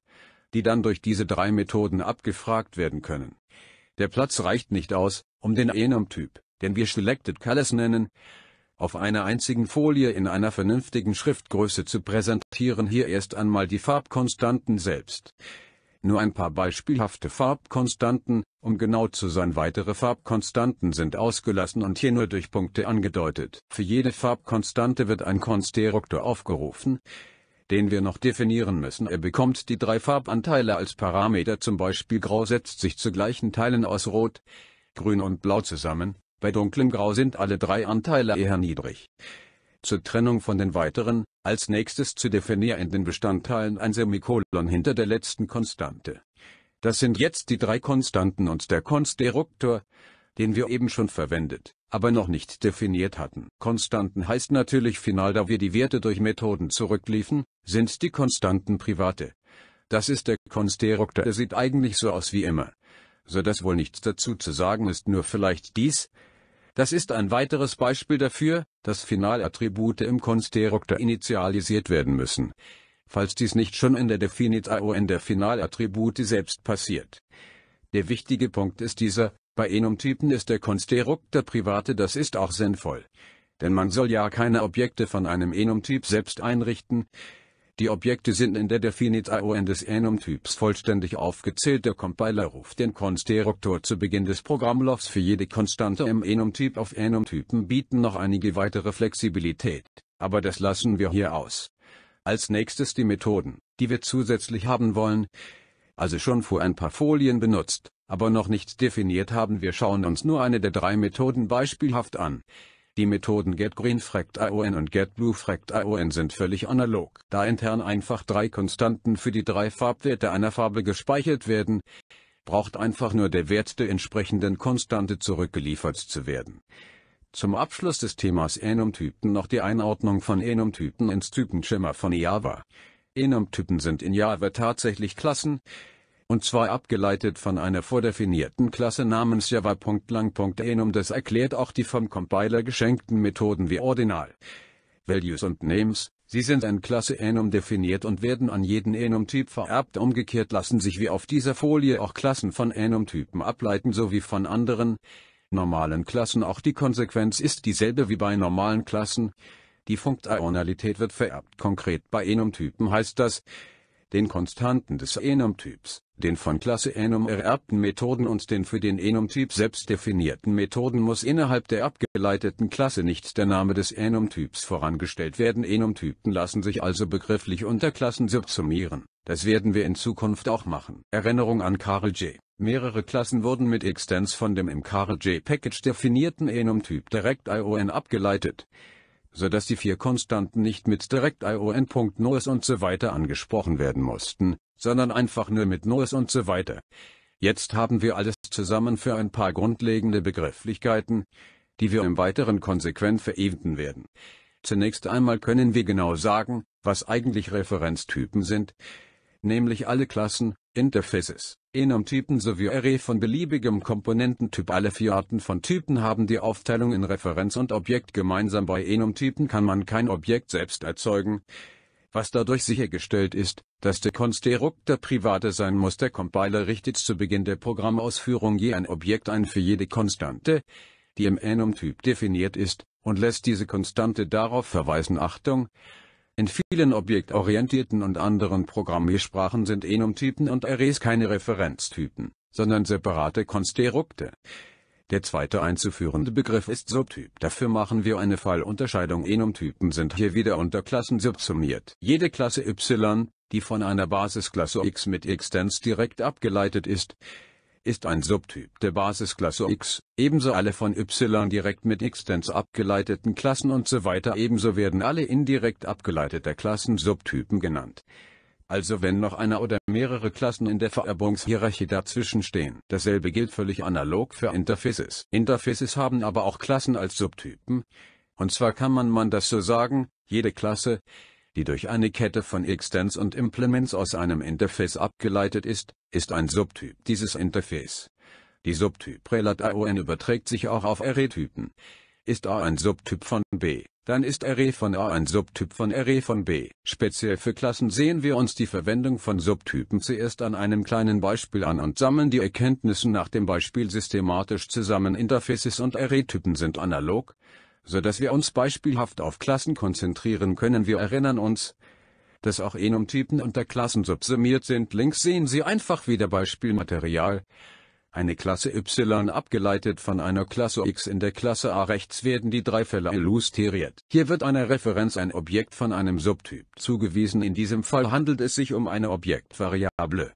die dann durch diese drei Methoden abgefragt werden können. Der Platz reicht nicht aus, um den enum typ den wir Selected Colors nennen, auf einer einzigen Folie in einer vernünftigen Schriftgröße zu präsentieren. Hier erst einmal die Farbkonstanten selbst. Nur ein paar beispielhafte Farbkonstanten, um genau zu sein. Weitere Farbkonstanten sind ausgelassen und hier nur durch Punkte angedeutet. Für jede Farbkonstante wird ein Konstruktor aufgerufen den wir noch definieren müssen. Er bekommt die drei Farbanteile als Parameter zum Beispiel Grau setzt sich zu gleichen Teilen aus Rot, Grün und Blau zusammen, bei dunklem Grau sind alle drei Anteile eher niedrig. Zur Trennung von den weiteren, als nächstes zu definieren in den Bestandteilen ein Semikolon hinter der letzten Konstante. Das sind jetzt die drei Konstanten und der Konstruktor, den wir eben schon verwendet, aber noch nicht definiert hatten. Konstanten heißt natürlich final, da wir die Werte durch Methoden zurückliefen, sind die Konstanten private. Das ist der Konstruktor, der sieht eigentlich so aus wie immer. So dass wohl nichts dazu zu sagen ist, nur vielleicht dies. Das ist ein weiteres Beispiel dafür, dass Finalattribute im Konstruktor initialisiert werden müssen. Falls dies nicht schon in der Definite IO in der Finalattribute selbst passiert. Der wichtige Punkt ist dieser, bei Enom-Typen ist der Konstrukt der private das ist auch sinnvoll. Denn man soll ja keine Objekte von einem Enom-Typ selbst einrichten. Die Objekte sind in der Definit-ION des Enom-Typs vollständig aufgezählt. Der Compiler ruft den Konstruktor zu Beginn des Programmlaufs für jede Konstante im Enom-Typ auf. Enom-Typen bieten noch einige weitere Flexibilität, aber das lassen wir hier aus. Als nächstes die Methoden, die wir zusätzlich haben wollen. Also schon vor ein paar Folien benutzt aber noch nicht definiert haben. Wir schauen uns nur eine der drei Methoden beispielhaft an. Die Methoden getGreenFractION und getBlueFractION sind völlig analog, da intern einfach drei Konstanten für die drei Farbwerte einer Farbe gespeichert werden, braucht einfach nur der Wert der entsprechenden Konstante zurückgeliefert zu werden. Zum Abschluss des Themas Enum-Typen noch die Einordnung von Enum-Typen ins Typenschimmer von Java. Enum-Typen sind in Java tatsächlich Klassen, und zwar abgeleitet von einer vordefinierten Klasse namens java.lang.enum. Das erklärt auch die vom Compiler geschenkten Methoden wie Ordinal, Values und Names. Sie sind in Klasse Enum definiert und werden an jeden Enum-Typ vererbt. Umgekehrt lassen sich wie auf dieser Folie auch Klassen von Enum-Typen ableiten sowie von anderen normalen Klassen. Auch die Konsequenz ist dieselbe wie bei normalen Klassen. Die Funktionalität wird vererbt. Konkret bei Enum-Typen heißt das, den Konstanten des Enum-Typs, den von Klasse Enum ererbten Methoden und den für den Enum-Typ selbst definierten Methoden muss innerhalb der abgeleiteten Klasse nicht der Name des Enum-Typs vorangestellt werden. Enum-Typen lassen sich also begrifflich unter Klassen subsumieren. Das werden wir in Zukunft auch machen. Erinnerung an Karl J. Mehrere Klassen wurden mit Extens von dem im Karl J. Package definierten Enum-Typ direkt ION abgeleitet so dass die vier Konstanten nicht mit DirectIon.NOS und so weiter angesprochen werden mussten, sondern einfach nur mit NOS und so weiter. Jetzt haben wir alles zusammen für ein paar grundlegende Begrifflichkeiten, die wir im Weiteren konsequent verewenden werden. Zunächst einmal können wir genau sagen, was eigentlich Referenztypen sind, nämlich alle Klassen, Interfaces, Enum-Typen sowie Array von beliebigem Komponententyp. Alle vier Arten von Typen haben die Aufteilung in Referenz und Objekt gemeinsam. Bei Enum-Typen kann man kein Objekt selbst erzeugen, was dadurch sichergestellt ist, dass der Konstruktor private sein muss. Der Compiler richtet zu Beginn der Programmausführung je ein Objekt ein für jede Konstante, die im Enum-Typ definiert ist, und lässt diese Konstante darauf verweisen. Achtung! In vielen objektorientierten und anderen Programmiersprachen sind Enum-Typen und Arrays keine Referenztypen, sondern separate Konstrukte. Der zweite einzuführende Begriff ist Subtyp. Dafür machen wir eine Fallunterscheidung. Enum-Typen sind hier wieder unter Klassen subsumiert. Jede Klasse Y, die von einer Basisklasse X mit Extens direkt abgeleitet ist, ist ein Subtyp der Basisklasse X, ebenso alle von Y direkt mit Xtens abgeleiteten Klassen und so weiter ebenso werden alle indirekt abgeleiteter Klassen Subtypen genannt. Also wenn noch einer oder mehrere Klassen in der Vererbungshierarchie dazwischen stehen. Dasselbe gilt völlig analog für Interfaces. Interfaces haben aber auch Klassen als Subtypen. Und zwar kann man man das so sagen, jede Klasse, die durch eine Kette von Extents und Implements aus einem Interface abgeleitet ist, ist ein Subtyp dieses Interface. Die Subtyp-Relat AON überträgt sich auch auf Array-Typen. Ist A ein Subtyp von B, dann ist Array von A ein Subtyp von Array von B. Speziell für Klassen sehen wir uns die Verwendung von Subtypen zuerst an einem kleinen Beispiel an und sammeln die Erkenntnisse nach dem Beispiel systematisch zusammen. Interfaces und Array-Typen sind analog so dass wir uns beispielhaft auf Klassen konzentrieren können. Wir erinnern uns, dass auch Enom-Typen unter Klassen subsumiert sind. Links sehen Sie einfach wieder Beispielmaterial. Eine Klasse Y abgeleitet von einer Klasse X in der Klasse A. Rechts werden die drei Fälle illustriert. Hier wird einer Referenz ein Objekt von einem Subtyp zugewiesen. In diesem Fall handelt es sich um eine Objektvariable.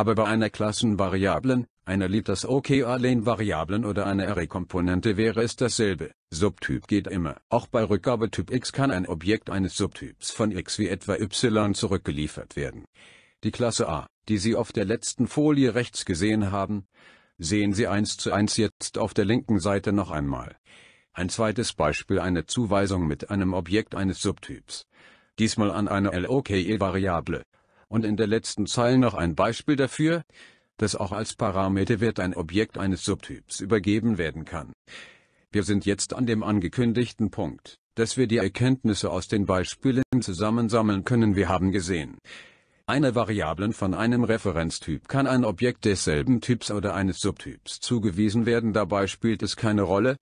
Aber bei einer Klassenvariablen, einer Liters OK allein Variablen oder einer Array-Komponente wäre es dasselbe. Subtyp geht immer. Auch bei Rückgabetyp X kann ein Objekt eines Subtyps von X wie etwa Y zurückgeliefert werden. Die Klasse A, die Sie auf der letzten Folie rechts gesehen haben, sehen Sie 1 zu 1 jetzt auf der linken Seite noch einmal. Ein zweites Beispiel eine Zuweisung mit einem Objekt eines Subtyps. Diesmal an eine LOKE-Variable und in der letzten Zeile noch ein Beispiel dafür, dass auch als Parameterwert ein Objekt eines Subtyps übergeben werden kann. Wir sind jetzt an dem angekündigten Punkt, dass wir die Erkenntnisse aus den Beispielen zusammensammeln können. Wir haben gesehen, eine Variablen von einem Referenztyp kann ein Objekt desselben Typs oder eines Subtyps zugewiesen werden. Dabei spielt es keine Rolle,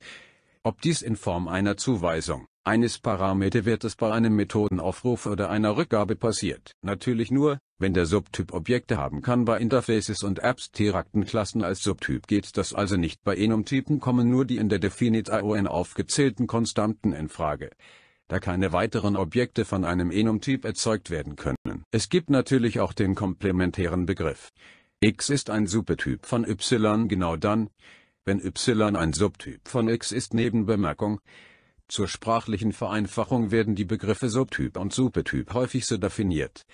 ob dies in Form einer Zuweisung, eines Parameter wird es bei einem Methodenaufruf oder einer Rückgabe passiert. Natürlich nur, wenn der Subtyp Objekte haben kann bei Interfaces und Apps abstrakten Klassen als Subtyp geht das also nicht. Bei Enum-Typen kommen nur die in der Definite ION aufgezählten Konstanten in Frage da keine weiteren Objekte von einem Enum-Typ erzeugt werden können. Es gibt natürlich auch den komplementären Begriff. X ist ein Supertyp von Y genau dann, wenn y ein Subtyp von X ist Nebenbemerkung. Zur sprachlichen Vereinfachung werden die Begriffe Subtyp und Supertyp häufig so definiert.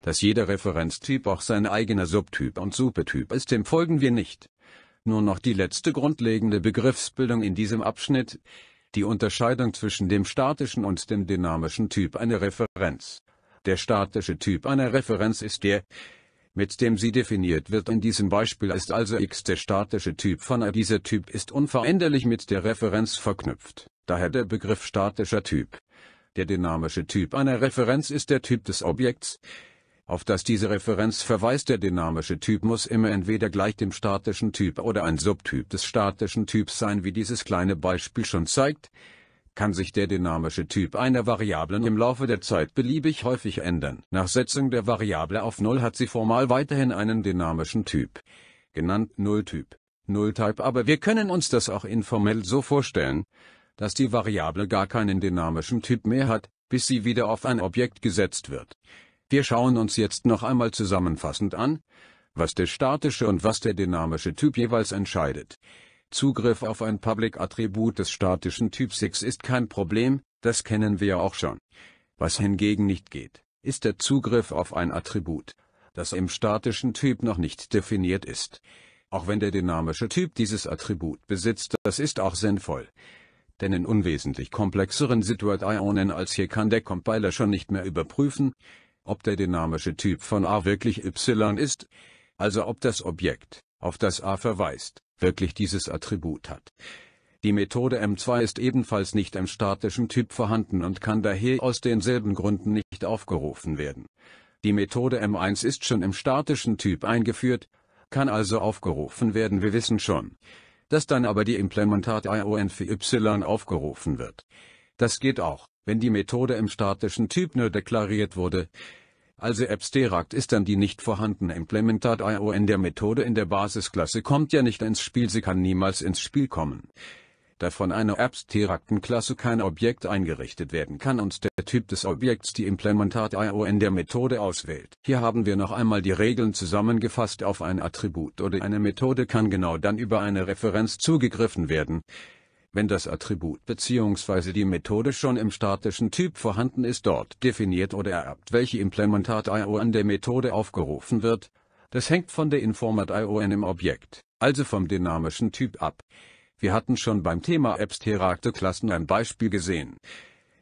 Dass jeder Referenztyp auch sein eigener Subtyp und Supertyp ist, dem folgen wir nicht. Nur noch die letzte grundlegende Begriffsbildung in diesem Abschnitt. Die Unterscheidung zwischen dem statischen und dem dynamischen Typ einer Referenz. Der statische Typ einer Referenz ist der, mit dem sie definiert wird. In diesem Beispiel ist also x der statische Typ von a. Dieser Typ ist unveränderlich mit der Referenz verknüpft, daher der Begriff statischer Typ. Der dynamische Typ einer Referenz ist der Typ des Objekts, auf das diese Referenz verweist. Der dynamische Typ muss immer entweder gleich dem statischen Typ oder ein Subtyp des statischen Typs sein, wie dieses kleine Beispiel schon zeigt kann sich der dynamische Typ einer Variablen im Laufe der Zeit beliebig häufig ändern. Nach Setzung der Variable auf 0 hat sie formal weiterhin einen dynamischen Typ, genannt Nulltyp. Nulltype, aber wir können uns das auch informell so vorstellen, dass die Variable gar keinen dynamischen Typ mehr hat, bis sie wieder auf ein Objekt gesetzt wird. Wir schauen uns jetzt noch einmal zusammenfassend an, was der statische und was der dynamische Typ jeweils entscheidet. Zugriff auf ein Public-Attribut des statischen Typs X ist kein Problem, das kennen wir auch schon. Was hingegen nicht geht, ist der Zugriff auf ein Attribut, das im statischen Typ noch nicht definiert ist. Auch wenn der dynamische Typ dieses Attribut besitzt, das ist auch sinnvoll. Denn in unwesentlich komplexeren Situationen als hier kann der Compiler schon nicht mehr überprüfen, ob der dynamische Typ von A wirklich Y ist, also ob das Objekt, auf das A verweist, wirklich dieses Attribut hat. Die Methode M2 ist ebenfalls nicht im statischen Typ vorhanden und kann daher aus denselben Gründen nicht aufgerufen werden. Die Methode M1 ist schon im statischen Typ eingeführt, kann also aufgerufen werden, wir wissen schon, dass dann aber die Implementat ION für Y aufgerufen wird. Das geht auch, wenn die Methode im statischen Typ nur deklariert wurde. Also Abstract ist dann die nicht vorhandene implementat io in der Methode in der Basisklasse kommt ja nicht ins Spiel, sie kann niemals ins Spiel kommen. Da von einer abstrakten Klasse kein Objekt eingerichtet werden kann und der Typ des Objekts die implementat io in der Methode auswählt. Hier haben wir noch einmal die Regeln zusammengefasst auf ein Attribut oder eine Methode kann genau dann über eine Referenz zugegriffen werden wenn das Attribut bzw. die Methode schon im statischen Typ vorhanden ist dort definiert oder ererbt, welche Implementat-IO an der Methode aufgerufen wird. Das hängt von der Informat-IO in im Objekt, also vom dynamischen Typ ab. Wir hatten schon beim Thema abstrakte Klassen ein Beispiel gesehen.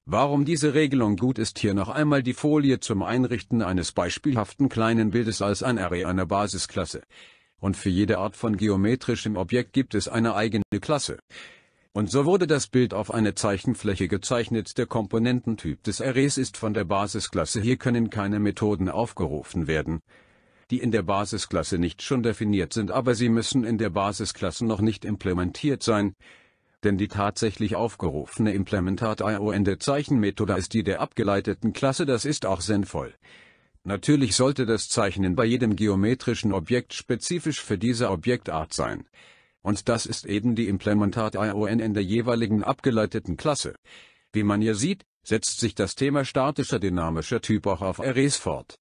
Warum diese Regelung gut ist hier noch einmal die Folie zum Einrichten eines beispielhaften kleinen Bildes als ein Array einer Basisklasse. Und für jede Art von geometrischem Objekt gibt es eine eigene Klasse. Und so wurde das Bild auf eine Zeichenfläche gezeichnet. Der Komponententyp des Arrays ist von der Basisklasse. Hier können keine Methoden aufgerufen werden, die in der Basisklasse nicht schon definiert sind, aber sie müssen in der Basisklasse noch nicht implementiert sein, denn die tatsächlich aufgerufene Implementat-IO in der Zeichenmethode ist die der abgeleiteten Klasse, das ist auch sinnvoll. Natürlich sollte das Zeichnen bei jedem geometrischen Objekt spezifisch für diese Objektart sein und das ist eben die Implementat-ION in der jeweiligen abgeleiteten Klasse. Wie man hier sieht, setzt sich das Thema statischer dynamischer Typ auch auf Arrays fort.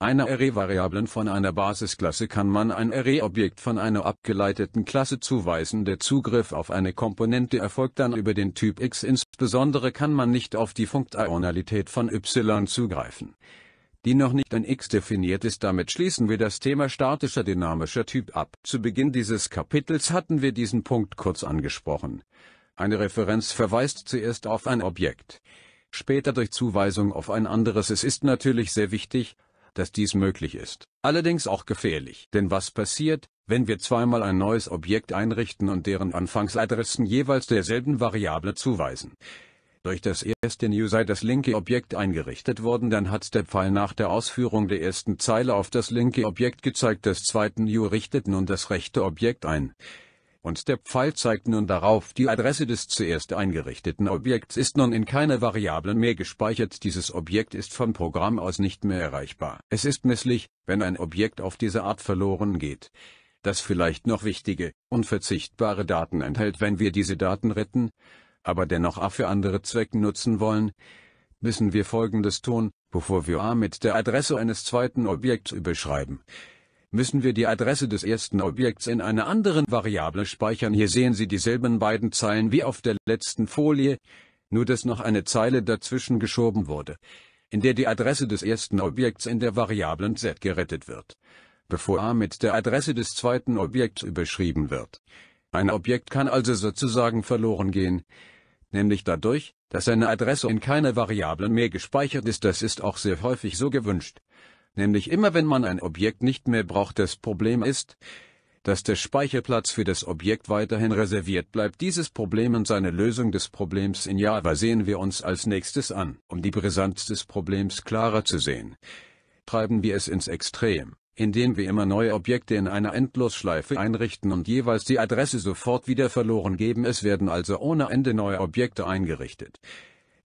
Einer Array-Variablen von einer Basisklasse kann man ein Array-Objekt von einer abgeleiteten Klasse zuweisen. Der Zugriff auf eine Komponente erfolgt dann über den Typ X. Insbesondere kann man nicht auf die Funktionalität von Y zugreifen die noch nicht ein X definiert ist. Damit schließen wir das Thema statischer dynamischer Typ ab. Zu Beginn dieses Kapitels hatten wir diesen Punkt kurz angesprochen. Eine Referenz verweist zuerst auf ein Objekt, später durch Zuweisung auf ein anderes. Es ist natürlich sehr wichtig, dass dies möglich ist, allerdings auch gefährlich. Denn was passiert, wenn wir zweimal ein neues Objekt einrichten und deren Anfangsadressen jeweils derselben Variable zuweisen? Durch das erste New sei das linke Objekt eingerichtet worden, dann hat der Pfeil nach der Ausführung der ersten Zeile auf das linke Objekt gezeigt, das zweite New richtet nun das rechte Objekt ein. Und der Pfeil zeigt nun darauf, die Adresse des zuerst eingerichteten Objekts ist nun in keiner Variablen mehr gespeichert, dieses Objekt ist vom Programm aus nicht mehr erreichbar. Es ist misslich, wenn ein Objekt auf diese Art verloren geht das vielleicht noch wichtige, unverzichtbare Daten enthält, wenn wir diese Daten retten, aber dennoch A für andere Zwecke nutzen wollen, müssen wir Folgendes tun, bevor wir A mit der Adresse eines zweiten Objekts überschreiben. Müssen wir die Adresse des ersten Objekts in einer anderen Variable speichern. Hier sehen Sie dieselben beiden Zeilen wie auf der letzten Folie, nur dass noch eine Zeile dazwischen geschoben wurde, in der die Adresse des ersten Objekts in der Variablen z gerettet wird, bevor A mit der Adresse des zweiten Objekts überschrieben wird. Ein Objekt kann also sozusagen verloren gehen, nämlich dadurch, dass eine Adresse in keiner Variablen mehr gespeichert ist. Das ist auch sehr häufig so gewünscht. Nämlich immer wenn man ein Objekt nicht mehr braucht, das Problem ist, dass der Speicherplatz für das Objekt weiterhin reserviert bleibt. Dieses Problem und seine Lösung des Problems in Java sehen wir uns als nächstes an. Um die Brisanz des Problems klarer zu sehen, treiben wir es ins Extrem indem wir immer neue Objekte in einer Endlosschleife einrichten und jeweils die Adresse sofort wieder verloren geben. Es werden also ohne Ende neue Objekte eingerichtet.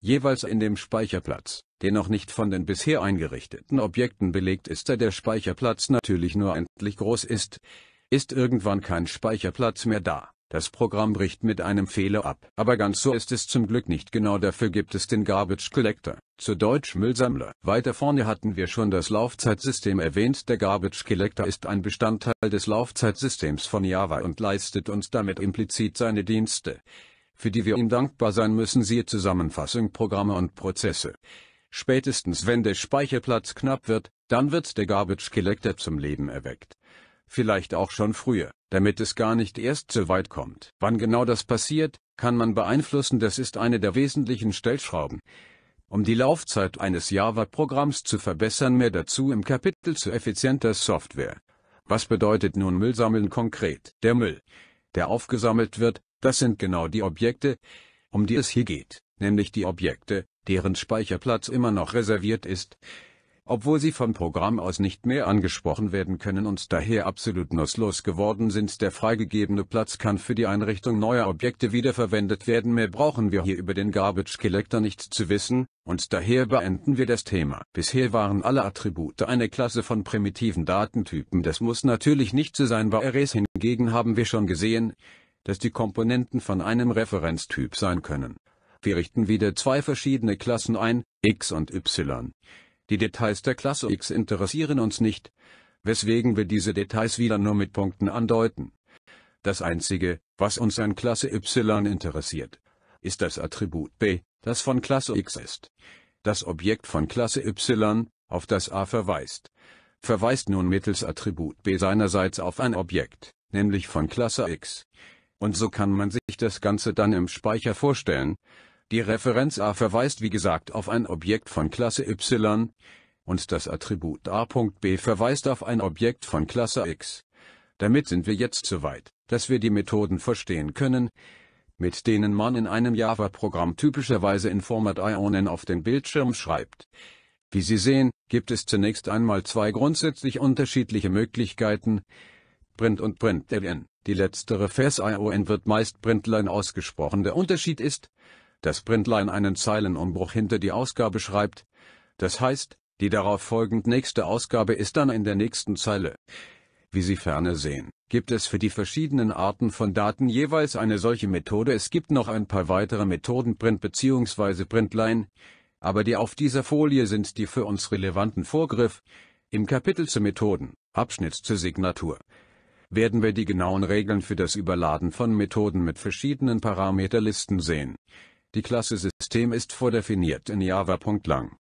Jeweils in dem Speicherplatz, der noch nicht von den bisher eingerichteten Objekten belegt ist, da der Speicherplatz natürlich nur endlich groß ist, ist irgendwann kein Speicherplatz mehr da. Das Programm bricht mit einem Fehler ab. Aber ganz so ist es zum Glück nicht. Genau dafür gibt es den Garbage Collector, zu Deutsch Müllsammler. Weiter vorne hatten wir schon das Laufzeitsystem erwähnt. Der Garbage Collector ist ein Bestandteil des Laufzeitsystems von Java und leistet uns damit implizit seine Dienste, für die wir ihm dankbar sein müssen. Siehe Zusammenfassung Programme und Prozesse. Spätestens wenn der Speicherplatz knapp wird, dann wird der Garbage Collector zum Leben erweckt. Vielleicht auch schon früher damit es gar nicht erst so weit kommt. Wann genau das passiert, kann man beeinflussen, das ist eine der wesentlichen Stellschrauben. Um die Laufzeit eines Java-Programms zu verbessern, mehr dazu im Kapitel zu effizienter Software. Was bedeutet nun Müllsammeln konkret? Der Müll, der aufgesammelt wird, das sind genau die Objekte, um die es hier geht, nämlich die Objekte, deren Speicherplatz immer noch reserviert ist obwohl sie vom Programm aus nicht mehr angesprochen werden können und daher absolut nutzlos geworden sind. Der freigegebene Platz kann für die Einrichtung neuer Objekte wiederverwendet werden. Mehr brauchen wir hier über den Garbage Collector nicht zu wissen, und daher beenden wir das Thema. Bisher waren alle Attribute eine Klasse von primitiven Datentypen. Das muss natürlich nicht so sein. Bei Arrays hingegen haben wir schon gesehen, dass die Komponenten von einem Referenztyp sein können. Wir richten wieder zwei verschiedene Klassen ein, X und Y. Die Details der Klasse X interessieren uns nicht, weswegen wir diese Details wieder nur mit Punkten andeuten. Das Einzige, was uns an Klasse Y interessiert, ist das Attribut B, das von Klasse X ist. Das Objekt von Klasse Y, auf das A verweist, verweist nun mittels Attribut B seinerseits auf ein Objekt, nämlich von Klasse X. Und so kann man sich das Ganze dann im Speicher vorstellen, die Referenz a verweist wie gesagt auf ein Objekt von Klasse y und das Attribut a.b verweist auf ein Objekt von Klasse x. Damit sind wir jetzt so weit, dass wir die Methoden verstehen können, mit denen man in einem Java-Programm typischerweise in Format-Ionen auf den Bildschirm schreibt. Wie Sie sehen, gibt es zunächst einmal zwei grundsätzlich unterschiedliche Möglichkeiten, Print und Println. Die letztere Vers ION wird meist Printline ausgesprochen. Der Unterschied ist, dass Printline einen Zeilenumbruch hinter die Ausgabe schreibt. Das heißt, die darauf folgend nächste Ausgabe ist dann in der nächsten Zeile. Wie Sie ferner sehen, gibt es für die verschiedenen Arten von Daten jeweils eine solche Methode. Es gibt noch ein paar weitere Methoden Print bzw. Printline, aber die auf dieser Folie sind die für uns relevanten Vorgriff. Im Kapitel zu Methoden, Abschnitt zur Signatur, werden wir die genauen Regeln für das Überladen von Methoden mit verschiedenen Parameterlisten sehen. Die Klasse System ist vordefiniert in java.lang.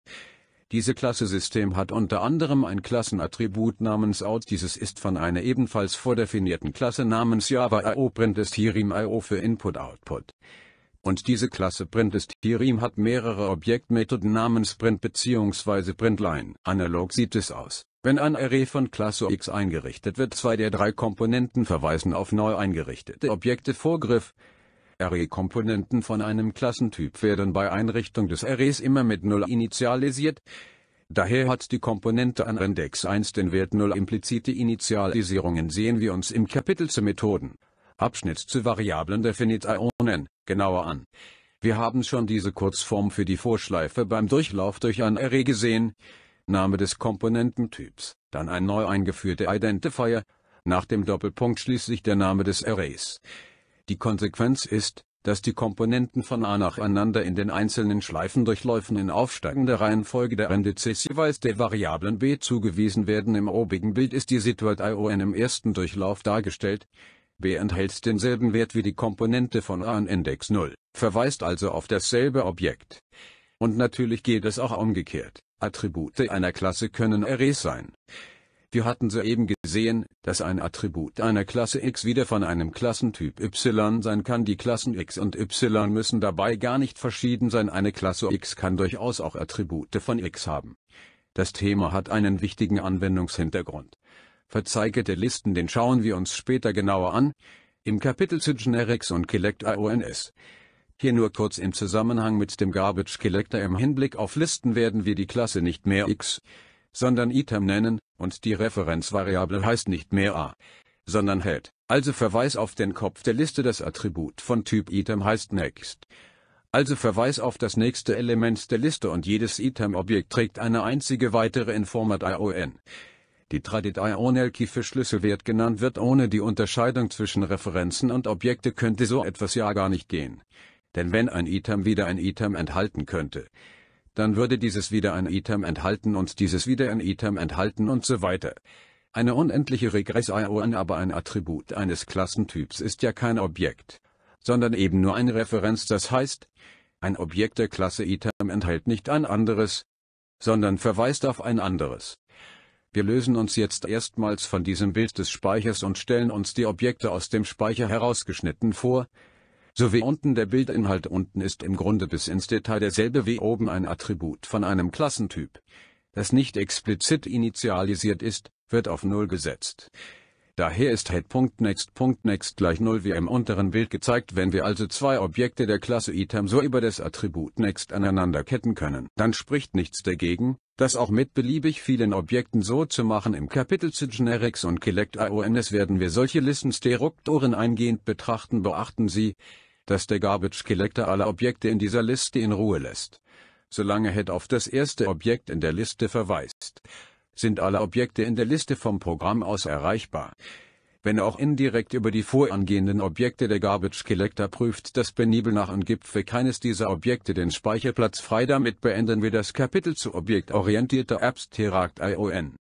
Diese Klasse System hat unter anderem ein Klassenattribut namens out. Dieses ist von einer ebenfalls vordefinierten Klasse namens Java IO Printestirim für Input Output. Und diese Klasse Printestirim hat mehrere Objektmethoden namens Print bzw. Printline. Analog sieht es aus. Wenn ein Array von Klasse X eingerichtet wird, zwei der drei Komponenten verweisen auf neu eingerichtete Objekte Vorgriff. Array-Komponenten von einem Klassentyp werden bei Einrichtung des Arrays immer mit 0 initialisiert. Daher hat die Komponente an Index 1 den Wert 0 implizite Initialisierungen sehen wir uns im Kapitel zu Methoden. Abschnitt zu Variablen Ionen, genauer an. Wir haben schon diese Kurzform für die Vorschleife beim Durchlauf durch ein Array e gesehen. Name des Komponententyps, dann ein neu eingeführter Identifier, nach dem Doppelpunkt schließlich der Name des Arrays. Die Konsequenz ist, dass die Komponenten von A nacheinander in den einzelnen Schleifendurchläufen in aufsteigender Reihenfolge der Indizes jeweils der Variablen b zugewiesen werden. Im obigen Bild ist die Situation im ersten Durchlauf dargestellt. b enthält denselben Wert wie die Komponente von A an Index 0, verweist also auf dasselbe Objekt. Und natürlich geht es auch umgekehrt. Attribute einer Klasse können Arrays sein. Wir hatten soeben gesehen, dass ein Attribut einer Klasse X wieder von einem Klassentyp Y sein kann. Die Klassen X und Y müssen dabei gar nicht verschieden sein. Eine Klasse X kann durchaus auch Attribute von X haben. Das Thema hat einen wichtigen Anwendungshintergrund. Verzeigerte Listen, den schauen wir uns später genauer an. Im Kapitel zu Generics und Collect IONS. Hier nur kurz im Zusammenhang mit dem Garbage Collector im Hinblick auf Listen werden wir die Klasse nicht mehr X, sondern Item nennen, und die Referenzvariable heißt nicht mehr a, sondern head, also Verweis auf den Kopf der Liste das Attribut von Typ Item heißt next, also Verweis auf das nächste Element der Liste und jedes Item-Objekt trägt eine einzige weitere Informat ION die tradit Key für Schlüsselwert genannt wird ohne die Unterscheidung zwischen Referenzen und Objekte könnte so etwas ja gar nicht gehen. Denn wenn ein Item wieder ein Item enthalten könnte, dann würde dieses wieder ein Item enthalten und dieses wieder ein Item enthalten und so weiter. Eine unendliche Regress-IO Regression aber ein Attribut eines Klassentyps ist ja kein Objekt, sondern eben nur eine Referenz, das heißt, ein Objekt der Klasse Item enthält nicht ein anderes, sondern verweist auf ein anderes. Wir lösen uns jetzt erstmals von diesem Bild des Speichers und stellen uns die Objekte aus dem Speicher herausgeschnitten vor, so wie unten der Bildinhalt unten ist im Grunde bis ins Detail derselbe wie oben ein Attribut von einem Klassentyp. Das nicht explizit initialisiert ist, wird auf 0 gesetzt. Daher ist head.next.next halt gleich 0 wie im unteren Bild gezeigt. Wenn wir also zwei Objekte der Klasse Item so über das Attribut next aneinander ketten können, dann spricht nichts dagegen, das auch mit beliebig vielen Objekten so zu machen. Im Kapitel zu Generics und Collect IONS werden wir solche Listen Steruktoren eingehend betrachten. Beachten Sie, dass der Garbage Collector alle Objekte in dieser Liste in Ruhe lässt. Solange Head auf das erste Objekt in der Liste verweist, sind alle Objekte in der Liste vom Programm aus erreichbar. Wenn auch indirekt über die vorangehenden Objekte der Garbage Collector prüft das Benibel nach und gibt für keines dieser Objekte den Speicherplatz frei. Damit beenden wir das Kapitel zu objektorientierter Apps Terakt ION.